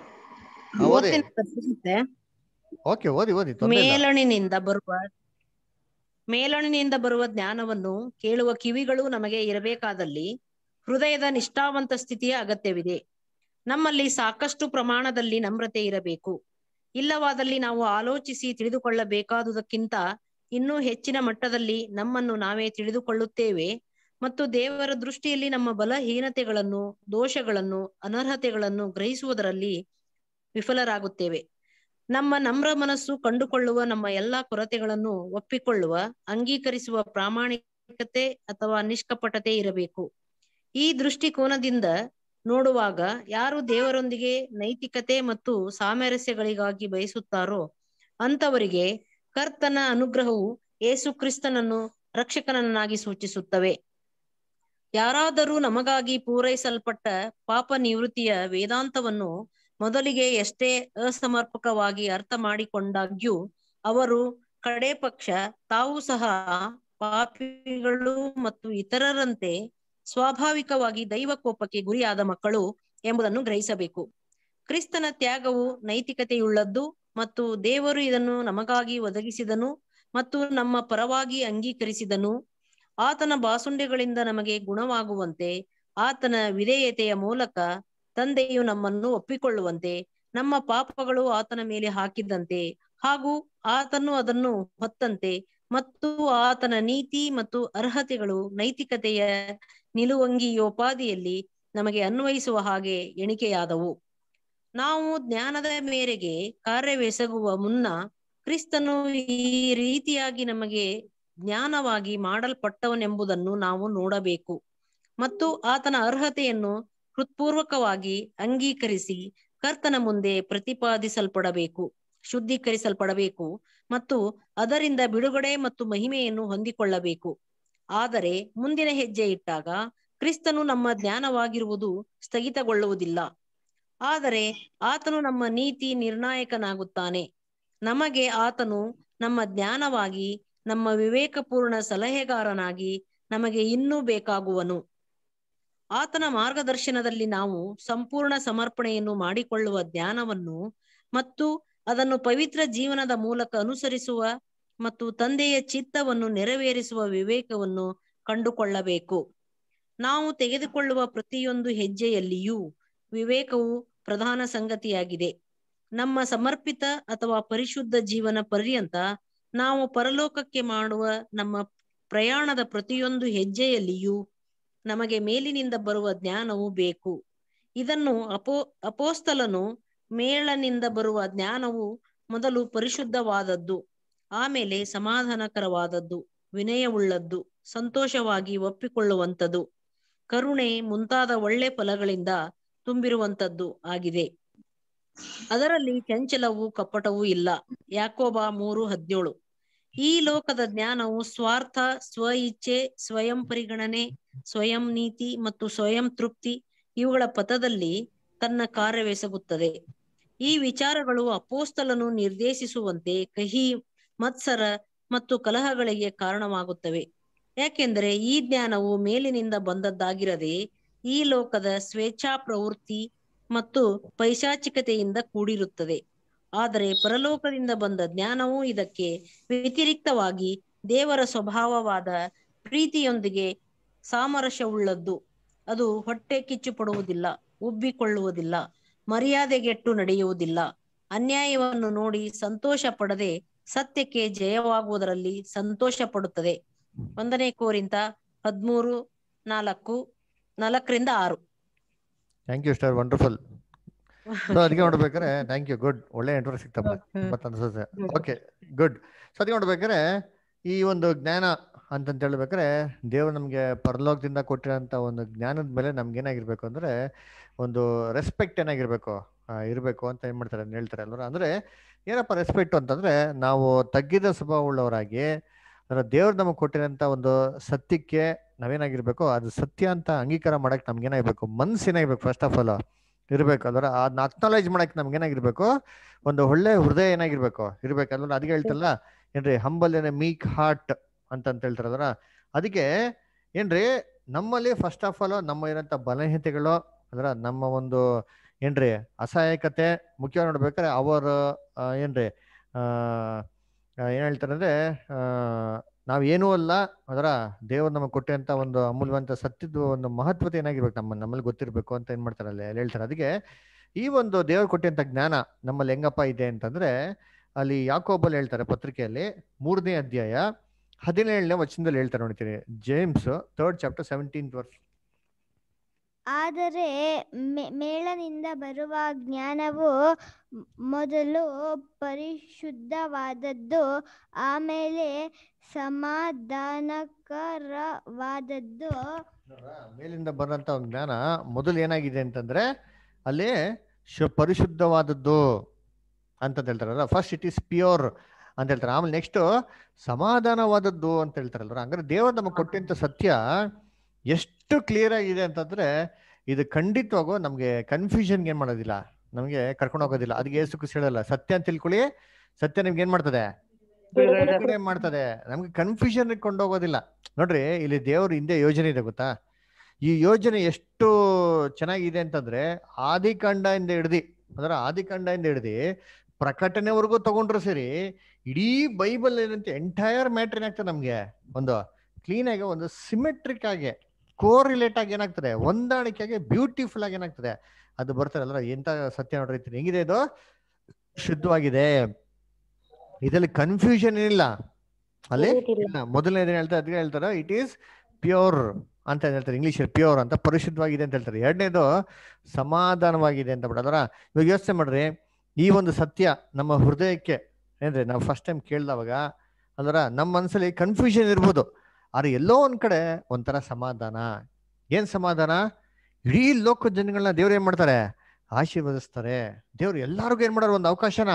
ಓಕೆ ಓದಿ ಓದಿ ಮೇಲಣಿನಿಂದ ಬರುವ ಮೇಲಣಿನಿಂದ ಬರುವ ಜ್ಞಾನವನ್ನು ಕೇಳುವ ಕಿವಿಗಳು ನಮಗೆ ಇರಬೇಕಾದಲ್ಲಿ ಹೃದಯದ ನಿಷ್ಠಾವಂತ ಸ್ಥಿತಿಯ ಅಗತ್ಯವಿದೆ ನಮ್ಮಲ್ಲಿ ಸಾಕಷ್ಟು ಪ್ರಮಾಣದಲ್ಲಿ ನಮ್ರತೆ ಇರಬೇಕು ಇಲ್ಲವಾದಲ್ಲಿ ನಾವು ಆಲೋಚಿಸಿ ತಿಳಿದುಕೊಳ್ಳಬೇಕಾದುದಕ್ಕಿಂತ ಇನ್ನೂ ಹೆಚ್ಚಿನ ಮಟ್ಟದಲ್ಲಿ ನಮ್ಮನ್ನು ನಾವೇ ತಿಳಿದುಕೊಳ್ಳುತ್ತೇವೆ ಮತ್ತು ದೇವರ ದೃಷ್ಟಿಯಲ್ಲಿ ನಮ್ಮ ಬಲಹೀನತೆಗಳನ್ನು ದೋಷಗಳನ್ನು ಅನರ್ಹತೆಗಳನ್ನು ಗ್ರಹಿಸುವುದರಲ್ಲಿ ವಿಫಲರಾಗುತ್ತೇವೆ ನಮ್ಮ ನಮ್ರ ಮನಸ್ಸು ಕಂಡುಕೊಳ್ಳುವ ನಮ್ಮ ಎಲ್ಲಾ ಕೊರತೆಗಳನ್ನು ಒಪ್ಪಿಕೊಳ್ಳುವ ಅಂಗೀಕರಿಸುವ ಪ್ರಾಮಾಣಿಕತೆ ಅಥವಾ ನಿಷ್ಕಪಟತೆ ಇರಬೇಕು ಈ ದೃಷ್ಟಿಕೋನದಿಂದ ನೋಡುವಾಗ ಯಾರು ದೇವರೊಂದಿಗೆ ನೈತಿಕತೆ ಮತ್ತು ಸಾಮರಸ್ಯಗಳಿಗಾಗಿ ಬಯಸುತ್ತಾರೋ ಅಂತವರಿಗೆ ಕರ್ತನ ಅನುಗ್ರಹವು ಯೇಸು ಕ್ರಿಸ್ತನನ್ನು ರಕ್ಷಕನನ್ನಾಗಿ ಸೂಚಿಸುತ್ತವೆ ಯಾರಾದರೂ ನಮಗಾಗಿ ಪೂರೈಸಲ್ಪಟ್ಟ ಪಾಪ ನಿವೃತ್ತಿಯ ವೇದಾಂತವನ್ನು ಮೊದಲಿಗೆ ಎಷ್ಟೇ ಅಸಮರ್ಪಕವಾಗಿ ಅರ್ಥ ಮಾಡಿಕೊಂಡಾಗ್ಯೂ ಅವರು ಕಡೆ ಪಕ್ಷ ತಾವು ಸಹ ಪಾಪಿಗಳು ಮತ್ತು ಇತರರಂತೆ ಸ್ವಾಭಾವಿಕವಾಗಿ ದೈವ ಕೋಪಕ್ಕೆ ಗುರಿಯಾದ ಮಕ್ಕಳು ಎಂಬುದನ್ನು ಗ್ರಹಿಸಬೇಕು ಕ್ರಿಸ್ತನ ತ್ಯಾಗವು ನೈತಿಕತೆಯುಳ್ಳದ್ದು ಮತ್ತು ದೇವರು ಇದನ್ನು ನಮಗಾಗಿ ಒದಗಿಸಿದನು ಮತ್ತು ನಮ್ಮ ಪರವಾಗಿ ಅಂಗೀಕರಿಸಿದನು ಆತನ ಬಾಸುಂಡೆಗಳಿಂದ ನಮಗೆ ಗುಣವಾಗುವಂತೆ ಆತನ ವಿಧೇಯತೆಯ ಮೂಲಕ ತಂದೆಯು ನಮ್ಮನ್ನು ಒಪ್ಪಿಕೊಳ್ಳುವಂತೆ ನಮ್ಮ ಪಾಪಗಳು ಆತನ ಮೇಲೆ ಹಾಕಿದ್ದಂತೆ ಹಾಗೂ ಆತನು ಅದನ್ನು ಹೊತ್ತಂತೆ ಮತ್ತು ಆತನ ನೀತಿ ಮತ್ತು ಅರ್ಹತೆಗಳು ನೈತಿಕತೆಯ ನಿಲುವಂಗಿಯೋಪಾದಿಯಲ್ಲಿ ನಮಗೆ ಅನ್ವಯಿಸುವ ಹಾಗೆ ಎಣಿಕೆಯಾದವು ನಾವು ಜ್ಞಾನದ ಮೇರೆಗೆ ಕಾರ್ಯವೆಸಗುವ ಮುನ್ನ ಕ್ರಿಸ್ತನು ಈ ರೀತಿಯಾಗಿ ನಮಗೆ ಜ್ಞಾನವಾಗಿ ಮಾಡಲ್ಪಟ್ಟವನೆಂಬುದನ್ನು ನಾವು ನೋಡಬೇಕು ಮತ್ತು ಆತನ ಅರ್ಹತೆಯನ್ನು ಹೃತ್ಪೂರ್ವಕವಾಗಿ ಅಂಗೀಕರಿಸಿ ಕರ್ತನ ಮುಂದೆ ಪ್ರತಿಪಾದಿಸಲ್ಪಡಬೇಕು ಶುದ್ಧೀಕರಿಸಲ್ಪಡಬೇಕು ಮತ್ತು ಅದರಿಂದ ಬಿಡುಗಡೆ ಮತ್ತು ಮಹಿಮೆಯನ್ನು ಹೊಂದಿಕೊಳ್ಳಬೇಕು ಆದರೆ ಮುಂದಿನ ಹೆಜ್ಜೆ ಇಟ್ಟಾಗ ಕ್ರಿಸ್ತನು ನಮ್ಮ ಜ್ಞಾನವಾಗಿರುವುದು ಸ್ಥಗಿತಗೊಳ್ಳುವುದಿಲ್ಲ ಆದರೆ ಆತನು ನಮ್ಮ ನೀತಿ ನಿರ್ಣಾಯಕನಾಗುತ್ತಾನೆ ನಮಗೆ ಆತನು ನಮ್ಮ ಜ್ಞಾನವಾಗಿ ನಮ್ಮ ವಿವೇಕಪೂರ್ಣ ಸಲಹೆಗಾರನಾಗಿ ನಮಗೆ ಇನ್ನೂ ಬೇಕಾಗುವನು ಆತನ ಮಾರ್ಗದರ್ಶನದಲ್ಲಿ ನಾವು ಸಂಪೂರ್ಣ ಸಮರ್ಪಣೆಯನ್ನು ಮಾಡಿಕೊಳ್ಳುವ ಜ್ಞಾನವನ್ನು ಮತ್ತು ಅದನ್ನು ಪವಿತ್ರ ಜೀವನದ ಮೂಲಕ ಅನುಸರಿಸುವ ಮತ್ತು ತಂದೆಯ ಚಿತ್ತವನ್ನು ನೆರವೇರಿಸುವ ವಿವೇಕವನ್ನು ಕಂಡುಕೊಳ್ಳಬೇಕು ನಾವು ತೆಗೆದುಕೊಳ್ಳುವ ಪ್ರತಿಯೊಂದು ಹೆಜ್ಜೆಯಲ್ಲಿಯೂ ವಿವೇಕವು ಪ್ರಧಾನ ಸಂಗತಿಯಾಗಿದೆ ನಮ್ಮ ಸಮರ್ಪಿತ ಅಥವಾ ಪರಿಶುದ್ಧ ಜೀವನ ಪರ್ಯಂತ ನಾವು ಪರಲೋಕಕ್ಕೆ ಮಾಡುವ ನಮ್ಮ ಪ್ರಯಾಣದ ಪ್ರತಿಯೊಂದು ಹೆಜ್ಜೆಯಲ್ಲಿಯೂ ನಮಗೆ ಮೇಲಿನಿಂದ ಬರುವ ಜ್ಞಾನವು ಬೇಕು ಇದನ್ನು ಅಪೋ ಅಪೋಸ್ತಲನು ಮೇಳನಿಂದ ಬರುವ ಜ್ಞಾನವು ಮೊದಲು ಪರಿಶುದ್ಧವಾದದ್ದು ಆಮೇಲೆ ಸಮಾಧಾನಕರವಾದದ್ದು ವಿನಯವುಳ್ಳದ್ದು ಸಂತೋಷವಾಗಿ ಒಪ್ಪಿಕೊಳ್ಳುವಂಥದ್ದು ಕರುಣೆ ಮುಂತಾದ ಒಳ್ಳೆ ಫಲಗಳಿಂದ ತುಂಬಿರುವಂತದ್ದು ಆಗಿದೆ ಅದರಲ್ಲಿ ಚಂಚಲವೂ ಕಪಟವೂ ಇಲ್ಲ ಯಾಕೋಬ ಮೂರು ಹದಿನೇಳು ಈ ಲೋಕದ ಜ್ಞಾನವು ಸ್ವಾರ್ಥ ಸ್ವ ಇಚ್ಛೆ ಸ್ವಯಂ ಪರಿಗಣನೆ ಸ್ವಯಂ ನೀತಿ ಮತ್ತು ಸ್ವಯಂ ತೃಪ್ತಿ ಇವುಗಳ ಪಥದಲ್ಲಿ ತನ್ನ ಕಾರ್ಯವೆಸಗುತ್ತದೆ ಈ ವಿಚಾರಗಳು ಅಪೋಸ್ತಲನ್ನು ನಿರ್ದೇಶಿಸುವಂತೆ ಕಹಿ ಮತ್ಸರ ಮತ್ತು ಕಲಹಗಳಿಗೆ ಕಾರಣವಾಗುತ್ತವೆ ಯಾಕೆಂದರೆ ಈ ಜ್ಞಾನವು ಮೇಲಿನಿಂದ ಬಂದದ್ದಾಗಿರದೆ ಈ ಲೋಕದ ಸ್ವೇಚ್ಛಾ ಪ್ರವೃತ್ತಿ ಮತ್ತು ಪೈಶಾಚಿಕತೆಯಿಂದ ಕೂಡಿರುತ್ತದೆ ಆದರೆ ಪರಲೋಕದಿಂದ ಬಂದ ಜ್ಞಾನವು ಇದಕ್ಕೆ ವ್ಯತಿರಿಕ್ತವಾಗಿ ದೇವರ ಸ್ವಭಾವವಾದ ಪ್ರೀತಿಯೊಂದಿಗೆ ಸಾಮರಸ್ಯವುಳ್ಳದ್ದು ಅದು ಹೊಟ್ಟೆ ಕಿಚ್ಚು ಪಡುವುದಿಲ್ಲ ಉಬ್ಬಿಕೊಳ್ಳುವುದಿಲ್ಲ ಮರ್ಯಾದೆಗೆಟ್ಟು ನಡೆಯುವುದಿಲ್ಲ ಅನ್ಯಾಯವನ್ನು ನೋಡಿ ಸಂತೋಷ ಪಡದೆ ಸತ್ಯಕ್ಕೆ ಜಯವಾಗುವುದರಲ್ಲಿ ಸಂತೋಷ ಪಡುತ್ತದೆ ಒಂದನೇ ಕೋರಿಂತ ಹದ್ಮೂರು ನಾಲ್ಕು ನಾಲ್ಕರಿಂದ ಆರು thank you star wonderful so ಅದಕ್ಕೆ ನೋಡ್ಬೇಕಾರೆ ಥ್ಯಾಂಕ್ ಯು ಗುಡ್ ಒಳ್ಳೆ ನೆಟ್ವರ್ಕ್ ಸಿಕ್ತಪ್ಪ ಮತ್ತೊಂದು ಓಕೆ ಗುಡ್ ಸೊ ಅದಕ್ಕೆ ನೋಡ್ಬೇಕಾರೆ ಈ ಒಂದು ಜ್ಞಾನ ಅಂತಂತ ಹೇಳ್ಬೇಕಾರೆ ದೇವ್ರು ನಮಗೆ ಪರಲೋಕದಿಂದ ಕೊಟ್ಟಿರೋಂಥ ಒಂದು ಜ್ಞಾನದ ಮೇಲೆ ನಮ್ಗೆ ಏನಾಗಿರ್ಬೇಕು ಅಂದರೆ ಒಂದು ರೆಸ್ಪೆಕ್ಟ್ ಏನಾಗಿರ್ಬೇಕು ಇರಬೇಕು ಅಂತ ಏನು ಮಾಡ್ತಾರೆ ಹೇಳ್ತಾರೆ ಅಲ್ವ ಅಂದರೆ ಏನಪ್ಪ ರೆಸ್ಪೆಕ್ಟ್ ಅಂತಂದರೆ ನಾವು ತಗ್ಗಿದ ಸ್ವಭಾವ ಉಳ್ಳವರಾಗಿ ದೇವ್ರು ನಮಗೆ ಕೊಟ್ಟಿರೋಂಥ ಒಂದು ಸತ್ಯಕ್ಕೆ ನಾವೇನಾಗಿರ್ಬೇಕು ಅದು ಸತ್ಯ ಅಂತ ಅಂಗೀಕಾರ ಮಾಡಕ್ ನಮ್ಗೇನಾಗಿರ್ಬೇಕು ಮನ್ಸಿನಾಗಿರ್ಬೇಕು ಫಸ್ಟ್ ಆಫ್ ಆಲ್ ಇರಬೇಕು ಅಂದ್ರೆ ಅದನ್ನ ಅಕ್ನಾಲೇಜ್ ಮಾಡಕ್ ನಮ್ಗೇನಾಗಿರ್ಬೇಕು ಒಂದು ಒಳ್ಳೆ ಹೃದಯ ಏನಾಗಿರ್ಬೇಕು ಇರ್ಬೇಕು ಅಂದ್ರೆ ಅದಕ್ಕೆ ಹೇಳ್ತಲ್ಲ ಏನ್ರಿ ಹಂಬಲ್ ಏನ ಮೀಕ್ ಹಾರ್ಟ್ ಅಂತ ಅಂತ ಹೇಳ್ತಾರ ಅದಕ್ಕೆ ಏನ್ರಿ ನಮ್ಮಲ್ಲಿ ಫಸ್ಟ್ ಆಫ್ ಆಲ್ ನಮ್ಮ ಇರೋಂಥ ಬಲಹೀನತೆಗಳು ಅದರ ನಮ್ಮ ಒಂದು ಏನ್ರಿ ಅಸಹಾಯಕತೆ ಮುಖ್ಯವಾಗಿ ನೋಡ್ಬೇಕಾದ್ರೆ ಅವರು ಏನ್ರಿ ಆ ಏನ್ ಹೇಳ್ತಾರೆ ಅಂದ್ರೆ ಏನೂ ಅಲ್ಲ ಅದರ ದೇವರು ನಮಗೆ ಕೊಟ್ಟಂತ ಒಂದು ಅಮೂಲ್ಯವಂತ ಸತ್ಯದ ಒಂದು ಮಹತ್ವತೆ ಏನಾಗಿರ್ಬೇಕು ನಮ್ಮ ನಮ್ಮಲ್ಲಿ ಗೊತ್ತಿರ್ಬೇಕು ಅಂತ ಏನ್ ಮಾಡ್ತಾರೆ ಅಲ್ಲಿ ಹೇಳ್ತಾರೆ ಅದಕ್ಕೆ ಈ ಒಂದು ದೇವರು ಕೊಟ್ಟಂತ ಜ್ಞಾನ ನಮ್ಮಲ್ಲಿ ಹೆಂಗಪ್ಪ ಇದೆ ಅಂತಂದ್ರೆ ಅಲ್ಲಿ ಯಾಕೋಬಲ್ ಹೇಳ್ತಾರೆ ಪತ್ರಿಕೆಯಲ್ಲಿ ಮೂರನೇ ಅಧ್ಯಾಯ ಹದಿನೇಳನೇ ವಚನದಲ್ಲಿ ಹೇಳ್ತಾರೆ ನೋಡ್ತೀನಿ James third chapter seventeen verse ಆದರೆ ಮೇಳನಿಂದ ಬರುವ ಜ್ಞಾನವು ಮೊದಲು ಪರಿಶುದ್ಧವಾದದ್ದು ಆಮೇಲೆ ಸಮಾಧಾನಕರವಾದದ್ದು ಮೇಲಿಂದ ಬರುವಂತ ಒಂದು ಜ್ಞಾನ ಮೊದಲು ಏನಾಗಿದೆ ಅಂತಂದ್ರೆ ಅಲ್ಲಿ ಪರಿಶುದ್ಧವಾದದ್ದು ಅಂತ ಹೇಳ್ತಾರಲ್ಲ ಫಸ್ಟ್ ಇಟ್ ಇಸ್ ಪ್ಯೂರ್ ಅಂತ ಹೇಳ್ತಾರೆ ಆಮೇಲೆ ನೆಕ್ಸ್ಟ್ ಸಮಾಧಾನವಾದದ್ದು ಅಂತ ಹೇಳ್ತಾರಲ್ಲ ಅಂದ್ರೆ ದೇವರು ನಮಗೆ ಕೊಟ್ಟಂತ ಸತ್ಯ ಎಷ್ಟು ಎಷ್ಟು ಕ್ಲಿಯರ್ ಆಗಿದೆ ಅಂತಂದ್ರೆ ಇದು ಖಂಡಿತವಾಗೂ ನಮ್ಗೆ ಕನ್ಫ್ಯೂಷನ್ ಏನ್ ಮಾಡೋದಿಲ್ಲ ನಮ್ಗೆ ಕರ್ಕೊಂಡು ಹೋಗೋದಿಲ್ಲ ಅದಕ್ಕೆ ಏಸು ಸುಖ ಹೇಳಲ್ಲ ಸತ್ಯ ಅಂತ ತಿಳ್ಕೊಳ್ಳಿ ಸತ್ಯ ನಿಮ್ಗೆ ಏನ್ ಮಾಡ್ತದೆ ಮಾಡ್ತದೆ ನಮ್ಗೆ ಕನ್ಫ್ಯೂಷನ್ ಕೊಂಡೋಗೋದಿಲ್ಲ ನೋಡ್ರಿ ಇಲ್ಲಿ ದೇವ್ರ ಹಿಂದೆ ಯೋಜನೆ ಇದೆ ಗೊತ್ತಾ ಈ ಯೋಜನೆ ಎಷ್ಟು ಚೆನ್ನಾಗಿದೆ ಅಂತಂದ್ರೆ ಇಂದ ಹಿಡ್ದಿ ಆದಿಕಾಂಡ ಇಂದ ಹಿಡ್ದಿ ಪ್ರಕಟಣೆವರೆಗೂ ತಗೊಂಡ್ರು ಸರಿ ಇಡೀ ಬೈಬಲ್ ಏನಂತೆ ಎಂಟೈರ್ ಮ್ಯಾಟ್ರಿನ್ ಆಗ್ತದೆ ನಮ್ಗೆ ಒಂದು ಕ್ಲೀನ್ ಆಗಿ ಒಂದು ಸಿಮೆಟ್ರಿಕ್ ಆಗಿ ಕೋರಿಲೇಟ್ ಆಗಿ ಏನಾಗ್ತದೆ ಹೊಂದಾಣಿಕೆಗೆ ಬ್ಯೂಟಿಫುಲ್ ಆಗಿ ಏನಾಗ್ತದೆ ಅದು ಬರ್ತಾರಲ್ಲ ಎಂತ ಸತ್ಯ ನೋಡ್ರಿ ಹೆಂಗಿದೆ ಇದು ಶುದ್ಧವಾಗಿದೆ ಇದರಲ್ಲಿ ಕನ್ಫ್ಯೂಷನ್ ಏನಿಲ್ಲ ಅಲ್ಲಿ ಮೊದಲನೇ ಹೇಳ್ತಾರೆ ಅದಕ್ಕೆ ಹೇಳ್ತಾರೆ ಇಟ್ ಈಸ್ ಪ್ಯೂರ್ ಅಂತ ಹೇಳ್ತಾರೆ ಇಂಗ್ಲೀಷ್ ಪ್ಯೂರ್ ಅಂತ ಪರಿಶುದ್ಧವಾಗಿದೆ ಅಂತ ಹೇಳ್ತಾರೆ ಎರಡನೇದು ಸಮಾಧಾನವಾಗಿದೆ ಅಂತ ಬಿಡದ್ರ ಇವಾಗ ಯೋಚನೆ ಮಾಡ್ರಿ ಈ ಒಂದು ಸತ್ಯ ನಮ್ಮ ಹೃದಯಕ್ಕೆ ಏನ್ರಿ ನಾವು ಫಸ್ಟ್ ಟೈಮ್ ಕೇಳ್ದವಾಗ ಅದರ ನಮ್ಮ ಮನಸ್ಸಲ್ಲಿ ಕನ್ಫ್ಯೂಷನ್ ಇರ್ಬೋದು ಆದ್ರೆ ಎಲ್ಲೋ ಒಂದ್ ಕಡೆ ಒಂಥರ ಸಮಾಧಾನ ಏನ್ ಸಮಾಧಾನ ಇಡೀ ಲೋಕ ಜನಗಳನ್ನ ದೇವ್ರು ಏನ್ ಮಾಡ್ತಾರೆ ಆಶೀರ್ವದಿಸ್ತಾರೆ ದೇವ್ರು ಎಲ್ಲಾರ್ಗು ಏನ್ ಮಾಡೋರು ಒಂದು ಅವಕಾಶನ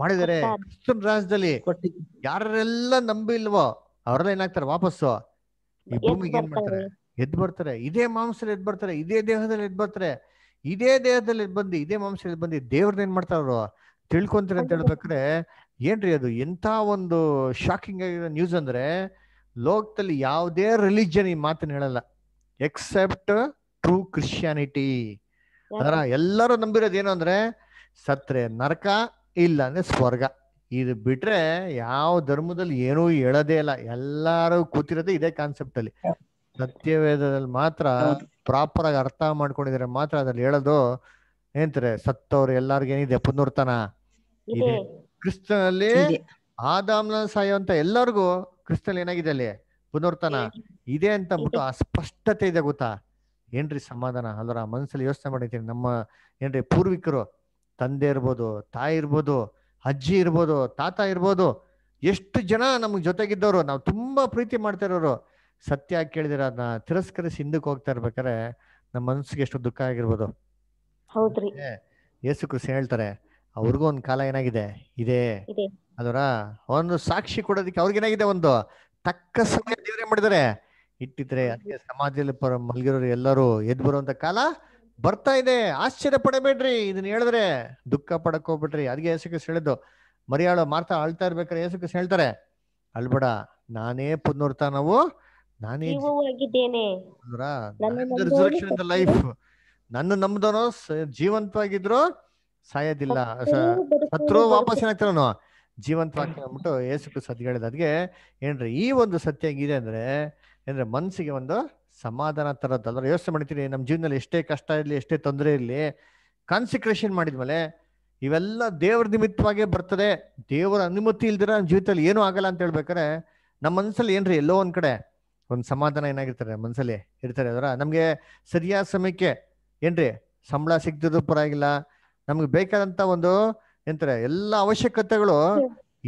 ಮಾಡಿದಾರೆ ಕ್ರಿಸ್ತನ್ ರಾಜ್ಯದಲ್ಲಿ ಯಾರೆಲ್ಲ ನಂಬಿಲ್ವೋ ಅವರೆಲ್ಲ ಏನಾಗ್ತಾರೆ ವಾಪಸ್ಸು ಈ ಭೂಮಿಗೆ ಏನ್ ಮಾಡ್ತಾರೆ ಎದ್ ಬರ್ತಾರೆ ಇದೇ ಮಾಂಸದಲ್ಲಿ ಎದ್ ಬರ್ತಾರೆ ಇದೇ ದೇಹದಲ್ಲಿ ಎದ್ ಬರ್ತಾರೆ ಇದೇ ದೇಹದಲ್ಲಿ ಎದ್ ಬಂದು ಇದೇ ಮಾಂಸದಲ್ಲಿ ಬಂದು ದೇವ್ರನ್ನ ಏನ್ ಮಾಡ್ತಾರ ತಿಳ್ಕೊಂತಾರೆ ಅಂತ ಹೇಳ್ಬೇಕ್ರೆ ಏನ್ರಿ ಅದು ಎಂತ ಒಂದು ಶಾಕಿಂಗ್ ಆಗಿರೋ ನ್ಯೂಸ್ ಅಂದ್ರೆ ಲೋಕದಲ್ಲಿ ಯಾವುದೇ ರಿಲಿಜನ್ ಈ ಮಾತನ್ನ ಹೇಳಲ್ಲ ಎಕ್ಸೆಪ್ಟ್ ಟ್ರೂ ಕ್ರಿಶ್ಚಿಯಾನಿಟಿ ಅದರ ಎಲ್ಲರೂ ನಂಬಿರೋದು ಏನು ಅಂದ್ರೆ ಸತ್ರೆ ನರಕ ಇಲ್ಲ ಅಂದ್ರೆ ಸ್ವರ್ಗ ಇದು ಬಿಟ್ರೆ ಯಾವ ಧರ್ಮದಲ್ಲಿ ಏನೂ ಹೇಳದೇ ಇಲ್ಲ ಎಲ್ಲರೂ ಕೂತಿರೋದೇ ಇದೇ ಕಾನ್ಸೆಪ್ಟ್ ಅಲ್ಲಿ ಸತ್ಯವೇದದಲ್ಲಿ ಮಾತ್ರ ಪ್ರಾಪರ್ ಆಗಿ ಅರ್ಥ ಮಾಡ್ಕೊಂಡಿದ್ರೆ ಮಾತ್ರ ಅದ್ರಲ್ಲಿ ಹೇಳೋದು ಏನ್ತಾರೆ ಸತ್ತವ್ರು ಎಲ್ಲಾರ್ಗೇನಿದೆ ಏನಿದೆ ಪುನರ್ತನ ಇದೆ ಕ್ರಿಸ್ತನಲ್ಲಿ ಆದಾಮ್ನ ಅಂತ ಎಲ್ಲರಿಗೂ ಕ್ರಿಸ್ತಲ್ ಏನಾಗಿದೆ ಅಲ್ಲಿ ಪುನರ್ತನ ಇದೆ ಅಂತ ಅಂದ್ಬಿಟ್ಟು ಅಸ್ಪಷ್ಟತೆ ಇದೆ ಗೊತ್ತಾ ಏನ್ರಿ ಸಮಾಧಾನ ಅದರ ಮನಸ್ಸಲ್ಲಿ ಯೋಚನೆ ಮಾಡಿದ್ದೀನಿ ನಮ್ಮ ಏನ್ರಿ ಪೂರ್ವಿಕರು ತಂದೆ ಇರ್ಬೋದು ತಾಯಿ ಇರ್ಬೋದು ಅಜ್ಜಿ ಇರ್ಬೋದು ತಾತ ಇರ್ಬೋದು ಎಷ್ಟು ಜನ ನಮ್ಗೆ ಜೊತೆಗಿದ್ದವರು ನಾವು ತುಂಬಾ ಪ್ರೀತಿ ಮಾಡ್ತಾ ಇರೋರು ಸತ್ಯ ಕೇಳಿದಿರ ಅದನ್ನ ತಿರಸ್ಕರಿಸಿ ಹಿಂದಕ್ಕೆ ಹೋಗ್ತಾ ಇರ್ಬೇಕಾರೆ ನಮ್ಮ ಮನಸ್ಸಿಗೆ ಎಷ್ಟು ದುಃಖ ಆಗಿರ್ಬೋದು ಯೇಸು ಕೃಷಿ ಹೇಳ್ತಾರೆ ಅವ್ರಿಗೂ ಒಂದ್ ಕಾಲ ಏನಾಗಿದೆ ಇದೇ ಅದರ ಒಂದು ಸಾಕ್ಷಿ ಕೊಡೋದಕ್ಕೆ ಏನಾಗಿದೆ ಒಂದು ತಕ್ಕ ಸಮಯ ದೇವರೇ ಮಾಡಿದರೆ ಇಟ್ಟಿದ್ರೆ ಅದಕ್ಕೆ ಸಮಾಜದಲ್ಲಿ ಪರ ಮಲಗಿರೋರು ಎಲ್ಲರೂ ಎದ್ ಬರುವಂತ ಕಾಲ ಬರ್ತಾ ಇದೆ ಆಶ್ಚರ್ಯ ಪಡಬೇಡ್ರಿ ಇದನ್ನ ಹೇಳಿದ್ರೆ ದುಃಖ ಪಡಕ್ ಹೋಗ್ಬಿಟ್ರಿ ಅದಕ್ಕೆ ಯೇಸುಕ್ರಿಸ್ ಹೇಳಿದ್ದು ಮರಿಯಾಳು ಮಾರ್ತಾ ಅಳ್ತಾ ಇರ್ಬೇಕಾರೆ ಯೇಸುಕ್ರಿಸ್ ಹೇಳ್ತಾರೆ ಅಳ್ಬೇಡ ನಾನೇ ನಾವು ನಾನೇ ಲೈಫ್ ನನ್ನ ನಮ್ದನೋ ಜೀವಂತವಾಗಿದ್ರು ಸಾಯೋದಿಲ್ಲ ಹತ್ರ ವಾಪಸ್ ನಾನು ಜೀವಂತ ವಾಕ್ಯ ಅಂದ್ಬಿಟ್ಟು ಸತ್ ಹೇಳಿದ ಅದ್ಗೆ ಏನ್ರಿ ಈ ಒಂದು ಸತ್ಯ ಹೆಂಗಿದೆ ಅಂದ್ರೆ ಏನ್ರಿ ಮನ್ಸಿಗೆ ಒಂದು ಸಮಾಧಾನ ಅದ್ರ ಯೋಚನೆ ಮಾಡ್ತೀರಿ ನಮ್ಮ ಜೀವನದಲ್ಲಿ ಎಷ್ಟೇ ಕಷ್ಟ ಇರಲಿ ಎಷ್ಟೇ ತೊಂದರೆ ಇರಲಿ ಕಾನ್ಸಿಕ್ರೇಷನ್ ಮಾಡಿದ್ಮೇಲೆ ಇವೆಲ್ಲ ದೇವ್ರ ನಿಮಿತ್ತವಾಗೇ ಬರ್ತದೆ ದೇವರ ಅನುಮತಿ ಇಲ್ದಿರ ನಮ್ಮ ಜೀವಿತದಲ್ಲಿ ಏನೂ ಆಗಲ್ಲ ಅಂತ ಹೇಳ್ಬೇಕಾರೆ ನಮ್ಮ ಮನಸ್ಸಲ್ಲಿ ಏನ್ರಿ ಎಲ್ಲೋ ಒಂದ್ ಕಡೆ ಒಂದು ಸಮಾಧಾನ ಏನಾಗಿರ್ತಾರೆ ಮನ್ಸಲ್ಲಿ ಇರ್ತಾರೆ ಅದರ ನಮಗೆ ಸರಿಯಾದ ಸಮಯಕ್ಕೆ ಏನ್ರಿ ಸಂಬಳ ಸಿಗ್ತಿದ್ರು ಪರವಾಗಿಲ್ಲ ನಮ್ಗೆ ಬೇಕಾದಂತ ಒಂದು ಎಂತಾರೆ ಎಲ್ಲ ಅವಶ್ಯಕತೆಗಳು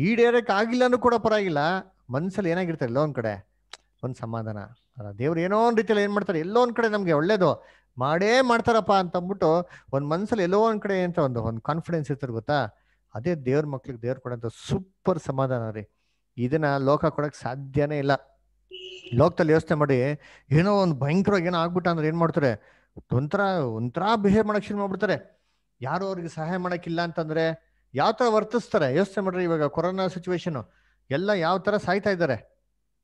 ಈಡೇರಕ್ ಅನ್ನೂ ಕೂಡ ಪರವಾಗಿಲ್ಲ ಮನ್ಸಲ್ಲಿ ಏನಾಗಿರ್ತಾರೆ ಎಲ್ಲೋ ಒಂದ್ ಕಡೆ ಒಂದ್ ಸಮಾಧಾನ ದೇವ್ರು ಏನೋ ಒಂದ್ ರೀತಿಯಲ್ಲಿ ಏನ್ ಮಾಡ್ತಾರೆ ಎಲ್ಲೋ ಒಂದ್ ಕಡೆ ನಮ್ಗೆ ಒಳ್ಳೇದು ಮಾಡೇ ಮಾಡ್ತಾರಪ್ಪ ಅಂತ ಅಂದ್ಬಿಟ್ಟು ಒಂದ್ ಮನ್ಸಲ್ಲಿ ಎಲ್ಲೋ ಒಂದ್ ಕಡೆ ಅಂತ ಒಂದು ಒಂದು ಕಾನ್ಫಿಡೆನ್ಸ್ ಇರ್ತಾರೆ ಗೊತ್ತಾ ಅದೇ ದೇವ್ರ ಮಕ್ಳಿಗೆ ದೇವ್ರು ಕೊಡೋಂತ ಸೂಪರ್ ಸಮಾಧಾನ ರೀ ಇದನ್ನ ಲೋಕ ಕೊಡಕ್ ಸಾಧ್ಯನೇ ಇಲ್ಲ ಲೋಕದಲ್ಲಿ ಯೋಚನೆ ಮಾಡಿ ಏನೋ ಒಂದು ಭಯಂಕರವಾಗಿ ಏನೋ ಆಗ್ಬಿಟ್ಟ ಅಂದ್ರೆ ಏನ್ ಮಾಡ್ತಾರೆ ಒಂಥರ ಒಂಥರ ಬಿಹೇವ್ ಮಾಡಕ್ ಶುರು ಮಾಡ್ಬಿಡ್ತಾರೆ ಯಾರು ಅವ್ರಿಗೆ ಸಹಾಯ ಮಾಡಕ್ಕಿಲ್ಲ ಅಂತಂದ್ರೆ ಯಾವ ಥರ ವರ್ತಿಸ್ತಾರೆ ಯೋಚನೆ ಮಾಡ್ರಿ ಇವಾಗ ಕೊರೋನಾ ಸಿಚುವೇಶನ್ ಎಲ್ಲ ಯಾವ ಥರ ಸಾಯ್ತಾ ಇದ್ದಾರೆ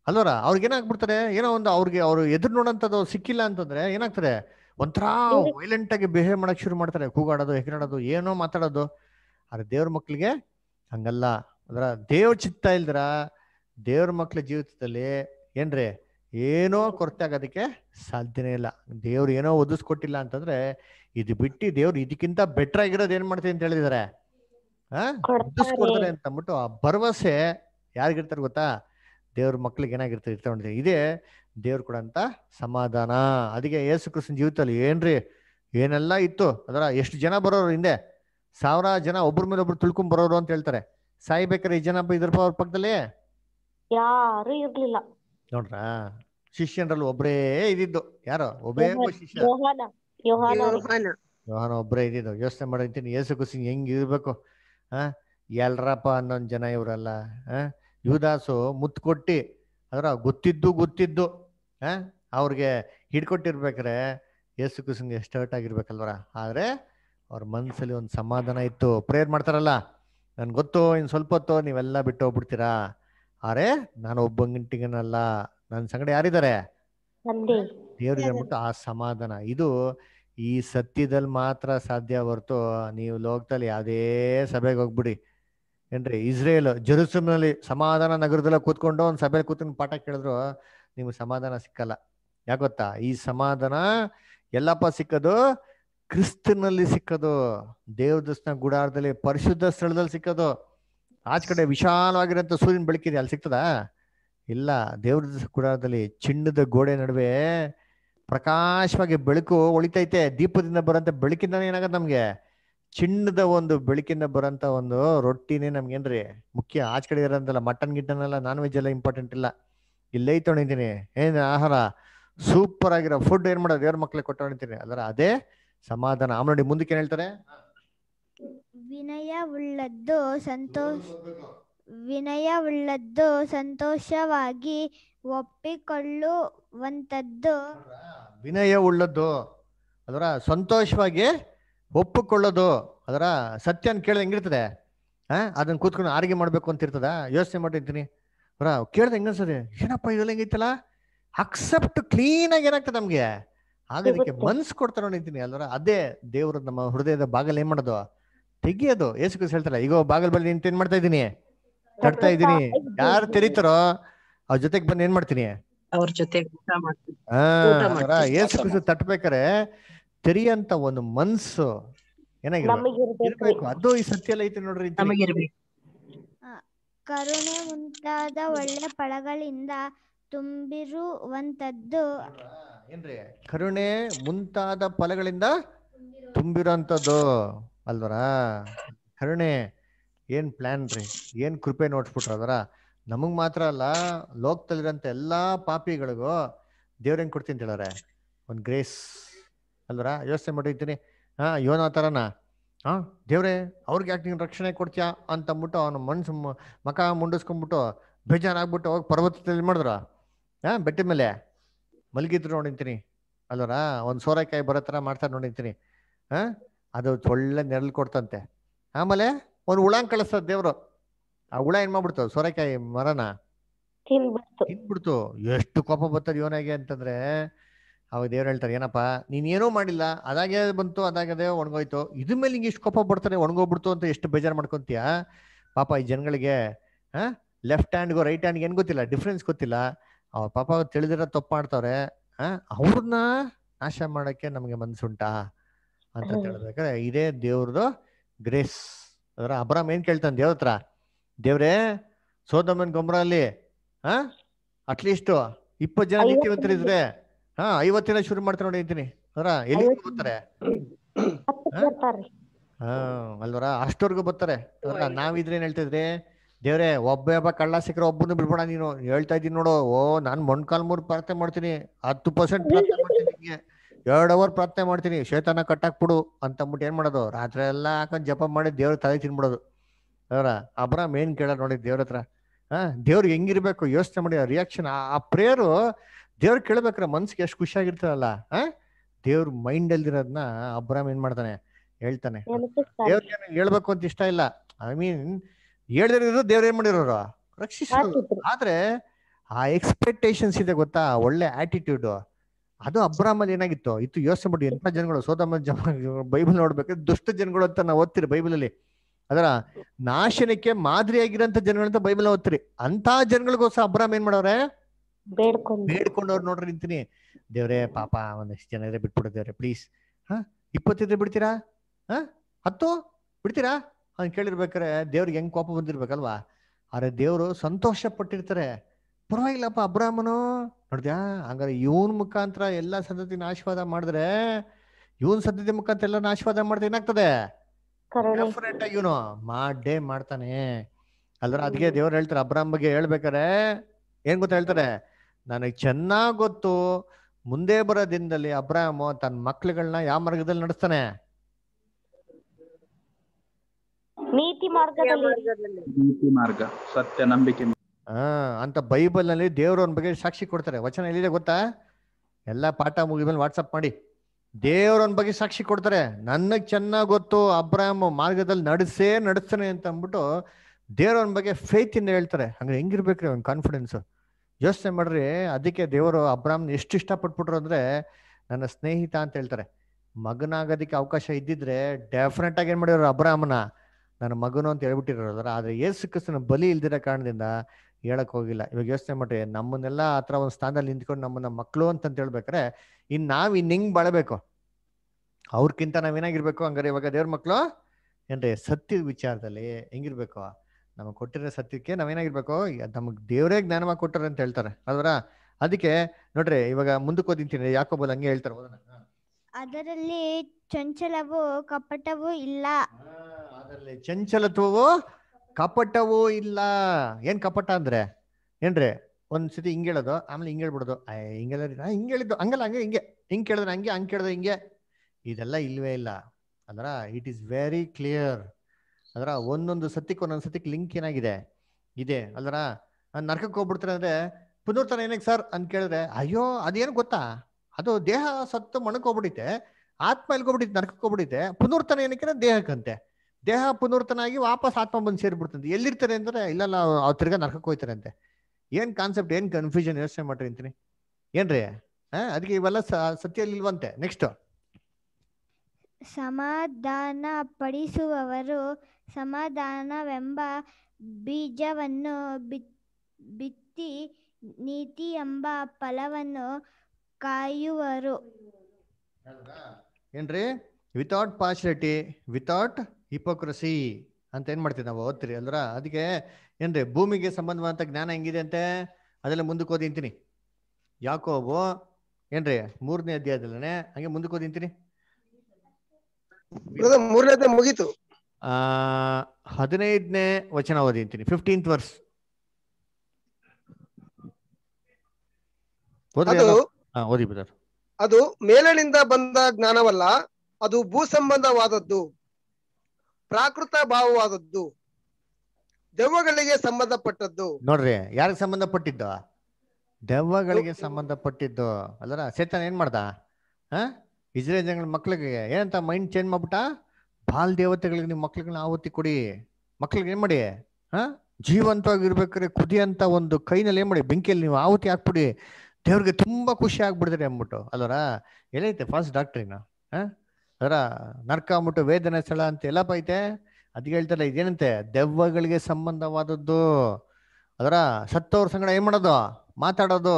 ಅಲ್ವರ ಅವ್ರಿಗೆ ಏನಾಗ್ಬಿಡ್ತಾರೆ ಏನೋ ಒಂದು ಅವ್ರಿಗೆ ಅವ್ರು ಎದುರು ನೋಡೋಂಥದ್ದು ಸಿಕ್ಕಿಲ್ಲ ಅಂತಂದ್ರೆ ಏನಾಗ್ತಾರೆ ಒಂಥರ ವೈಲೆಂಟ್ ಆಗಿ ಬಿಹೇವ್ ಮಾಡಕ್ ಶುರು ಮಾಡ್ತಾರೆ ಕೂಗಾಡೋದು ಹೆಗ್ರಾಡೋದು ಏನೋ ಮಾತಾಡೋದು ಆದ್ರೆ ದೇವ್ರ ಮಕ್ಳಿಗೆ ಹಂಗಲ್ಲ ಅದರ ದೇವ್ರ ಚಿತ್ತ ಇಲ್ದ್ರ ದೇವ್ರ ಮಕ್ಳ ಜೀವಿತದಲ್ಲಿ ಏನ್ರಿ ಏನೋ ಕೊರತೆ ಆಗೋದಕ್ಕೆ ಸಾಧ್ಯನೇ ಇಲ್ಲ ದೇವ್ರು ಏನೋ ಒದಿಸ್ಕೊಟ್ಟಿಲ್ಲ ಅಂತಂದ್ರೆ ಇದು ಬಿಟ್ಟು ದೇವ್ರು ಇದಕ್ಕಿಂತ ಬೆಟರ್ ಆಗಿರೋದು ಏನ್ ಮಾಡ್ತೀವಿ ಅಂತ ಹೇಳಿದಾರೆ ಕೊಡ್ತಾರೆ ಅಂತ ಅಂದ್ಬಿಟ್ಟು ಆ ಭರವಸೆ ಯಾರಿಗಿರ್ತಾರೆ ಗೊತ್ತಾ ದೇವ್ರ ಮಕ್ಳಿಗೆ ಏನಾಗಿರ್ತದೆ ಇರ್ತಾರೆ ಇದೇ ದೇವ್ರು ಕೊಡಂತ ಸಮಾಧಾನ ಅದಕ್ಕೆ ಯೇಸು ಕೃಷ್ಣ ಜೀವಿತದಲ್ಲಿ ಏನ್ರಿ ಏನೆಲ್ಲ ಇತ್ತು ಅದರ ಎಷ್ಟು ಜನ ಬರೋರು ಹಿಂದೆ ಸಾವಿರ ಜನ ಒಬ್ರ ಮೇಲೆ ಒಬ್ರು ತಿಳ್ಕೊಂಡ್ ಬರೋರು ಅಂತ ಹೇಳ್ತಾರೆ ಸಾಯ್ಬೇಕಾರೆ ಈ ಜನ ಇದ್ರ ಅವ್ರ ಪಕ್ಕದಲ್ಲಿ ಯಾರು ಇರ್ಲಿಲ್ಲ ನೋಡ್ರ ಶಿಷ್ಯನರಲ್ಲಿ ಒಬ್ರೇ ಇದಿದ್ದು ಯಾರು ಒಬ್ಬೇ ಶಿಷ್ಯ ಯೋಹಾನ ಒಬ್ರೇ ಇದ್ದು ಯೋಚನೆ ಮಾಡಿ ಯೇಸು ಕೃಷ್ಣ ಹೆಂಗ್ ಇರ್ಬೇಕು ಹಾ ಎಲ್ರಪ್ಪ ಅನ್ನೋನ್ ಜನ ಇವರೆಲ್ಲ ಯುವದಾಸು ಮುತ್ತು ಕೊಟ್ಟಿ ಅದರ ಗೊತ್ತಿದ್ದು ಗೊತ್ತಿದ್ದು ಹ ಅವ್ರಿಗೆ ಹಿಡ್ಕೊಟ್ಟಿರ್ಬೇಕ್ರೆ ಯೇಸು ಕೃಷ್ಣಗೆ ಸ್ಟರ್ಟ್ ಆಗಿರ್ಬೇಕಲ್ವರ ಆದರೆ ಅವ್ರ ಮನಸ್ಸಲ್ಲಿ ಒಂದು ಸಮಾಧಾನ ಇತ್ತು ಪ್ರೇರ್ ಮಾಡ್ತಾರಲ್ಲ ನನ್ ಗೊತ್ತು ಇನ್ ಸ್ವಲ್ಪ ಹೊತ್ತು ನೀವೆಲ್ಲ ಬಿಟ್ಟು ಹೋಗ್ಬಿಡ್ತೀರಾ ಅರೆ ನಾನು ಒಬ್ಬ ಗಂಟಿಗನಲ್ಲ ನನ್ನ ಸಂಗಡ ಯಾರಿದ್ದಾರೆ ದೇವ್ರಿಗೆ ಅಂದ್ಬಿಟ್ಟು ಆ ಸಮಾಧಾನ ಇದು ಈ ಸತ್ಯದಲ್ಲಿ ಮಾತ್ರ ಸಾಧ್ಯ ಹೊರ್ತು ನೀವು ಲೋಕದಲ್ಲಿ ಯಾವುದೇ ಸಭೆಗೆ ಹೋಗ್ಬಿಡಿ ಏನ್ರಿ ಇಸ್ರೇಲ್ ಜೆರೂಸಲ್ನಲ್ಲಿ ಸಮಾಧಾನ ನಗರದಲ್ಲ ಕೂತ್ಕೊಂಡು ಒಂದು ಸಭೆಯಲ್ಲಿ ಕೂತ್ಕೊಂಡು ಪಾಠ ಕೇಳಿದ್ರು ನಿಮ್ಗೆ ಸಮಾಧಾನ ಸಿಕ್ಕಲ್ಲ ಗೊತ್ತಾ ಈ ಸಮಾಧಾನ ಎಲ್ಲಪ್ಪ ಸಿಕ್ಕದು ಕ್ರಿಸ್ತನಲ್ಲಿ ಸಿಕ್ಕದು ದೇವದಸ್ನ ಗುಡಾರದಲ್ಲಿ ಪರಿಶುದ್ಧ ಸ್ಥಳದಲ್ಲಿ ಸಿಕ್ಕದು ಆಚ ಕಡೆ ವಿಶಾಲವಾಗಿರೋಂಥ ಸೂರ್ಯನ ಬೆಳಕಿದೆ ಅಲ್ಲಿ ಸಿಗ್ತದಾ ಇಲ್ಲ ದೇವ್ರ ಗುಡಾರದಲ್ಲಿ ಚಿಣ್ಣದ ಗೋಡೆ ನಡುವೆ ಪ್ರಕಾಶವಾಗಿ ಬೆಳಕು ಒಳಿತೈತೆ ದೀಪದಿಂದ ಬರೋಂಥ ಬೆಳಕಿಂದ ಏನಾಗತ್ತೆ ನಮಗೆ ಚಿನ್ನದ ಒಂದು ಬೆಳಕಿಂದ ಬರೋಂಥ ಒಂದು ರೊಟ್ಟಿನೇ ನಮ್ಗೇನ್ರಿ ಮುಖ್ಯ ಆಚೆ ಕಡೆ ಇರೋಂತಲ್ಲ ಮಟನ್ ಗಿಟ್ಟನೆಲ್ಲ ನಾನ್ ವೆಜ್ ಎಲ್ಲ ಇಂಪಾರ್ಟೆಂಟ್ ಇಲ್ಲ ಇಲ್ಲೇ ತೊಗೊಂಡಿದ್ದೀನಿ ಏನು ಆಹಾರ ಸೂಪರ್ ಆಗಿರೋ ಫುಡ್ ಏನ್ ಮಾಡೋದು ದೇವ್ರ ಮಕ್ಳಿಗೆ ಕೊಟ್ಟೊಂಡಿದ್ದೀನಿ ಅದರ ಅದೇ ಸಮಾಧಾನ ಆಮ್ ನೋಡಿ ಮುಂದಕ್ಕೆ ಏನ್ ಹೇಳ್ತಾರೆ ವಿನಯವುಳ್ಳದ್ದು ಸಂತೋಷ ವಿನಯವುಳ್ಳದ್ದು ಸಂತೋಷವಾಗಿ ಒಪ್ಪಿಕೊಳ್ಳು ವಿನಯ ಉಳ್ಳದ್ದು ಅದರ ಸಂತೋಷವಾಗಿ ಒಪ್ಪಿಕೊಳ್ಳೋದು ಅದರ ಸತ್ಯನ ಅಂತ ಕೇಳಿದ ಹೆಂಗಿರ್ತದೆ ಹಾ ಅದನ್ನ ಕೂತ್ಕೊಂಡು ಆರಿಗೆ ಮಾಡ್ಬೇಕು ಅಂತ ಇರ್ತದ ಯೋಚನೆ ಮಾಡಿರ್ತೀನಿ ಅವರ ಕೇಳ್ದೆ ಹೆಂಗನ್ಸದೆ ಏನಪ್ಪ ಇದೆಲ್ಲ ಹೆಂಗೈತಲ್ಲ ಅಕ್ಸೆಪ್ಟ್ ಕ್ಲೀನ್ ಆಗಿ ಏನಾಗ್ತದೆ ನಮ್ಗೆ ಆಗೋದಕ್ಕೆ ಮನ್ಸು ಕೊಡ್ತಾರ ನಿಂತೀನಿ ಅಲ್ವರ ಅದೇ ದೇವರು ನಮ್ಮ ಹೃದಯದ ಬಾಗಲ್ ಏನ್ ಮಾಡೋದು ತೆಗಿಯೋದು ಯೇಸುಕ್ರಿಸ್ ಹೇಳ್ತಾರ ಈಗ ಬಾಗಲ್ ಬಲ್ಲಿ ನಿಂತ ಏನ್ ಮಾಡ್ತಾ ಇದೀನಿ ತಡ್ತಾ ಇದೀನಿ ಯಾರು ತೆರೀತಾರೋ ಅವ್ರ ಜೊತೆಗೆ ಬಂದು ಏನ್ ಮಾಡ್ತೀನಿ ಅವ್ರ ಜೊತೆ ಏಸು ಕ್ರಿಸ್ತು ತಟ್ಬೇಕಾರೆ ತೆರಿಯಂತ ಒಂದು ಮನ್ಸು ಏನಾಗಿರ್ಬೇಕು ಅದು ಈ ಸತ್ಯಲ್ಲ ಐತೆ ನೋಡ್ರಿ ಕರುಣೆ ಮುಂತಾದ ಒಳ್ಳೆ ಫಲಗಳಿಂದ ತುಂಬಿರುವಂತದ್ದು ಏನ್ರಿ ಕರುಣೆ ಮುಂತಾದ ಫಲಗಳಿಂದ ತುಂಬಿರುವಂತದ್ದು ಅಲ್ವರ ಕರುಣೆ ಏನ್ ಪ್ಲಾನ್ ರೀ ಏನ್ ಕೃಪೆ ನೋಡ್ಬಿಟ್ರ ಅದರ ನಮಗ್ ಮಾತ್ರ ಅಲ್ಲ ಲೋಕದಲ್ಲಿರೋಂಥ ಎಲ್ಲಾ ಪಾಪಿಗಳಿಗೂ ದೇವ್ರೇನ್ ಕೊಡ್ತೀನಿ ಅಂತ ಹೇಳಾರೆ ಒಂದು ಗ್ರೇಸ್ ಅಲ್ವರ ಯೋಚನೆ ಮಾಡಿದ್ದೀನಿ ಹಾ ಯೋನ ಥರನಾ ಹಾ ದೇವ್ರೆ ಅವ್ರಿಗೆ ಯಾಕೆ ನೀನು ರಕ್ಷಣೆ ಕೊಡ್ತೀಯಾ ಅಂತಂದ್ಬಿಟ್ಟು ಅವನ ಮನ್ಸು ಮಕ ಮುಂಡಿಸ್ಕೊಂಡ್ಬಿಟ್ಟು ಬೇಜಾರಾಗ್ಬಿಟ್ಟು ಹೋಗಿ ಪರ್ವತದಲ್ಲಿ ಮಾಡಿದ್ರು ಹಾ ಬೆಟ್ಟ ಮೇಲೆ ಮಲಗಿದ್ರು ನೋಡಿರ್ತೀನಿ ಅಲ್ವರ ಒಂದು ಸೋರೆಕಾಯಿ ಬರೋ ಥರ ಮಾಡ್ತಾರೆ ನೋಡಿಂತೀನಿ ಹಾ ಅದು ಒಳ್ಳೆ ನೆರಳು ಕೊಡ್ತಂತೆ ಆಮೇಲೆ ಒಂದು ಉಳಾಂಗ್ ಕಳಿಸ್ತದೆ ದೇವರು ಆ ಹುಳ ಏನ್ ಮಾಡ್ಬಿಡ್ತು ಸೋರೆಕಾಯಿ ಮರನ ತಿನ್ಬಿಡ್ತು ಎಷ್ಟು ಕೋಪ ಬರ್ತದೆ ಇವನಾಗೆ ಅಂತಂದ್ರೆ ಅವಾಗ ದೇವ್ರು ಹೇಳ್ತಾರೆ ಏನಪ್ಪಾ ನೀನ್ ಏನೂ ಮಾಡಿಲ್ಲ ಅದಾಗೆ ಬಂತು ಅದಾಗದೆ ಒಣಗೋಯ್ತು ಇದ್ರ ಮೇಲೆ ಹಿಂಗೆ ಇಷ್ಟು ಕೋಪ ಬರ್ತಾರೆ ಒಣಗೋಗ್ಬಿಡ್ತು ಅಂತ ಎಷ್ಟು ಬೇಜಾರು ಮಾಡ್ಕೊಂತೀಯ ಪಾಪ ಈ ಜನಗಳಿಗೆ ಹಾ ಲೆಫ್ಟ್ ಹ್ಯಾಂಡ್ಗೂ ರೈಟ್ ಹ್ಯಾಂಡ್ ಏನ್ ಗೊತ್ತಿಲ್ಲ ಡಿಫ್ರೆನ್ಸ್ ಗೊತ್ತಿಲ್ಲ ಅವ್ರ ಪಾಪ ತಿಳಿದಿರ ತಪ್ಪ ಮಾಡ್ತಾವ್ರೆ ಆ ಅವ್ರನ್ನ ನಾಶ ಮಾಡಕ್ಕೆ ನಮ್ಗೆ ಮನ್ಸುಂಟಾ ಅಂತ ಹೇಳ್ಬೇಕಾದ್ರೆ ಇದೇ ದೇವ್ರದ್ದು ಗ್ರೇಸ್ ಅದರ ಅಬ್ರಾಮ್ ಏನ್ ಕೇಳ್ತಾನೆ ದೇವ್ರ ಹತ್ರ ದೇವ್ರೆ ಸೋದಮ್ಮನ್ ಸೋದಮ್ಮನ ಅಲ್ಲಿ ಹಾ ಅಟ್ಲೀಸ್ಟ್ ಇಪ್ಪತ್ ಜನ ನೀತಿವಂತರು ಹಾ ಐವತ್ತು ಜನ ಶುರು ಮಾಡ್ತಾರೆ ನೋಡಿ ಅಂತೀನಿ ಅದರ ಎಲ್ಲಿ ಬರ್ತಾರೆ ಹಾ ಅಲ್ವರ ಅಷ್ಟವರೆಗೂ ಬರ್ತಾರೆ ನಾವ್ ನಾವಿದ್ರೆ ಏನ್ ಹೇಳ್ತಿದ್ರಿ ದೇವ್ರೆ ಒಬ್ಬ ಒಬ್ಬ ಕಳ್ಳ ಸಿಕ್ಕರೆ ಒಬ್ಬನು ಬಿಡ್ಬೇಡ ನೀನು ಹೇಳ್ತಾ ಇದೀನಿ ನೋಡು ಓ ನಾನ್ ಮೊಣ್ಕಾಲ್ ಮೂರ್ ಪ್ರಾರ್ಥನೆ ಮಾಡ್ತೀನಿ ಹತ್ತು ಪರ್ಸೆಂಟ್ ಪ್ರಾರ್ಥನೆ ಮಾಡ್ತೀನಿ ನಿಮ್ಗೆ ಎರಡು ಅವರ್ ಪ್ರಾರ್ಥನೆ ಮಾಡ್ತೀನಿ ಶ್ವೇತನ ಬಿಡು ಕಟ್ಟಾಕ್ಬಿಡು ಅಂದ್ಬಿಟ್ಟು ಏನ್ ಮಾಡೋದು ರಾತ್ರಿ ಎಲ್ಲ ಹಾಕೊಂಡ್ ಜಪ ಮಾಡಿ ದೇವ್ರ ತಲೆ ತಿನ್ಬಿಡೋದು ಅವರ ಅಬ್ರಾಮ್ ಏನ್ ಕೇಳ ನೋಡಿ ದೇವ್ರ ಹತ್ರ ಹಾ ದೇವ್ರಿಗೆ ಹೆಂಗಿರ್ಬೇಕು ಯೋಚನೆ ಮಾಡಿ ಆ ರಿಯಾಕ್ಷನ್ ಆ ಪ್ರೇಯರು ದೇವ್ರ ಕೇಳ್ಬೇಕ್ರ ಮನ್ಸಿಗೆ ಎಷ್ಟು ಖುಷಿಯಾಗಿರ್ತದಲ್ಲ ಆ ದೇವ್ರ ಮೈಂಡ್ ಅಲ್ಲಿರೋದನ್ನ ಅಬ್ರಾಮ್ ಏನ್ ಮಾಡ್ತಾನೆ ಹೇಳ್ತಾನೆ ದೇವ್ರಿಗೆ ಹೇಳ್ಬೇಕು ಅಂತ ಇಷ್ಟ ಇಲ್ಲ ಐ ಮೀನ್ ಹೇಳಿದ್ರು ದೇವ್ರ ಏನ್ ಮಾಡಿರೋರು ರಕ್ಷಿಸ ಆದ್ರೆ ಆ ಎಕ್ಸ್ಪೆಕ್ಟೇಷನ್ಸ್ ಇದೆ ಗೊತ್ತಾ ಒಳ್ಳೆ ಆಟಿಟ್ಯೂಡ್ ಅದು ಅಲ್ಲಿ ಏನಾಗಿತ್ತು ಇತ್ತು ಯೋಚನೆ ಮಾಡಿ ಎಂತ ಜನಗಳು ಸೋತಮ್ಮ ಬೈಬಲ್ ನೋಡ್ಬೇಕು ದುಷ್ಟ ಜನಗಳು ಅಂತ ನಾವು ಓದ್ತಿರಿ ಅಲ್ಲಿ ಅದರ ನಾಶನಕ್ಕೆ ಮಾದರಿಯಾಗಿರೋಂಥ ಜನಗಳಂತ ಬೈಬಲ್ ಓದ್ತೀರಿ ಅಂತ ಜನಗಳಿಗೋಸ್ಕರ ಅಬ್ರಾಮ್ ಏನ್ ಮಾಡವ್ರೆ ಬೇಡ್ಕೊಂಡವ್ರು ನೋಡ್ರಿ ನಿಂತೀನಿ ದೇವ್ರೆ ಪಾಪ ಒಂದಷ್ಟು ಜನ ಇದ್ರೆ ಬಿಟ್ಬಿಡು ದೇವ್ರೆ ಪ್ಲೀಸ್ ಹ ಇಪ್ಪತ್ತಿದ್ರೆ ಬಿಡ್ತೀರಾ ಹಾ ಹತ್ತು ಬಿಡ್ತೀರಾ ಅವ್ನು ಕೇಳಿರ್ಬೇಕಾರೆ ದೇವ್ರಿಗೆ ಹೆಂಗ್ ಕೋಪ ಬಂದಿರ್ಬೇಕಲ್ವಾ ಆದ್ರೆ ದೇವ್ರು ಸಂತೋಷ ಪಟ್ಟಿರ್ತಾರೆ ಪರವಾಗಿಲ್ಲಪ್ಪ ಅಬ್ರಾಹ್ಮನು ನೋಡಿದ್ಯಾ ಹಂಗಾರೆ ಇವನ್ ಮುಖಾಂತರ ಎಲ್ಲಾ ಸಂತತಿನ ಆಶೀರ್ವಾದ ಮಾಡಿದ್ರೆ ಇವನ್ ಸಂತತಿ ಮುಖಾಂತರ ಎಲ್ಲ ಆಶೀರ್ವಾದ ಮಾಡಿದ್ರೆ ಏನಾಗ್ತದೆ ಡೆಫಿನೆಟ್ ಇವನು ಮಾಡೇ ಮಾಡ್ತಾನೆ ಅಲ್ದ್ರ ಅದಕ್ಕೆ ದೇವ್ರು ಹೇಳ್ತಾರೆ ಅಬ್ರಾಮ್ ಬಗ್ಗೆ ಹೇಳ್ಬೇಕಾರೆ ಏನ್ ಗೊತ್ತ ಹೇಳ್ತಾರೆ ನನಗೆ ಚೆನ್ನಾಗ್ ಗೊತ್ತು ಮುಂದೆ ಬರೋ ದಿನದಲ್ಲಿ ಅಬ್ರಾಹಮ್ ತನ್ನ ಮಕ್ಳುಗಳನ್ನ ಯಾವ ಮಾರ್ಗದಲ್ಲಿ ನಡೆಸ್ತಾನೆ ನೀತಿ ಮಾರ್ಗ ಸತ್ಯ ನಂಬಿಕೆ ಹಾ ಅಂತ ಬೈಬಲ್ ನಲ್ಲಿ ದೇವ್ರ ಬಗ್ಗೆ ಸಾಕ್ಷಿ ಕೊಡ್ತಾರೆ ವಚನ ಎಲ್ಲಿದೆ ಗೊತ್ತಾ ಎಲ್ಲಾ ಪಾಠ ಮುಗಿದ್ಮೇಲೆ ವಾಟ್ಸಪ್ ಮಾಡಿ ದೇವ್ರನ್ ಬಗ್ಗೆ ಸಾಕ್ಷಿ ಕೊಡ್ತಾರೆ ನನಗೆ ಚೆನ್ನಾಗಿ ಗೊತ್ತು ಅಬ್ರಾಹ್ಮ ಮಾರ್ಗದಲ್ಲಿ ನಡೆಸೇ ನಡೆಸ್ತಾನೆ ಅಂತ ಅಂದ್ಬಿಟ್ಟು ದೇವ್ರವನ ಬಗ್ಗೆ ಇಂದ ಹೇಳ್ತಾರೆ ಹಂಗೆ ಹೆಂಗಿರ್ಬೇಕ್ರಿ ಒಂದು ಕಾನ್ಫಿಡೆನ್ಸ್ ಯೋಚನೆ ಮಾಡ್ರಿ ಅದಕ್ಕೆ ದೇವರು ಅಬ್ರಾಹ್ಮನ ಎಷ್ಟು ಇಷ್ಟಪಟ್ಬಿಟ್ರು ಅಂದ್ರೆ ನನ್ನ ಸ್ನೇಹಿತ ಅಂತ ಹೇಳ್ತಾರೆ ಮಗನಾಗೋದಕ್ಕೆ ಅವಕಾಶ ಇದ್ದಿದ್ರೆ ಡೆಫಿನೆಟ್ ಆಗಿ ಏನ್ ಮಾಡಿರೋ ಅಬ್ರಾಹ್ಮನ ನನ್ನ ಮಗನು ಅಂತ ಹೇಳ್ಬಿಟ್ಟಿರೋದ್ರ ಆದ್ರೆ ಏಸು ಕ್ರಿಸ್ತನ ಬಲಿ ಇಲ್ದಿರೋ ಕಾರಣದಿಂದ ಹೇಳಕ್ ಹೋಗಿಲ್ಲ ಇವಾಗ ಯೋಚನೆ ಮಾಡ್ರಿ ನಮ್ಮನ್ನೆಲ್ಲ ಆತರ ಥರ ಒಂದು ಸ್ಥಾನದಲ್ಲಿ ನಿಂತ್ಕೊಂಡು ನಮ್ಮನ್ನ ಮಕ್ಕಳು ಅಂತ ಹೇಳ್ಬೇಕಾರೆ ಇನ್ನು ನಾವು ಇನ್ನು ಹಿಂಗೆ ಬಾಳಬೇಕು ಅವ್ರಕ್ಕಿಂತ ಏನಾಗಿರ್ಬೇಕು ಹಂಗಾರೆ ಇವಾಗ ದೇವ್ರ ಮಕ್ಕಳು ಏನ್ರಿ ಸತ್ಯದ ವಿಚಾರದಲ್ಲಿ ಹೆಂಗಿರ್ಬೇಕು ನಮಗೆ ಕೊಟ್ಟಿರೋ ಸತ್ಯಕ್ಕೆ ನಾವೇನಾಗಿರ್ಬೇಕು ನಮಗೆ ದೇವರೇ ಜ್ಞಾನವಾಗಿ ಕೊಟ್ಟರೆ ಅಂತ ಹೇಳ್ತಾರೆ ಅದರ ಅದಕ್ಕೆ ನೋಡ್ರಿ ಇವಾಗ ಮುಂದಕ್ಕೆ ಓದಿಂತೀನಿ ಯಾಕೋಬಲ್ ಹಂಗೆ ಹೇಳ್ತಾರೆ ಅದರಲ್ಲಿ ಚಂಚಲವು ಕಪಟವೂ ಇಲ್ಲ ಅದರಲ್ಲಿ ಚಂಚಲತ್ವವು ಕಪಟವೂ ಇಲ್ಲ ಏನ್ ಕಪಟ ಅಂದ್ರೆ ಏನ್ರಿ ಒಂದ್ ಸತಿ ಹೇಳೋದು ಆಮೇಲೆ ಹಿಂಗ್ ಹೇಳ್ಬಿಡೋದು ಹಿಂಗೆಲ್ಲ ಹಿಂಗೆ ಹೇಳಿದ್ದು ಹಂಗಲ್ಲ ಹಂಗೆ ಹಿಂಗೆ ಹಿಂಗ್ ಕೇಳಿದ್ರೆ ಹಂಗೆ ಹಂಗೆ ಕೇಳಿದ್ರೆ ಹಿಂಗೆ ಇದೆಲ್ಲ ಇಲ್ವೇ ಇಲ್ಲ ಅಂದ್ರ ಇಟ್ ಈಸ್ ವೆರಿ ಕ್ಲಿಯರ್ ಅದರ ಒಂದೊಂದು ಸತ್ಯಕ್ಕೆ ಒಂದೊಂದು ಸತ್ಯಕ್ಕೆ ಲಿಂಕ್ ಏನಾಗಿದೆ ಇದೆ ಅಲ್ದರ ನರ್ಕಕ್ಕೆ ಹೋಗ್ಬಿಡ್ತಾರೆ ಅಂದ್ರೆ ಪುನರ್ತನ ಏನಕ್ಕೆ ಸರ್ ಅಂತ ಕೇಳಿದ್ರೆ ಅಯ್ಯೋ ಅದೇನು ಗೊತ್ತಾ ಅದು ದೇಹ ಸತ್ತು ಹೋಗ್ಬಿಟ್ಟಿದೆ ಆತ್ಮ ಎಲ್ಕೋಬಿಟ್ಟಿತ್ತು ನರ್ಕಕ್ಕೆ ಹೋಗ್ಬಿಟ್ಟಿತ್ತೆ ಪುನರ್ತನ ಏನಕ್ಕೆ ದೇಹಕ್ಕಂತೆ ದೇಹ ಪುನರ್ತನ ಆಗಿ ವಾಪಸ್ ಆತ್ಮ ಬಂದು ಸೇರ್ಬಿಡ್ತಂತೆ ಎಲ್ಲಿರ್ತಾರೆ ಅಂದ್ರೆ ಇಲ್ಲಲ್ಲ ಅವ್ರು ತಿರ್ಗಾ ನರ್ಕಕ್ಕೆ ಅಂತೆ ಏನ್ ಕಾನ್ಸೆಪ್ಟ್ ಏನ್ ಕನ್ಫ್ಯೂಷನ್ ಯೋಚನೆ ಮಾಡ್ರಿ ಅಂತೀನಿ ಏನ್ರಿ ಅದಕ್ಕೆ ಇವೆಲ್ಲ ಸತ್ಯಲ್ಲಿ ಇಲ್ವಂತೆ ನೆಕ್ಸ್ಟ್ ಸಮಾಧಾನ ಪಡಿಸುವವರು ಸಮಾಧಾನವೆಂಬ ಬೀಜವನ್ನು ಬಿತ್ತಿ ನೀತಿ ಎಂಬ ಫಲವನ್ನು ಕಾಯುವರು ಏನ್ರಿ ವಿತೌಟ್ ಪಾರ್ಶಲಿಟಿ ವಿತೌಟ್ ಹಿಪೋಕ್ರಸಿ ಅಂತ ಏನ್ ಮಾಡ್ತೀವಿ ನಾವು ಓದ್ತೀರಿ ಅಂದ್ರ ಅದಕ್ಕೆ ಏನ್ರಿ ಭೂಮಿಗೆ ಸಂಬಂಧವಾದ ಜ್ಞಾನ ಹೆಂಗಿದೆ ಅಂತೆ ಅದೆಲ್ಲ ಮುಂದಕ್ಕೆ ಓದಿಂತೀನಿ ಯಾಕೋಬು ಏನ್ರಿ ಮೂರನೇ ಅಧ್ಯಾಯದಲ್ಲೇ ಹಂಗೆ ಮುಂದಕ್ಕೆ ಓದಿಂತೀನಿ ಮೂರನೇ ಮುಗೀತು ಆ ಹದಿನೈದನೇ ವಚನ ಓದಿ ಅಂತೀನಿ ಫಿಫ್ಟೀನ್ತ್ ವರ್ಸ್ ಓದಿ ಅದು ಮೇಲಿನಿಂದ ಬಂದ ಜ್ಞಾನವಲ್ಲ ಅದು ಭೂ ಸಂಬಂಧವಾದದ್ದು ಪ್ರಾಕೃತ ಭಾವವಾದದ್ದು ದೆವ್ವಗಳಿಗೆ ಸಂಬಂಧಪಟ್ಟದ್ದು ನೋಡ್ರಿ ಯಾರಿಗೆ ಸಂಬಂಧಪಟ್ಟಿದ್ದು ದೆವ್ವಗಳಿಗೆ ಸಂಬಂಧಪಟ್ಟಿದ್ದು ಅಲ್ಲರ ಸೇತನ್ ಏನ್ ಮಾಡ್ದ ಹಾ ಇಸ್ರೇಲ್ ಜನಗಳ ಮಕ್ಳಿಗೆ ಏನಂತ ಮೈಂಡ್ ಚೇಂಜ್ ಮಾಡ್ಬಿಟ್ಟ ಬಾಲ್ ದೇವತೆಗಳಿಗೆ ನಿಮ್ಮ ಮಕ್ಳಿಗೆ ಆಹುತಿ ಕೊಡಿ ಮಕ್ಳಿಗೆ ಏನ್ ಮಾಡಿ ಹಾ ಜೀವಂತವಾಗಿರ್ಬೇಕಾದ್ರೆ ಅಂತ ಒಂದು ಕೈನಲ್ಲಿ ಏನ್ ಮಾಡಿ ಬೆಂಕಿಯಲ್ಲಿ ನೀವು ಆಹುತಿ ಹಾಕ್ಬಿಡಿ ದೇವ್ರಿಗೆ ತುಂಬಾ ಖುಷಿ ಆಗ್ಬಿಡ್ತಾರೆ ಅಂದ್ಬಿಟ್ಟು ಅಲ್ವರ ಎಲ್ಲೈತೆ ಫಾಸ್ಟ್ ಡಾಕ್ಟ್ರಿನ ಹ ಅದರ ನರ್ಕ ಅಂಬಿಟ್ಟು ವೇದನೆ ಸ್ಥಳ ಅಂತ ಎಲ್ಲಪ್ಪ ಐತೆ ಅದ್ ಹೇಳ್ತಾರಲ್ಲ ಇದೇನಂತೆ ದೆವ್ವಗಳಿಗೆ ಸಂಬಂಧವಾದದ್ದು ಅದರ ಸತ್ತವ್ರ ಸಂಗಡ ಏನ್ ಮಾಡೋದು ಮಾತಾಡೋದು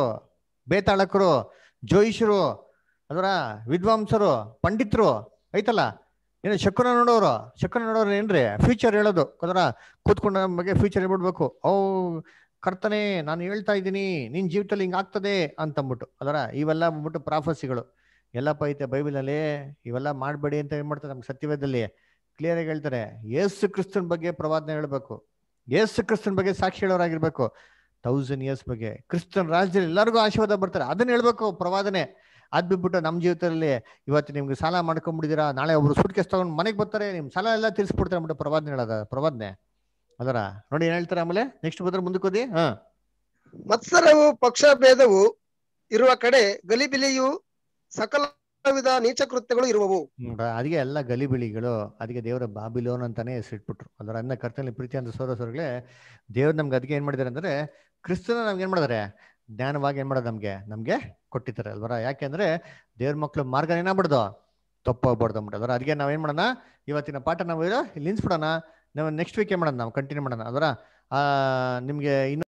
ಬೇತಾಳಕರು ಜೋಯಿಷರು ಅದರ ವಿದ್ವಾಂಸರು ಪಂಡಿತರು ಐತಲ್ಲ ಏನು ಶಕುನ ನೋಡೋರು ಶಕುನ ನೋಡೋರು ಏನ್ರಿ ಫ್ಯೂಚರ್ ಹೇಳೋದು ಅದರ ಕೂತ್ಕೊಂಡ ಬಗ್ಗೆ ಫ್ಯೂಚರ್ ಹೇಳ್ಬಿಡ್ಬೇಕು ಅವು ಕರ್ತನೆ ನಾನು ಹೇಳ್ತಾ ಇದ್ದೀನಿ ನಿನ್ನ ಜೀವಿತದಲ್ಲಿ ಹಿಂಗೆ ಆಗ್ತದೆ ಅಂತಂದ್ಬಿಟ್ಟು ಅದರ ಇವೆಲ್ಲ ಬಂದ್ಬಿಟ್ಟು ಪ್ರಾಫಸಿಗಳು ಎಲ್ಲಪ್ಪ ಐತೆ ಬೈಬಲಲ್ಲಿ ಇವೆಲ್ಲ ಮಾಡಬೇಡಿ ಅಂತ ಏನು ಮಾಡ್ತಾರೆ ನಮ್ಮ ಸತ್ಯವೇದಲ್ಲಿ ಕ್ಲಿಯರ್ ಆಗಿ ಹೇಳ್ತಾರೆ ಯೇಸು ಕ್ರಿಸ್ತನ್ ಬಗ್ಗೆ ಪ್ರವಾದನೆ ಹೇಳ್ಬೇಕು ಯೇಸು ಕ್ರಿಸ್ತನ್ ಬಗ್ಗೆ ಸಾಕ್ಷಿ ಹೇಳೋರಾಗಿರ್ಬೇಕು ತೌಸಂಡ್ ಇಯರ್ಸ್ ಬಗ್ಗೆ ಕ್ರಿಸ್ತನ್ ರಾಜ್ಯದಲ್ಲಿ ಎಲ್ಲರಿಗೂ ಆಶೀರ್ವಾದ ಬರ್ತಾರೆ ಅದನ್ನ ಹೇಳ್ಬೇಕು ಪ್ರವಾದನೆ ಅದ್ ಬಿಟ್ಬಿಟ್ಟು ನಮ್ಮ ಜೀವಿತದಲ್ಲಿ ಇವತ್ತು ನಿಮ್ಗೆ ಸಾಲ ಮಾಡ್ಕೊಂಡ್ಬಿಡಿದಿರಾ ನಾಳೆ ಒಬ್ರು ಸುಟ್ಕೇಸ್ ತಗೊಂಡು ಮನೆಗೆ ಬರ್ತಾರೆ ನಿಮ್ ಸಾಲ ಎಲ್ಲ ತಿಳಿಸ್ಬಿಡ್ತಾರೆ ಅಂದ್ಬಿಟ್ಟು ಪ್ರವಾದನೆ ಹೇಳೋದ ಪ್ರವಾದನೆ ಅದರ ನೋಡಿ ಏನ್ ಹೇಳ್ತಾರೆ ಆಮೇಲೆ ನೆಕ್ಸ್ಟ್ ಬಂದ್ರೆ ಮುಂದಕ್ಕೋದಿ ಹಾ ಮತ್ಸರವು ಪಕ್ಷ ಭೇದವು ಇರುವ ಕಡೆ ಗಲಿಬಿಲಿಯು ಸಕಲ ವಿಧ ನೀಚ ಕೃತ್ಯಗಳು ಇರುವವು ಅದಕ್ಕೆ ಎಲ್ಲ ಗಲಿಬಿಳಿಗಳು ಅದಕ್ಕೆ ದೇವರ ಬಾಬಿಲೋನ್ ಅಂತಾನೆ ಹೆಸರಿಟ್ಬಿಟ್ರು ಅದರ ಅನ್ನ ಕರ್ತನಲ್ಲಿ ಪ್ರೀತಿ ಅಂತ ಸೋದರ ಸೋರ್ಗಳೇ ದೇವ್ರು ನಮ್ಗೆ ಅದಕ್ಕೆ ಏನ್ ಮಾಡಿದಾರೆ ಅಂದ್ರೆ ಕ್ರಿಸ್ತನ ನಮ್ಗೆ ಏನ್ ಮಾಡಿದಾರೆ ಜ್ಞಾನವಾಗಿ ಏನ್ ಮಾಡೋದು ನಮ್ಗೆ ನಮ್ಗೆ ಕೊಟ್ಟಿದ್ದಾರೆ ಅಲ್ವರ ಯಾಕೆಂದ್ರೆ ದೇವ್ರ ಮಕ್ಕಳು ಮಾರ್ಗ ಏನಾಗ್ಬಿಡ್ದು ತಪ್ಪಾಗ್ಬಾರ್ದು ಅಂದ್ಬಿಟ್ಟು ಅದರ ಅದಕ್ಕೆ ನಾವೇನ್ ಮಾಡೋಣ ಇವತ್ತಿನ ಪಾಠ ನಾವು ಇಲ್ಲಿ ನಿಲ್ಸ್ಬಿಡೋಣ ನಾವು ನೆಕ್ಸ್ಟ್ ವೀಕ್ ಏನ್ ಮಾಡೋಣ ನಾವು ಕಂಟಿನ್ಯೂ ಮಾಡೋಣ ಅದರ ನಿಮ್ಗೆ ಇನ್ನು